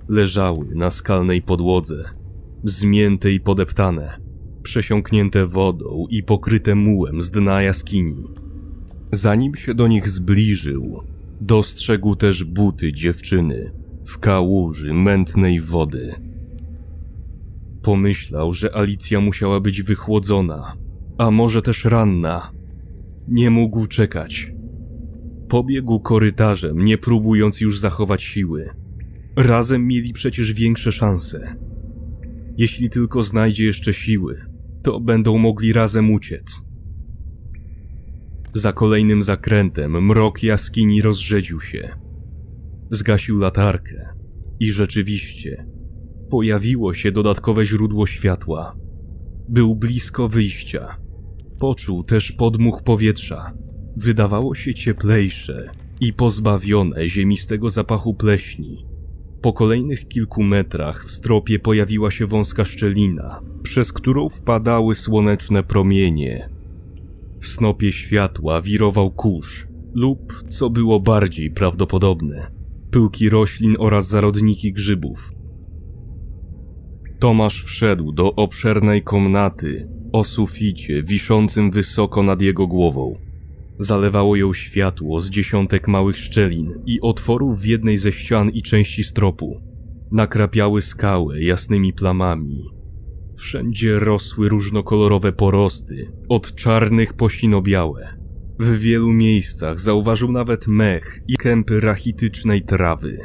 [SPEAKER 1] Leżały na skalnej podłodze, zmięte i podeptane przesiąknięte wodą i pokryte mułem z dna jaskini. Zanim się do nich zbliżył, dostrzegł też buty dziewczyny w kałuży mętnej wody. Pomyślał, że Alicja musiała być wychłodzona, a może też ranna. Nie mógł czekać. Pobiegł korytarzem, nie próbując już zachować siły. Razem mieli przecież większe szanse. Jeśli tylko znajdzie jeszcze siły, to będą mogli razem uciec. Za kolejnym zakrętem mrok jaskini rozrzedził się. Zgasił latarkę i rzeczywiście pojawiło się dodatkowe źródło światła. Był blisko wyjścia. Poczuł też podmuch powietrza. Wydawało się cieplejsze i pozbawione ziemistego zapachu pleśni. Po kolejnych kilku metrach w stropie pojawiła się wąska szczelina, przez którą wpadały słoneczne promienie. W snopie światła wirował kurz lub, co było bardziej prawdopodobne, pyłki roślin oraz zarodniki grzybów. Tomasz wszedł do obszernej komnaty o suficie wiszącym wysoko nad jego głową. Zalewało ją światło z dziesiątek małych szczelin i otworów w jednej ze ścian i części stropu. Nakrapiały skałę jasnymi plamami, Wszędzie rosły różnokolorowe porosty, od czarnych po sinobiałe. W wielu miejscach zauważył nawet mech i kępy rachitycznej trawy.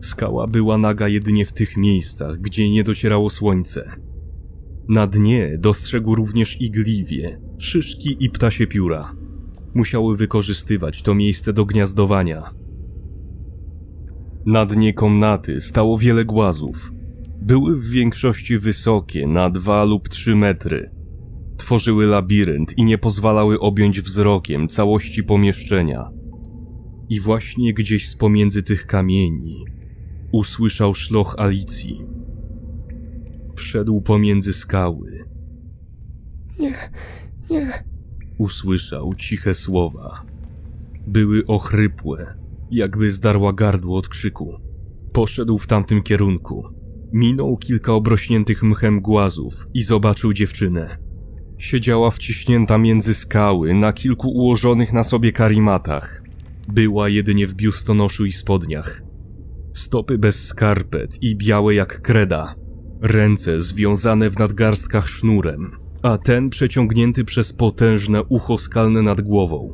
[SPEAKER 1] Skała była naga jedynie w tych miejscach, gdzie nie docierało słońce. Na dnie dostrzegł również igliwie, szyszki i ptasie pióra. Musiały wykorzystywać to miejsce do gniazdowania. Na dnie komnaty stało wiele głazów, były w większości wysokie, na dwa lub trzy metry. Tworzyły labirynt i nie pozwalały objąć wzrokiem całości pomieszczenia. I właśnie gdzieś z pomiędzy tych kamieni usłyszał szloch Alicji. Wszedł pomiędzy skały.
[SPEAKER 2] Nie, nie.
[SPEAKER 1] Usłyszał ciche słowa. Były ochrypłe, jakby zdarła gardło od krzyku. Poszedł w tamtym kierunku. Minął kilka obrośniętych mchem głazów i zobaczył dziewczynę. Siedziała wciśnięta między skały na kilku ułożonych na sobie karimatach. Była jedynie w biustonoszu i spodniach. Stopy bez skarpet i białe jak kreda. Ręce związane w nadgarstkach sznurem, a ten przeciągnięty przez potężne ucho skalne nad głową.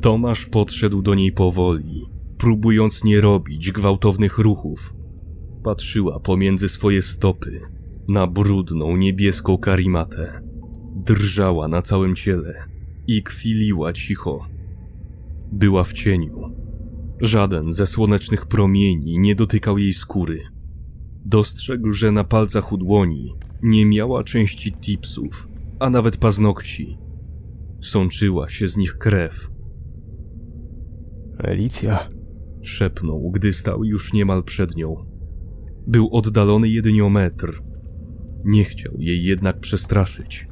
[SPEAKER 1] Tomasz podszedł do niej powoli, próbując nie robić gwałtownych ruchów, Patrzyła pomiędzy swoje stopy na brudną niebieską karimatę. Drżała na całym ciele i kwiliła cicho. Była w cieniu. Żaden ze słonecznych promieni nie dotykał jej skóry. Dostrzegł, że na palcach u dłoni nie miała części tipsów, a nawet paznokci. Sączyła się z nich krew. Alicja, szepnął, gdy stał już niemal przed nią. Był oddalony jedynie o metr. Nie chciał jej jednak przestraszyć.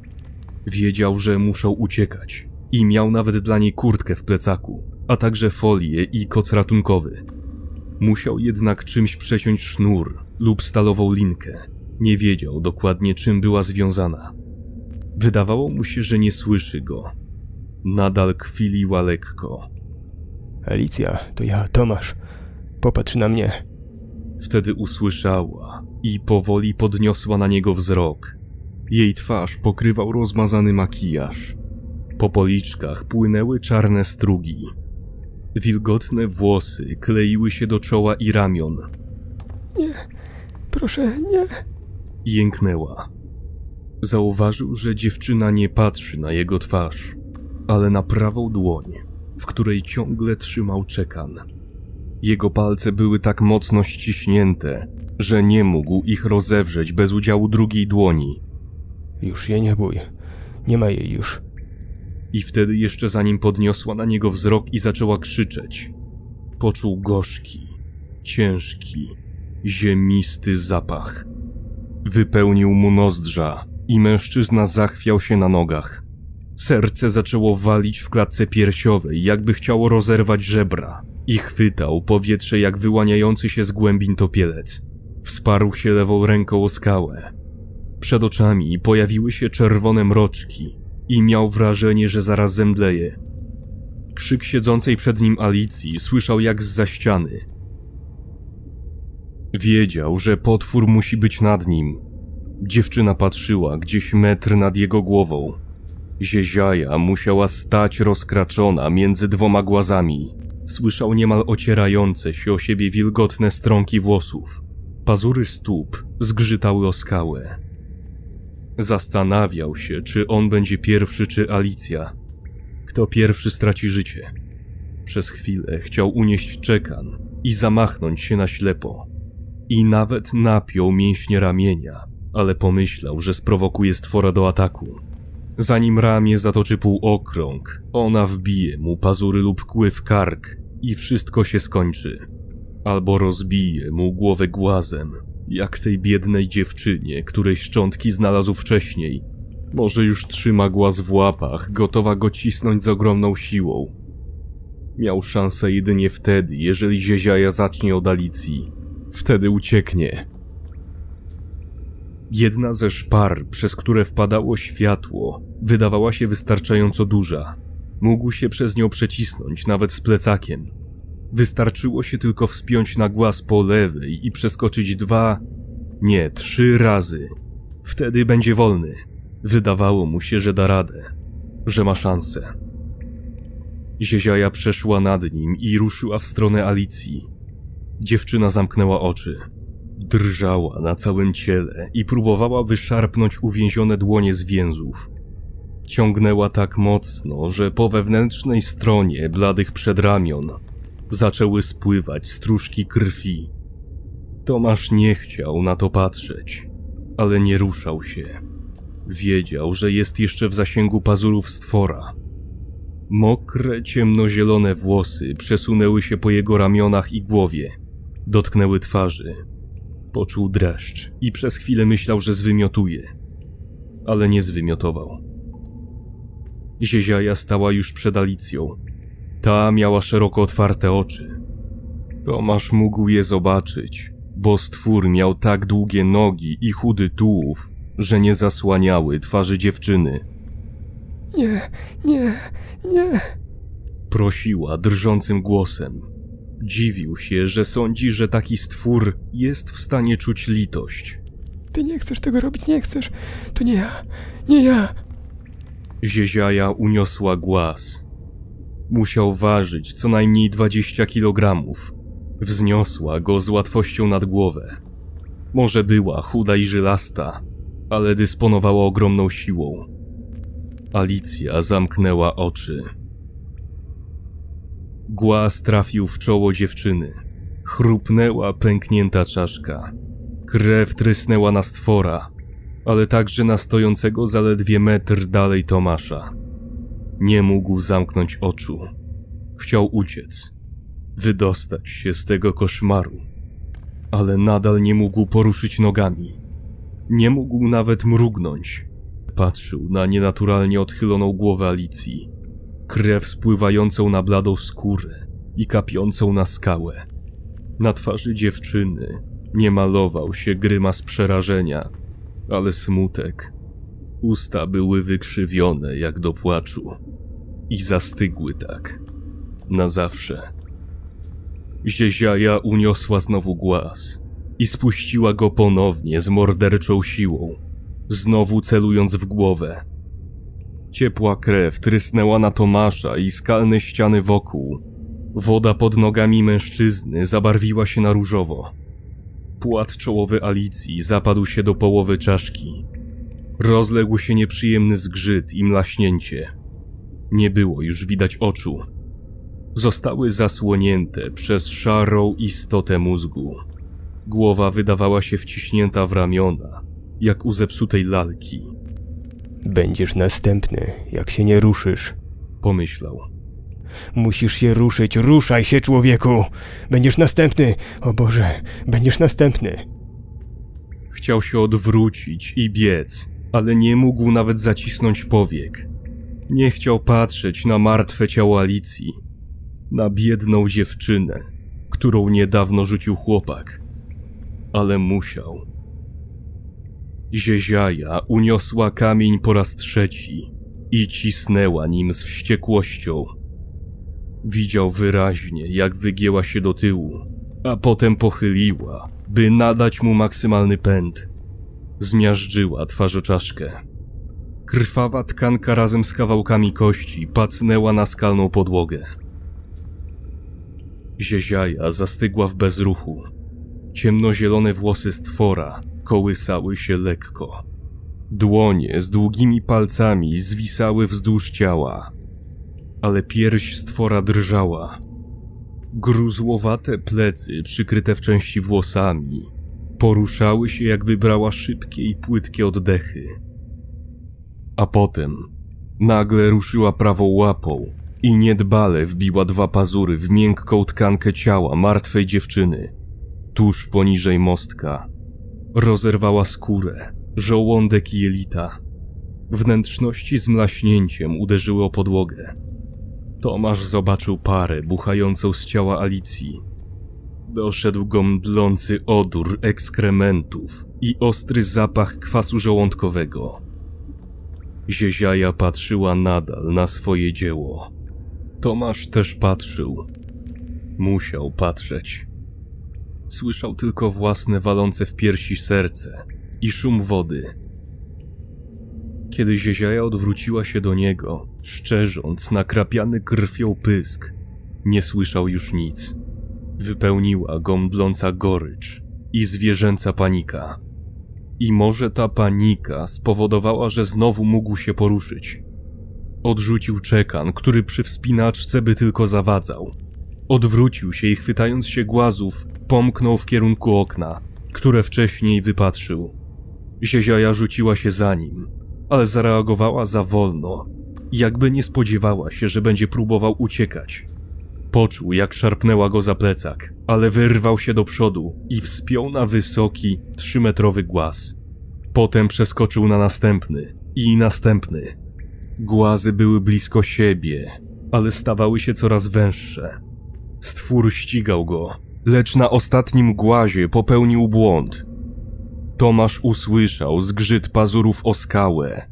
[SPEAKER 1] Wiedział, że muszą uciekać i miał nawet dla niej kurtkę w plecaku, a także folię i koc ratunkowy. Musiał jednak czymś przeciąć sznur lub stalową linkę. Nie wiedział dokładnie czym była związana. Wydawało mu się, że nie słyszy go. Nadal kwiliła lekko.
[SPEAKER 2] Alicja, to ja, Tomasz.
[SPEAKER 1] Popatrz na mnie. Wtedy usłyszała i powoli podniosła na niego wzrok. Jej twarz pokrywał rozmazany makijaż. Po policzkach płynęły czarne strugi. Wilgotne włosy kleiły się do czoła i ramion.
[SPEAKER 2] Nie, proszę, nie.
[SPEAKER 1] Jęknęła. Zauważył, że dziewczyna nie patrzy na jego twarz, ale na prawą dłoń, w której ciągle trzymał czekan. Jego palce były tak mocno ściśnięte, że nie mógł ich rozewrzeć bez udziału drugiej dłoni. Już je nie bój, nie ma jej już. I wtedy jeszcze zanim podniosła na niego wzrok i zaczęła krzyczeć, poczuł gorzki, ciężki, ziemisty zapach. Wypełnił mu nozdrza i mężczyzna zachwiał się na nogach. Serce zaczęło walić w klatce piersiowej, jakby chciało rozerwać żebra i chwytał powietrze jak wyłaniający się z głębin topielec. Wsparł się lewą ręką o skałę. Przed oczami pojawiły się czerwone mroczki i miał wrażenie, że zaraz zemdleje. Krzyk siedzącej przed nim Alicji słyszał jak z za ściany. Wiedział, że potwór musi być nad nim. Dziewczyna patrzyła gdzieś metr nad jego głową. Zieziaja musiała stać rozkraczona między dwoma głazami. Słyszał niemal ocierające się o siebie wilgotne strąki włosów. Pazury stóp zgrzytały o skałę. Zastanawiał się, czy on będzie pierwszy, czy Alicja. Kto pierwszy straci życie. Przez chwilę chciał unieść czekan i zamachnąć się na ślepo. I nawet napiął mięśnie ramienia, ale pomyślał, że sprowokuje stwora do ataku. Zanim ramię zatoczy półokrąg, ona wbije mu pazury lub kły w kark i wszystko się skończy. Albo rozbije mu głowę głazem, jak tej biednej dziewczynie, której szczątki znalazł wcześniej. Może już trzyma głaz w łapach, gotowa go cisnąć z ogromną siłą. Miał szansę jedynie wtedy, jeżeli zieziaja zacznie od Alicji. Wtedy ucieknie, Jedna ze szpar, przez które wpadało światło, wydawała się wystarczająco duża. Mógł się przez nią przecisnąć, nawet z plecakiem. Wystarczyło się tylko wspiąć na głaz po lewej i przeskoczyć dwa, nie, trzy razy. Wtedy będzie wolny. Wydawało mu się, że da radę, że ma szansę. Zieziaja przeszła nad nim i ruszyła w stronę Alicji. Dziewczyna zamknęła oczy. Drżała na całym ciele i próbowała wyszarpnąć uwięzione dłonie z więzów. Ciągnęła tak mocno, że po wewnętrznej stronie bladych przedramion zaczęły spływać stróżki krwi. Tomasz nie chciał na to patrzeć, ale nie ruszał się. Wiedział, że jest jeszcze w zasięgu pazurów stwora. Mokre, ciemnozielone włosy przesunęły się po jego ramionach i głowie, dotknęły twarzy. Poczuł dreszcz i przez chwilę myślał, że zwymiotuje, ale nie zwymiotował. Zieziaja stała już przed Alicją. Ta miała szeroko otwarte oczy. Tomasz mógł je zobaczyć, bo stwór miał tak długie nogi i chudy tułów, że nie zasłaniały twarzy dziewczyny.
[SPEAKER 2] Nie, nie, nie,
[SPEAKER 1] prosiła drżącym głosem. Dziwił się, że sądzi, że taki stwór jest w stanie czuć litość.
[SPEAKER 2] Ty nie chcesz tego robić, nie chcesz. To nie ja, nie ja.
[SPEAKER 1] Zieziaja uniosła głaz. Musiał ważyć co najmniej 20 kilogramów. Wzniosła go z łatwością nad głowę. Może była chuda i żylasta, ale dysponowała ogromną siłą. Alicja zamknęła oczy. Głaz trafił w czoło dziewczyny. Chrupnęła pęknięta czaszka. Krew trysnęła na stwora, ale także na stojącego zaledwie metr dalej Tomasza. Nie mógł zamknąć oczu. Chciał uciec, wydostać się z tego koszmaru, ale nadal nie mógł poruszyć nogami. Nie mógł nawet mrugnąć. Patrzył na nienaturalnie odchyloną głowę Alicji krew spływającą na bladą skórę i kapiącą na skałę. Na twarzy dziewczyny nie malował się grymas przerażenia, ale smutek. Usta były wykrzywione jak do płaczu i zastygły tak. Na zawsze. Zieziaja uniosła znowu głaz i spuściła go ponownie z morderczą siłą, znowu celując w głowę. Ciepła krew trysnęła na Tomasza i skalne ściany wokół. Woda pod nogami mężczyzny zabarwiła się na różowo. Płat czołowy Alicji zapadł się do połowy czaszki. Rozległ się nieprzyjemny zgrzyt i mlaśnięcie. Nie było już widać oczu. Zostały zasłonięte przez szarą istotę mózgu. Głowa wydawała się wciśnięta w ramiona, jak u zepsutej lalki. Będziesz
[SPEAKER 2] następny, jak się nie ruszysz. Pomyślał. Musisz się ruszyć, ruszaj się, człowieku! Będziesz następny! O Boże, będziesz następny!
[SPEAKER 1] Chciał się odwrócić i biec, ale nie mógł nawet zacisnąć powiek. Nie chciał patrzeć na martwe ciało Alicji, na biedną dziewczynę, którą niedawno rzucił chłopak, ale musiał. Zieziaja uniosła kamień po raz trzeci i cisnęła nim z wściekłością. Widział wyraźnie, jak wygięła się do tyłu, a potem pochyliła, by nadać mu maksymalny pęd. Zmiażdżyła twarzoczaszkę. Krwawa tkanka razem z kawałkami kości pacnęła na skalną podłogę. Zieziaja zastygła w bezruchu. Ciemnozielone włosy stwora kołysały się lekko. Dłonie z długimi palcami zwisały wzdłuż ciała, ale pierś stwora drżała. Gruzłowate plecy, przykryte w części włosami, poruszały się, jakby brała szybkie i płytkie oddechy. A potem nagle ruszyła prawą łapą i niedbale wbiła dwa pazury w miękką tkankę ciała martwej dziewczyny, tuż poniżej mostka. Rozerwała skórę, żołądek i jelita. Wnętrzności z mlaśnięciem uderzyły o podłogę. Tomasz zobaczył parę buchającą z ciała Alicji. Doszedł go mdlący odór ekskrementów i ostry zapach kwasu żołądkowego. Zieziaja patrzyła nadal na swoje dzieło. Tomasz też patrzył. Musiał patrzeć. Słyszał tylko własne walące w piersi serce i szum wody. Kiedy zieziaja odwróciła się do niego, szczerząc nakrapiany krwią pysk, nie słyszał już nic. Wypełniła go mdląca gorycz i zwierzęca panika. I może ta panika spowodowała, że znowu mógł się poruszyć. Odrzucił czekan, który przy wspinaczce by tylko zawadzał, Odwrócił się i chwytając się głazów, pomknął w kierunku okna, które wcześniej wypatrzył. Zieziaja rzuciła się za nim, ale zareagowała za wolno, jakby nie spodziewała się, że będzie próbował uciekać. Poczuł, jak szarpnęła go za plecak, ale wyrwał się do przodu i wspiął na wysoki, trzymetrowy głaz. Potem przeskoczył na następny i następny. Głazy były blisko siebie, ale stawały się coraz węższe. Stwór ścigał go, lecz na ostatnim głazie popełnił błąd. Tomasz usłyszał zgrzyt pazurów o skałę.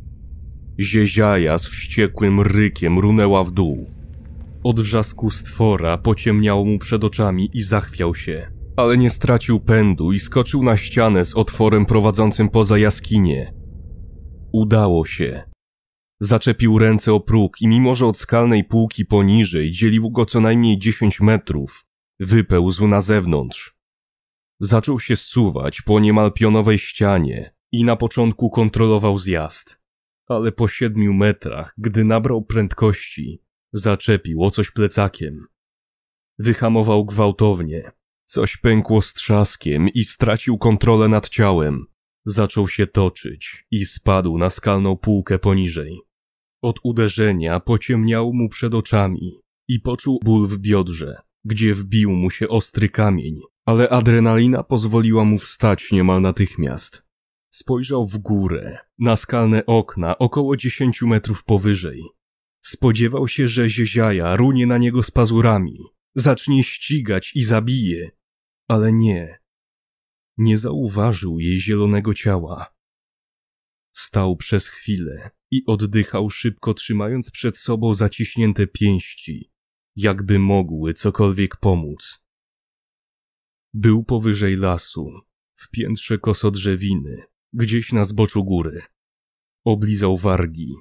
[SPEAKER 1] Zieziaja z wściekłym rykiem runęła w dół. Od wrzasku stwora pociemniał mu przed oczami i zachwiał się, ale nie stracił pędu i skoczył na ścianę z otworem prowadzącym poza jaskinię. Udało się. Zaczepił ręce o próg i mimo, że od skalnej półki poniżej dzielił go co najmniej dziesięć metrów, wypełzł na zewnątrz. Zaczął się zsuwać po niemal pionowej ścianie i na początku kontrolował zjazd. Ale po siedmiu metrach, gdy nabrał prędkości, zaczepił o coś plecakiem. Wyhamował gwałtownie. Coś pękło z trzaskiem i stracił kontrolę nad ciałem. Zaczął się toczyć i spadł na skalną półkę poniżej. Od uderzenia pociemniał mu przed oczami i poczuł ból w biodrze, gdzie wbił mu się ostry kamień, ale adrenalina pozwoliła mu wstać niemal natychmiast. Spojrzał w górę, na skalne okna około dziesięciu metrów powyżej. Spodziewał się, że zieziaja runie na niego z pazurami, zacznie ścigać i zabije, ale nie. Nie zauważył jej zielonego ciała. Stał przez chwilę, i oddychał szybko, trzymając przed sobą zaciśnięte pięści, jakby mogły cokolwiek pomóc. Był powyżej lasu, w piętrze kosodrzewiny, gdzieś na zboczu góry. Oblizał wargi.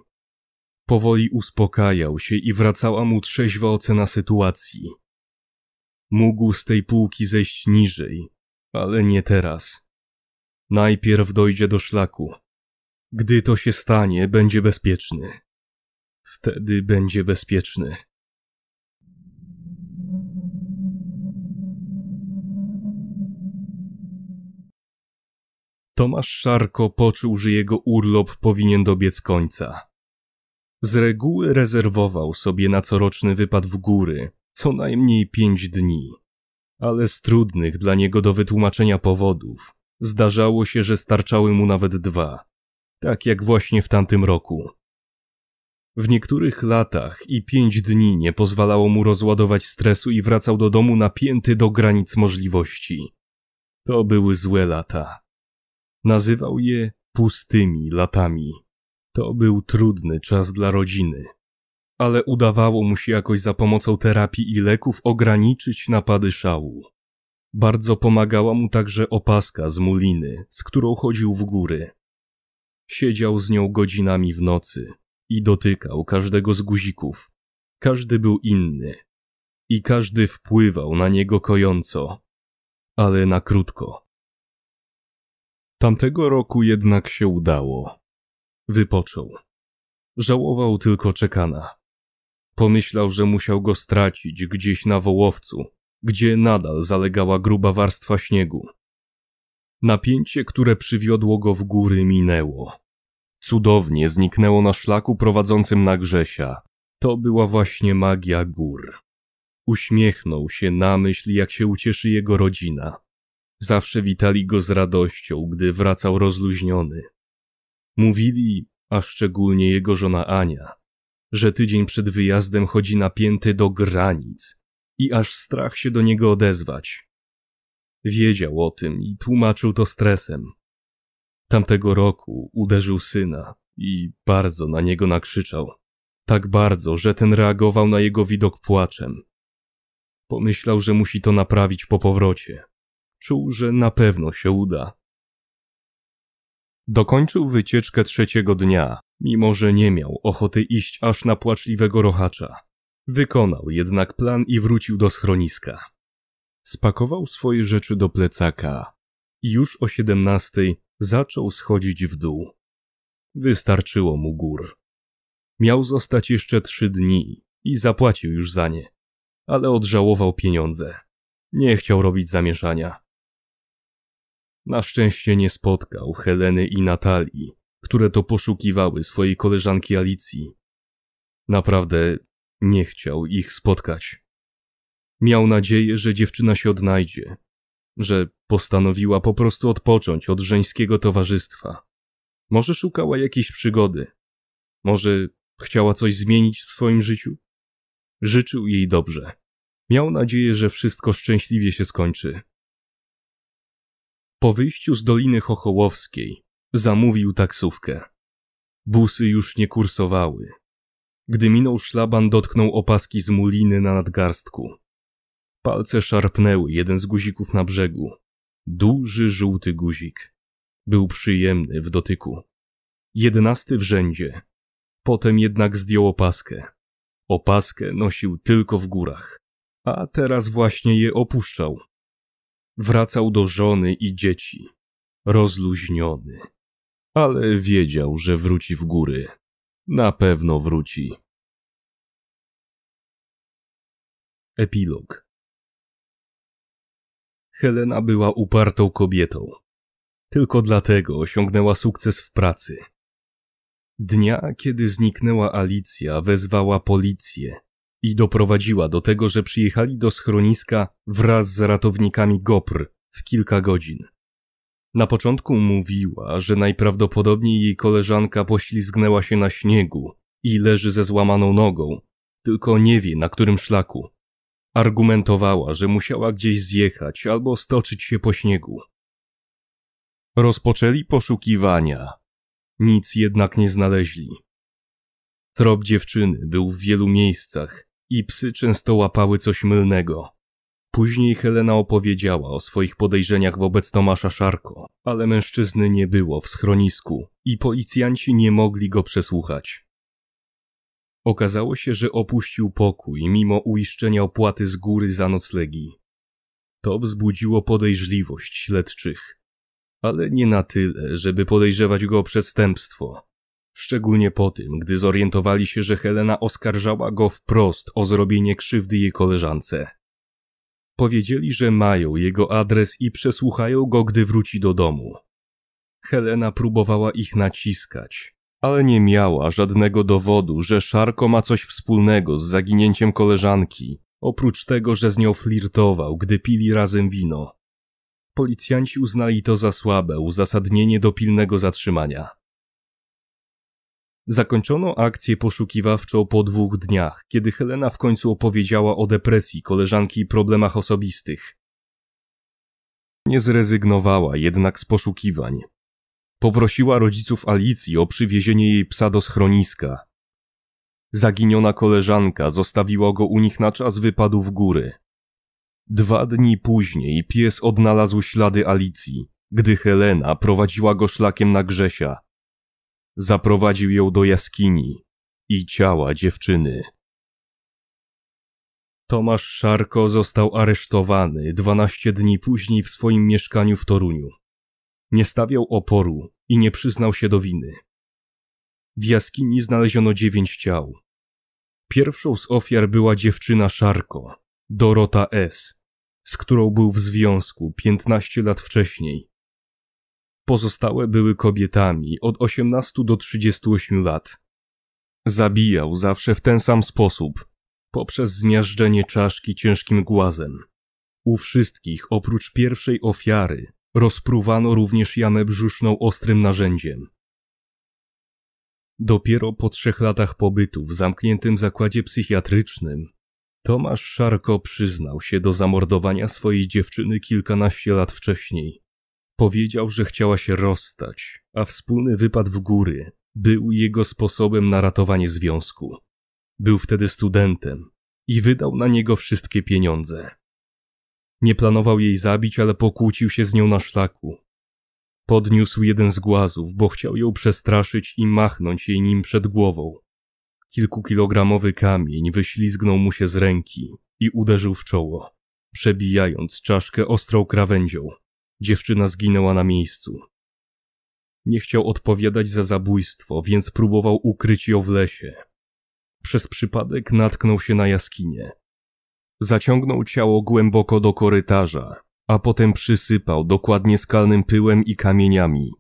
[SPEAKER 1] Powoli uspokajał się i wracała mu trzeźwa ocena sytuacji. Mógł z tej półki zejść niżej, ale nie teraz. Najpierw dojdzie do szlaku, gdy to się stanie, będzie bezpieczny. Wtedy będzie bezpieczny. Tomasz Szarko poczuł, że jego urlop powinien dobiec końca. Z reguły rezerwował sobie na coroczny wypad w góry, co najmniej pięć dni. Ale z trudnych dla niego do wytłumaczenia powodów zdarzało się, że starczały mu nawet dwa tak jak właśnie w tamtym roku. W niektórych latach i pięć dni nie pozwalało mu rozładować stresu i wracał do domu napięty do granic możliwości. To były złe lata.
[SPEAKER 2] Nazywał je
[SPEAKER 1] pustymi latami. To był trudny czas dla rodziny. Ale udawało mu się jakoś za pomocą terapii i leków ograniczyć napady szału. Bardzo pomagała mu także opaska z muliny, z którą chodził w góry. Siedział z nią godzinami w nocy i dotykał każdego z guzików. Każdy był inny i każdy wpływał na niego kojąco, ale na krótko. Tamtego roku jednak się udało. Wypoczął. Żałował tylko czekana. Pomyślał, że musiał go stracić gdzieś na wołowcu, gdzie nadal zalegała gruba warstwa śniegu. Napięcie, które przywiodło go w góry, minęło. Cudownie zniknęło na szlaku prowadzącym na Grzesia. To była właśnie magia gór. Uśmiechnął się na myśl, jak się ucieszy jego rodzina. Zawsze witali go z radością, gdy wracał rozluźniony. Mówili, a szczególnie jego żona Ania, że tydzień przed wyjazdem chodzi napięty do granic i aż strach się do niego odezwać. Wiedział o tym i tłumaczył to stresem. Tamtego roku uderzył syna i bardzo na niego nakrzyczał. Tak bardzo, że ten reagował na jego widok płaczem. Pomyślał, że musi to naprawić po powrocie. Czuł, że na pewno się uda. Dokończył wycieczkę trzeciego dnia, mimo że nie miał ochoty iść aż na płaczliwego rochacza. Wykonał jednak plan i wrócił do schroniska. Spakował swoje rzeczy do plecaka i już o 17 zaczął schodzić w dół. Wystarczyło mu gór. Miał zostać jeszcze trzy dni i zapłacił już za nie, ale odżałował pieniądze. Nie chciał robić zamieszania. Na szczęście nie spotkał Heleny i Natalii, które to poszukiwały swojej koleżanki Alicji. Naprawdę nie chciał ich spotkać. Miał nadzieję, że dziewczyna się odnajdzie, że postanowiła po prostu odpocząć od żeńskiego towarzystwa. Może szukała jakiejś przygody, może chciała coś zmienić w swoim życiu. Życzył jej dobrze. Miał nadzieję, że wszystko szczęśliwie się skończy. Po wyjściu z Doliny Chochołowskiej zamówił taksówkę. Busy już nie kursowały. Gdy minął szlaban, dotknął opaski z muliny na nadgarstku. Palce szarpnęły jeden z guzików na brzegu. Duży żółty guzik. Był przyjemny w dotyku. Jedenasty w rzędzie. Potem jednak zdjął opaskę. Opaskę nosił tylko w górach, a teraz właśnie je opuszczał. Wracał do żony i dzieci, rozluźniony, ale wiedział, że wróci w góry. Na pewno wróci. Epilog Helena była upartą kobietą. Tylko dlatego osiągnęła sukces w pracy. Dnia, kiedy zniknęła Alicja, wezwała policję i doprowadziła do tego, że przyjechali do schroniska wraz z ratownikami GOPR w kilka godzin. Na początku mówiła, że najprawdopodobniej jej koleżanka poślizgnęła się na śniegu i leży ze złamaną nogą, tylko nie wie na którym szlaku. Argumentowała, że musiała gdzieś zjechać albo stoczyć się po śniegu. Rozpoczęli poszukiwania. Nic jednak nie znaleźli. Trop dziewczyny był w wielu miejscach i psy często łapały coś mylnego. Później Helena opowiedziała o swoich podejrzeniach wobec Tomasza Szarko, ale mężczyzny nie było w schronisku i policjanci nie mogli go przesłuchać. Okazało się, że opuścił pokój mimo uiszczenia opłaty z góry za noclegi. To wzbudziło podejrzliwość śledczych, ale nie na tyle, żeby podejrzewać go o przestępstwo. Szczególnie po tym, gdy zorientowali się, że Helena oskarżała go wprost o zrobienie krzywdy jej koleżance. Powiedzieli, że mają jego adres i przesłuchają go, gdy wróci do domu. Helena próbowała ich naciskać, ale nie miała żadnego dowodu, że Szarko ma coś wspólnego z zaginięciem koleżanki, oprócz tego, że z nią flirtował, gdy pili razem wino. Policjanci uznali to za słabe uzasadnienie do pilnego zatrzymania. Zakończono akcję poszukiwawczą po dwóch dniach, kiedy Helena w końcu opowiedziała o depresji koleżanki i problemach osobistych. Nie zrezygnowała jednak z poszukiwań. Poprosiła rodziców Alicji o przywiezienie jej psa do schroniska. Zaginiona koleżanka zostawiła go u nich na czas wypadu w góry. Dwa dni później pies odnalazł ślady Alicji, gdy Helena prowadziła go szlakiem na Grzesia. Zaprowadził ją do jaskini i ciała dziewczyny. Tomasz Szarko został aresztowany 12 dni później w swoim mieszkaniu w Toruniu. Nie stawiał oporu i nie przyznał się do winy. W jaskini znaleziono dziewięć ciał. Pierwszą z ofiar była dziewczyna Szarko, Dorota S., z którą był w związku 15 lat wcześniej. Pozostałe były kobietami od 18 do 38 lat. Zabijał zawsze w ten sam sposób, poprzez zmiażdżenie czaszki ciężkim głazem. U wszystkich, oprócz pierwszej ofiary, Rozpruwano również jamę brzuszną ostrym narzędziem. Dopiero po trzech latach pobytu w zamkniętym zakładzie psychiatrycznym Tomasz Szarko przyznał się do zamordowania swojej dziewczyny kilkanaście lat wcześniej. Powiedział, że chciała się rozstać, a wspólny wypad w góry był jego sposobem na ratowanie związku. Był wtedy studentem i wydał na niego wszystkie pieniądze. Nie planował jej zabić, ale pokłócił się z nią na szlaku. Podniósł jeden z głazów, bo chciał ją przestraszyć i machnąć jej nim przed głową. Kilkukilogramowy kamień wyślizgnął mu się z ręki i uderzył w czoło, przebijając czaszkę ostrą krawędzią. Dziewczyna zginęła na miejscu. Nie chciał odpowiadać za zabójstwo, więc próbował ukryć ją w lesie. Przez przypadek natknął się na jaskinię. Zaciągnął ciało głęboko do korytarza, a potem przysypał dokładnie skalnym pyłem i kamieniami.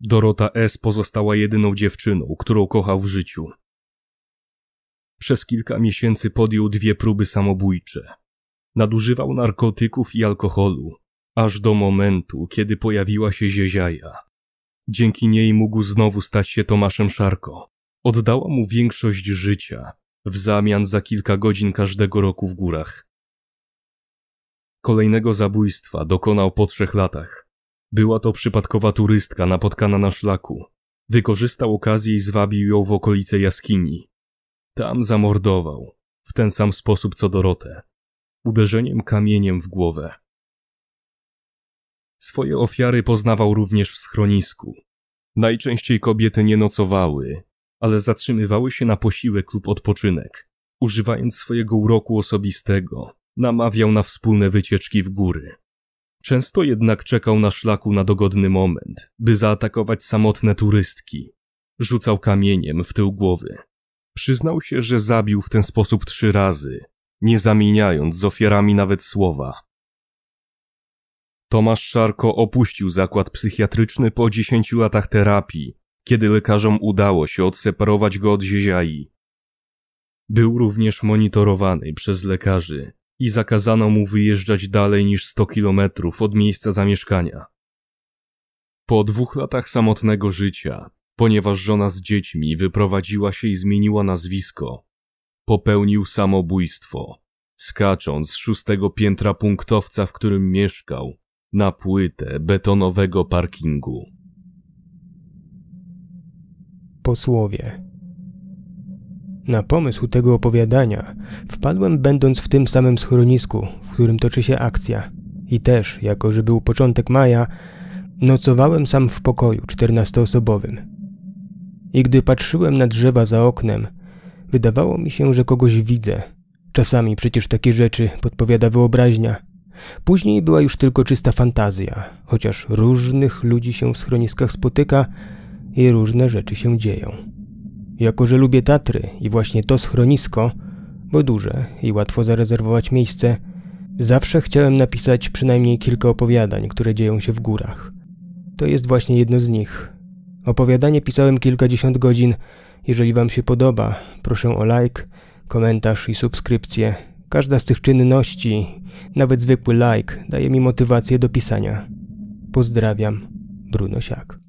[SPEAKER 1] Dorota S. pozostała jedyną dziewczyną, którą kochał w życiu. Przez kilka miesięcy podjął dwie próby samobójcze. Nadużywał narkotyków i alkoholu, aż do momentu, kiedy pojawiła się zieziaja. Dzięki niej mógł znowu stać się Tomaszem Szarko. Oddała mu większość życia, w zamian za kilka godzin każdego roku w górach. Kolejnego zabójstwa dokonał po trzech latach. Była to przypadkowa turystka napotkana na szlaku. Wykorzystał okazję i zwabił ją w okolice jaskini. Tam zamordował, w ten sam sposób co Dorotę, uderzeniem kamieniem w głowę. Swoje ofiary poznawał również w schronisku. Najczęściej kobiety nie nocowały, ale zatrzymywały się na posiłek lub odpoczynek. Używając swojego uroku osobistego, namawiał na wspólne wycieczki w góry. Często jednak czekał na szlaku na dogodny moment, by zaatakować samotne turystki. Rzucał kamieniem w tył głowy. Przyznał się, że zabił w ten sposób trzy razy, nie zamieniając z ofiarami nawet słowa. Tomasz Szarko opuścił zakład psychiatryczny po dziesięciu latach terapii kiedy lekarzom udało się odseparować go od zieziai. Był również monitorowany przez lekarzy i zakazano mu wyjeżdżać dalej niż 100 kilometrów od miejsca zamieszkania. Po dwóch latach samotnego życia, ponieważ żona z dziećmi wyprowadziła się i zmieniła nazwisko, popełnił samobójstwo, skacząc z szóstego piętra punktowca, w którym mieszkał, na płytę betonowego parkingu
[SPEAKER 2] posłowie. Na pomysł tego opowiadania wpadłem będąc w tym samym schronisku, w którym toczy się akcja. I też, jako że był początek maja, nocowałem sam w pokoju czternastoosobowym. I gdy patrzyłem na drzewa za oknem, wydawało mi się, że kogoś widzę. Czasami przecież takie rzeczy podpowiada wyobraźnia. Później była już tylko czysta fantazja, chociaż różnych ludzi się w schroniskach spotyka, i różne rzeczy się dzieją. Jako, że lubię Tatry i właśnie to schronisko, bo duże i łatwo zarezerwować miejsce, zawsze chciałem napisać przynajmniej kilka opowiadań, które dzieją się w górach. To jest właśnie jedno z nich. Opowiadanie pisałem kilkadziesiąt godzin. Jeżeli Wam się podoba, proszę o like, komentarz i subskrypcję. Każda z tych czynności, nawet zwykły like, daje mi motywację do pisania. Pozdrawiam, Bruno Siak.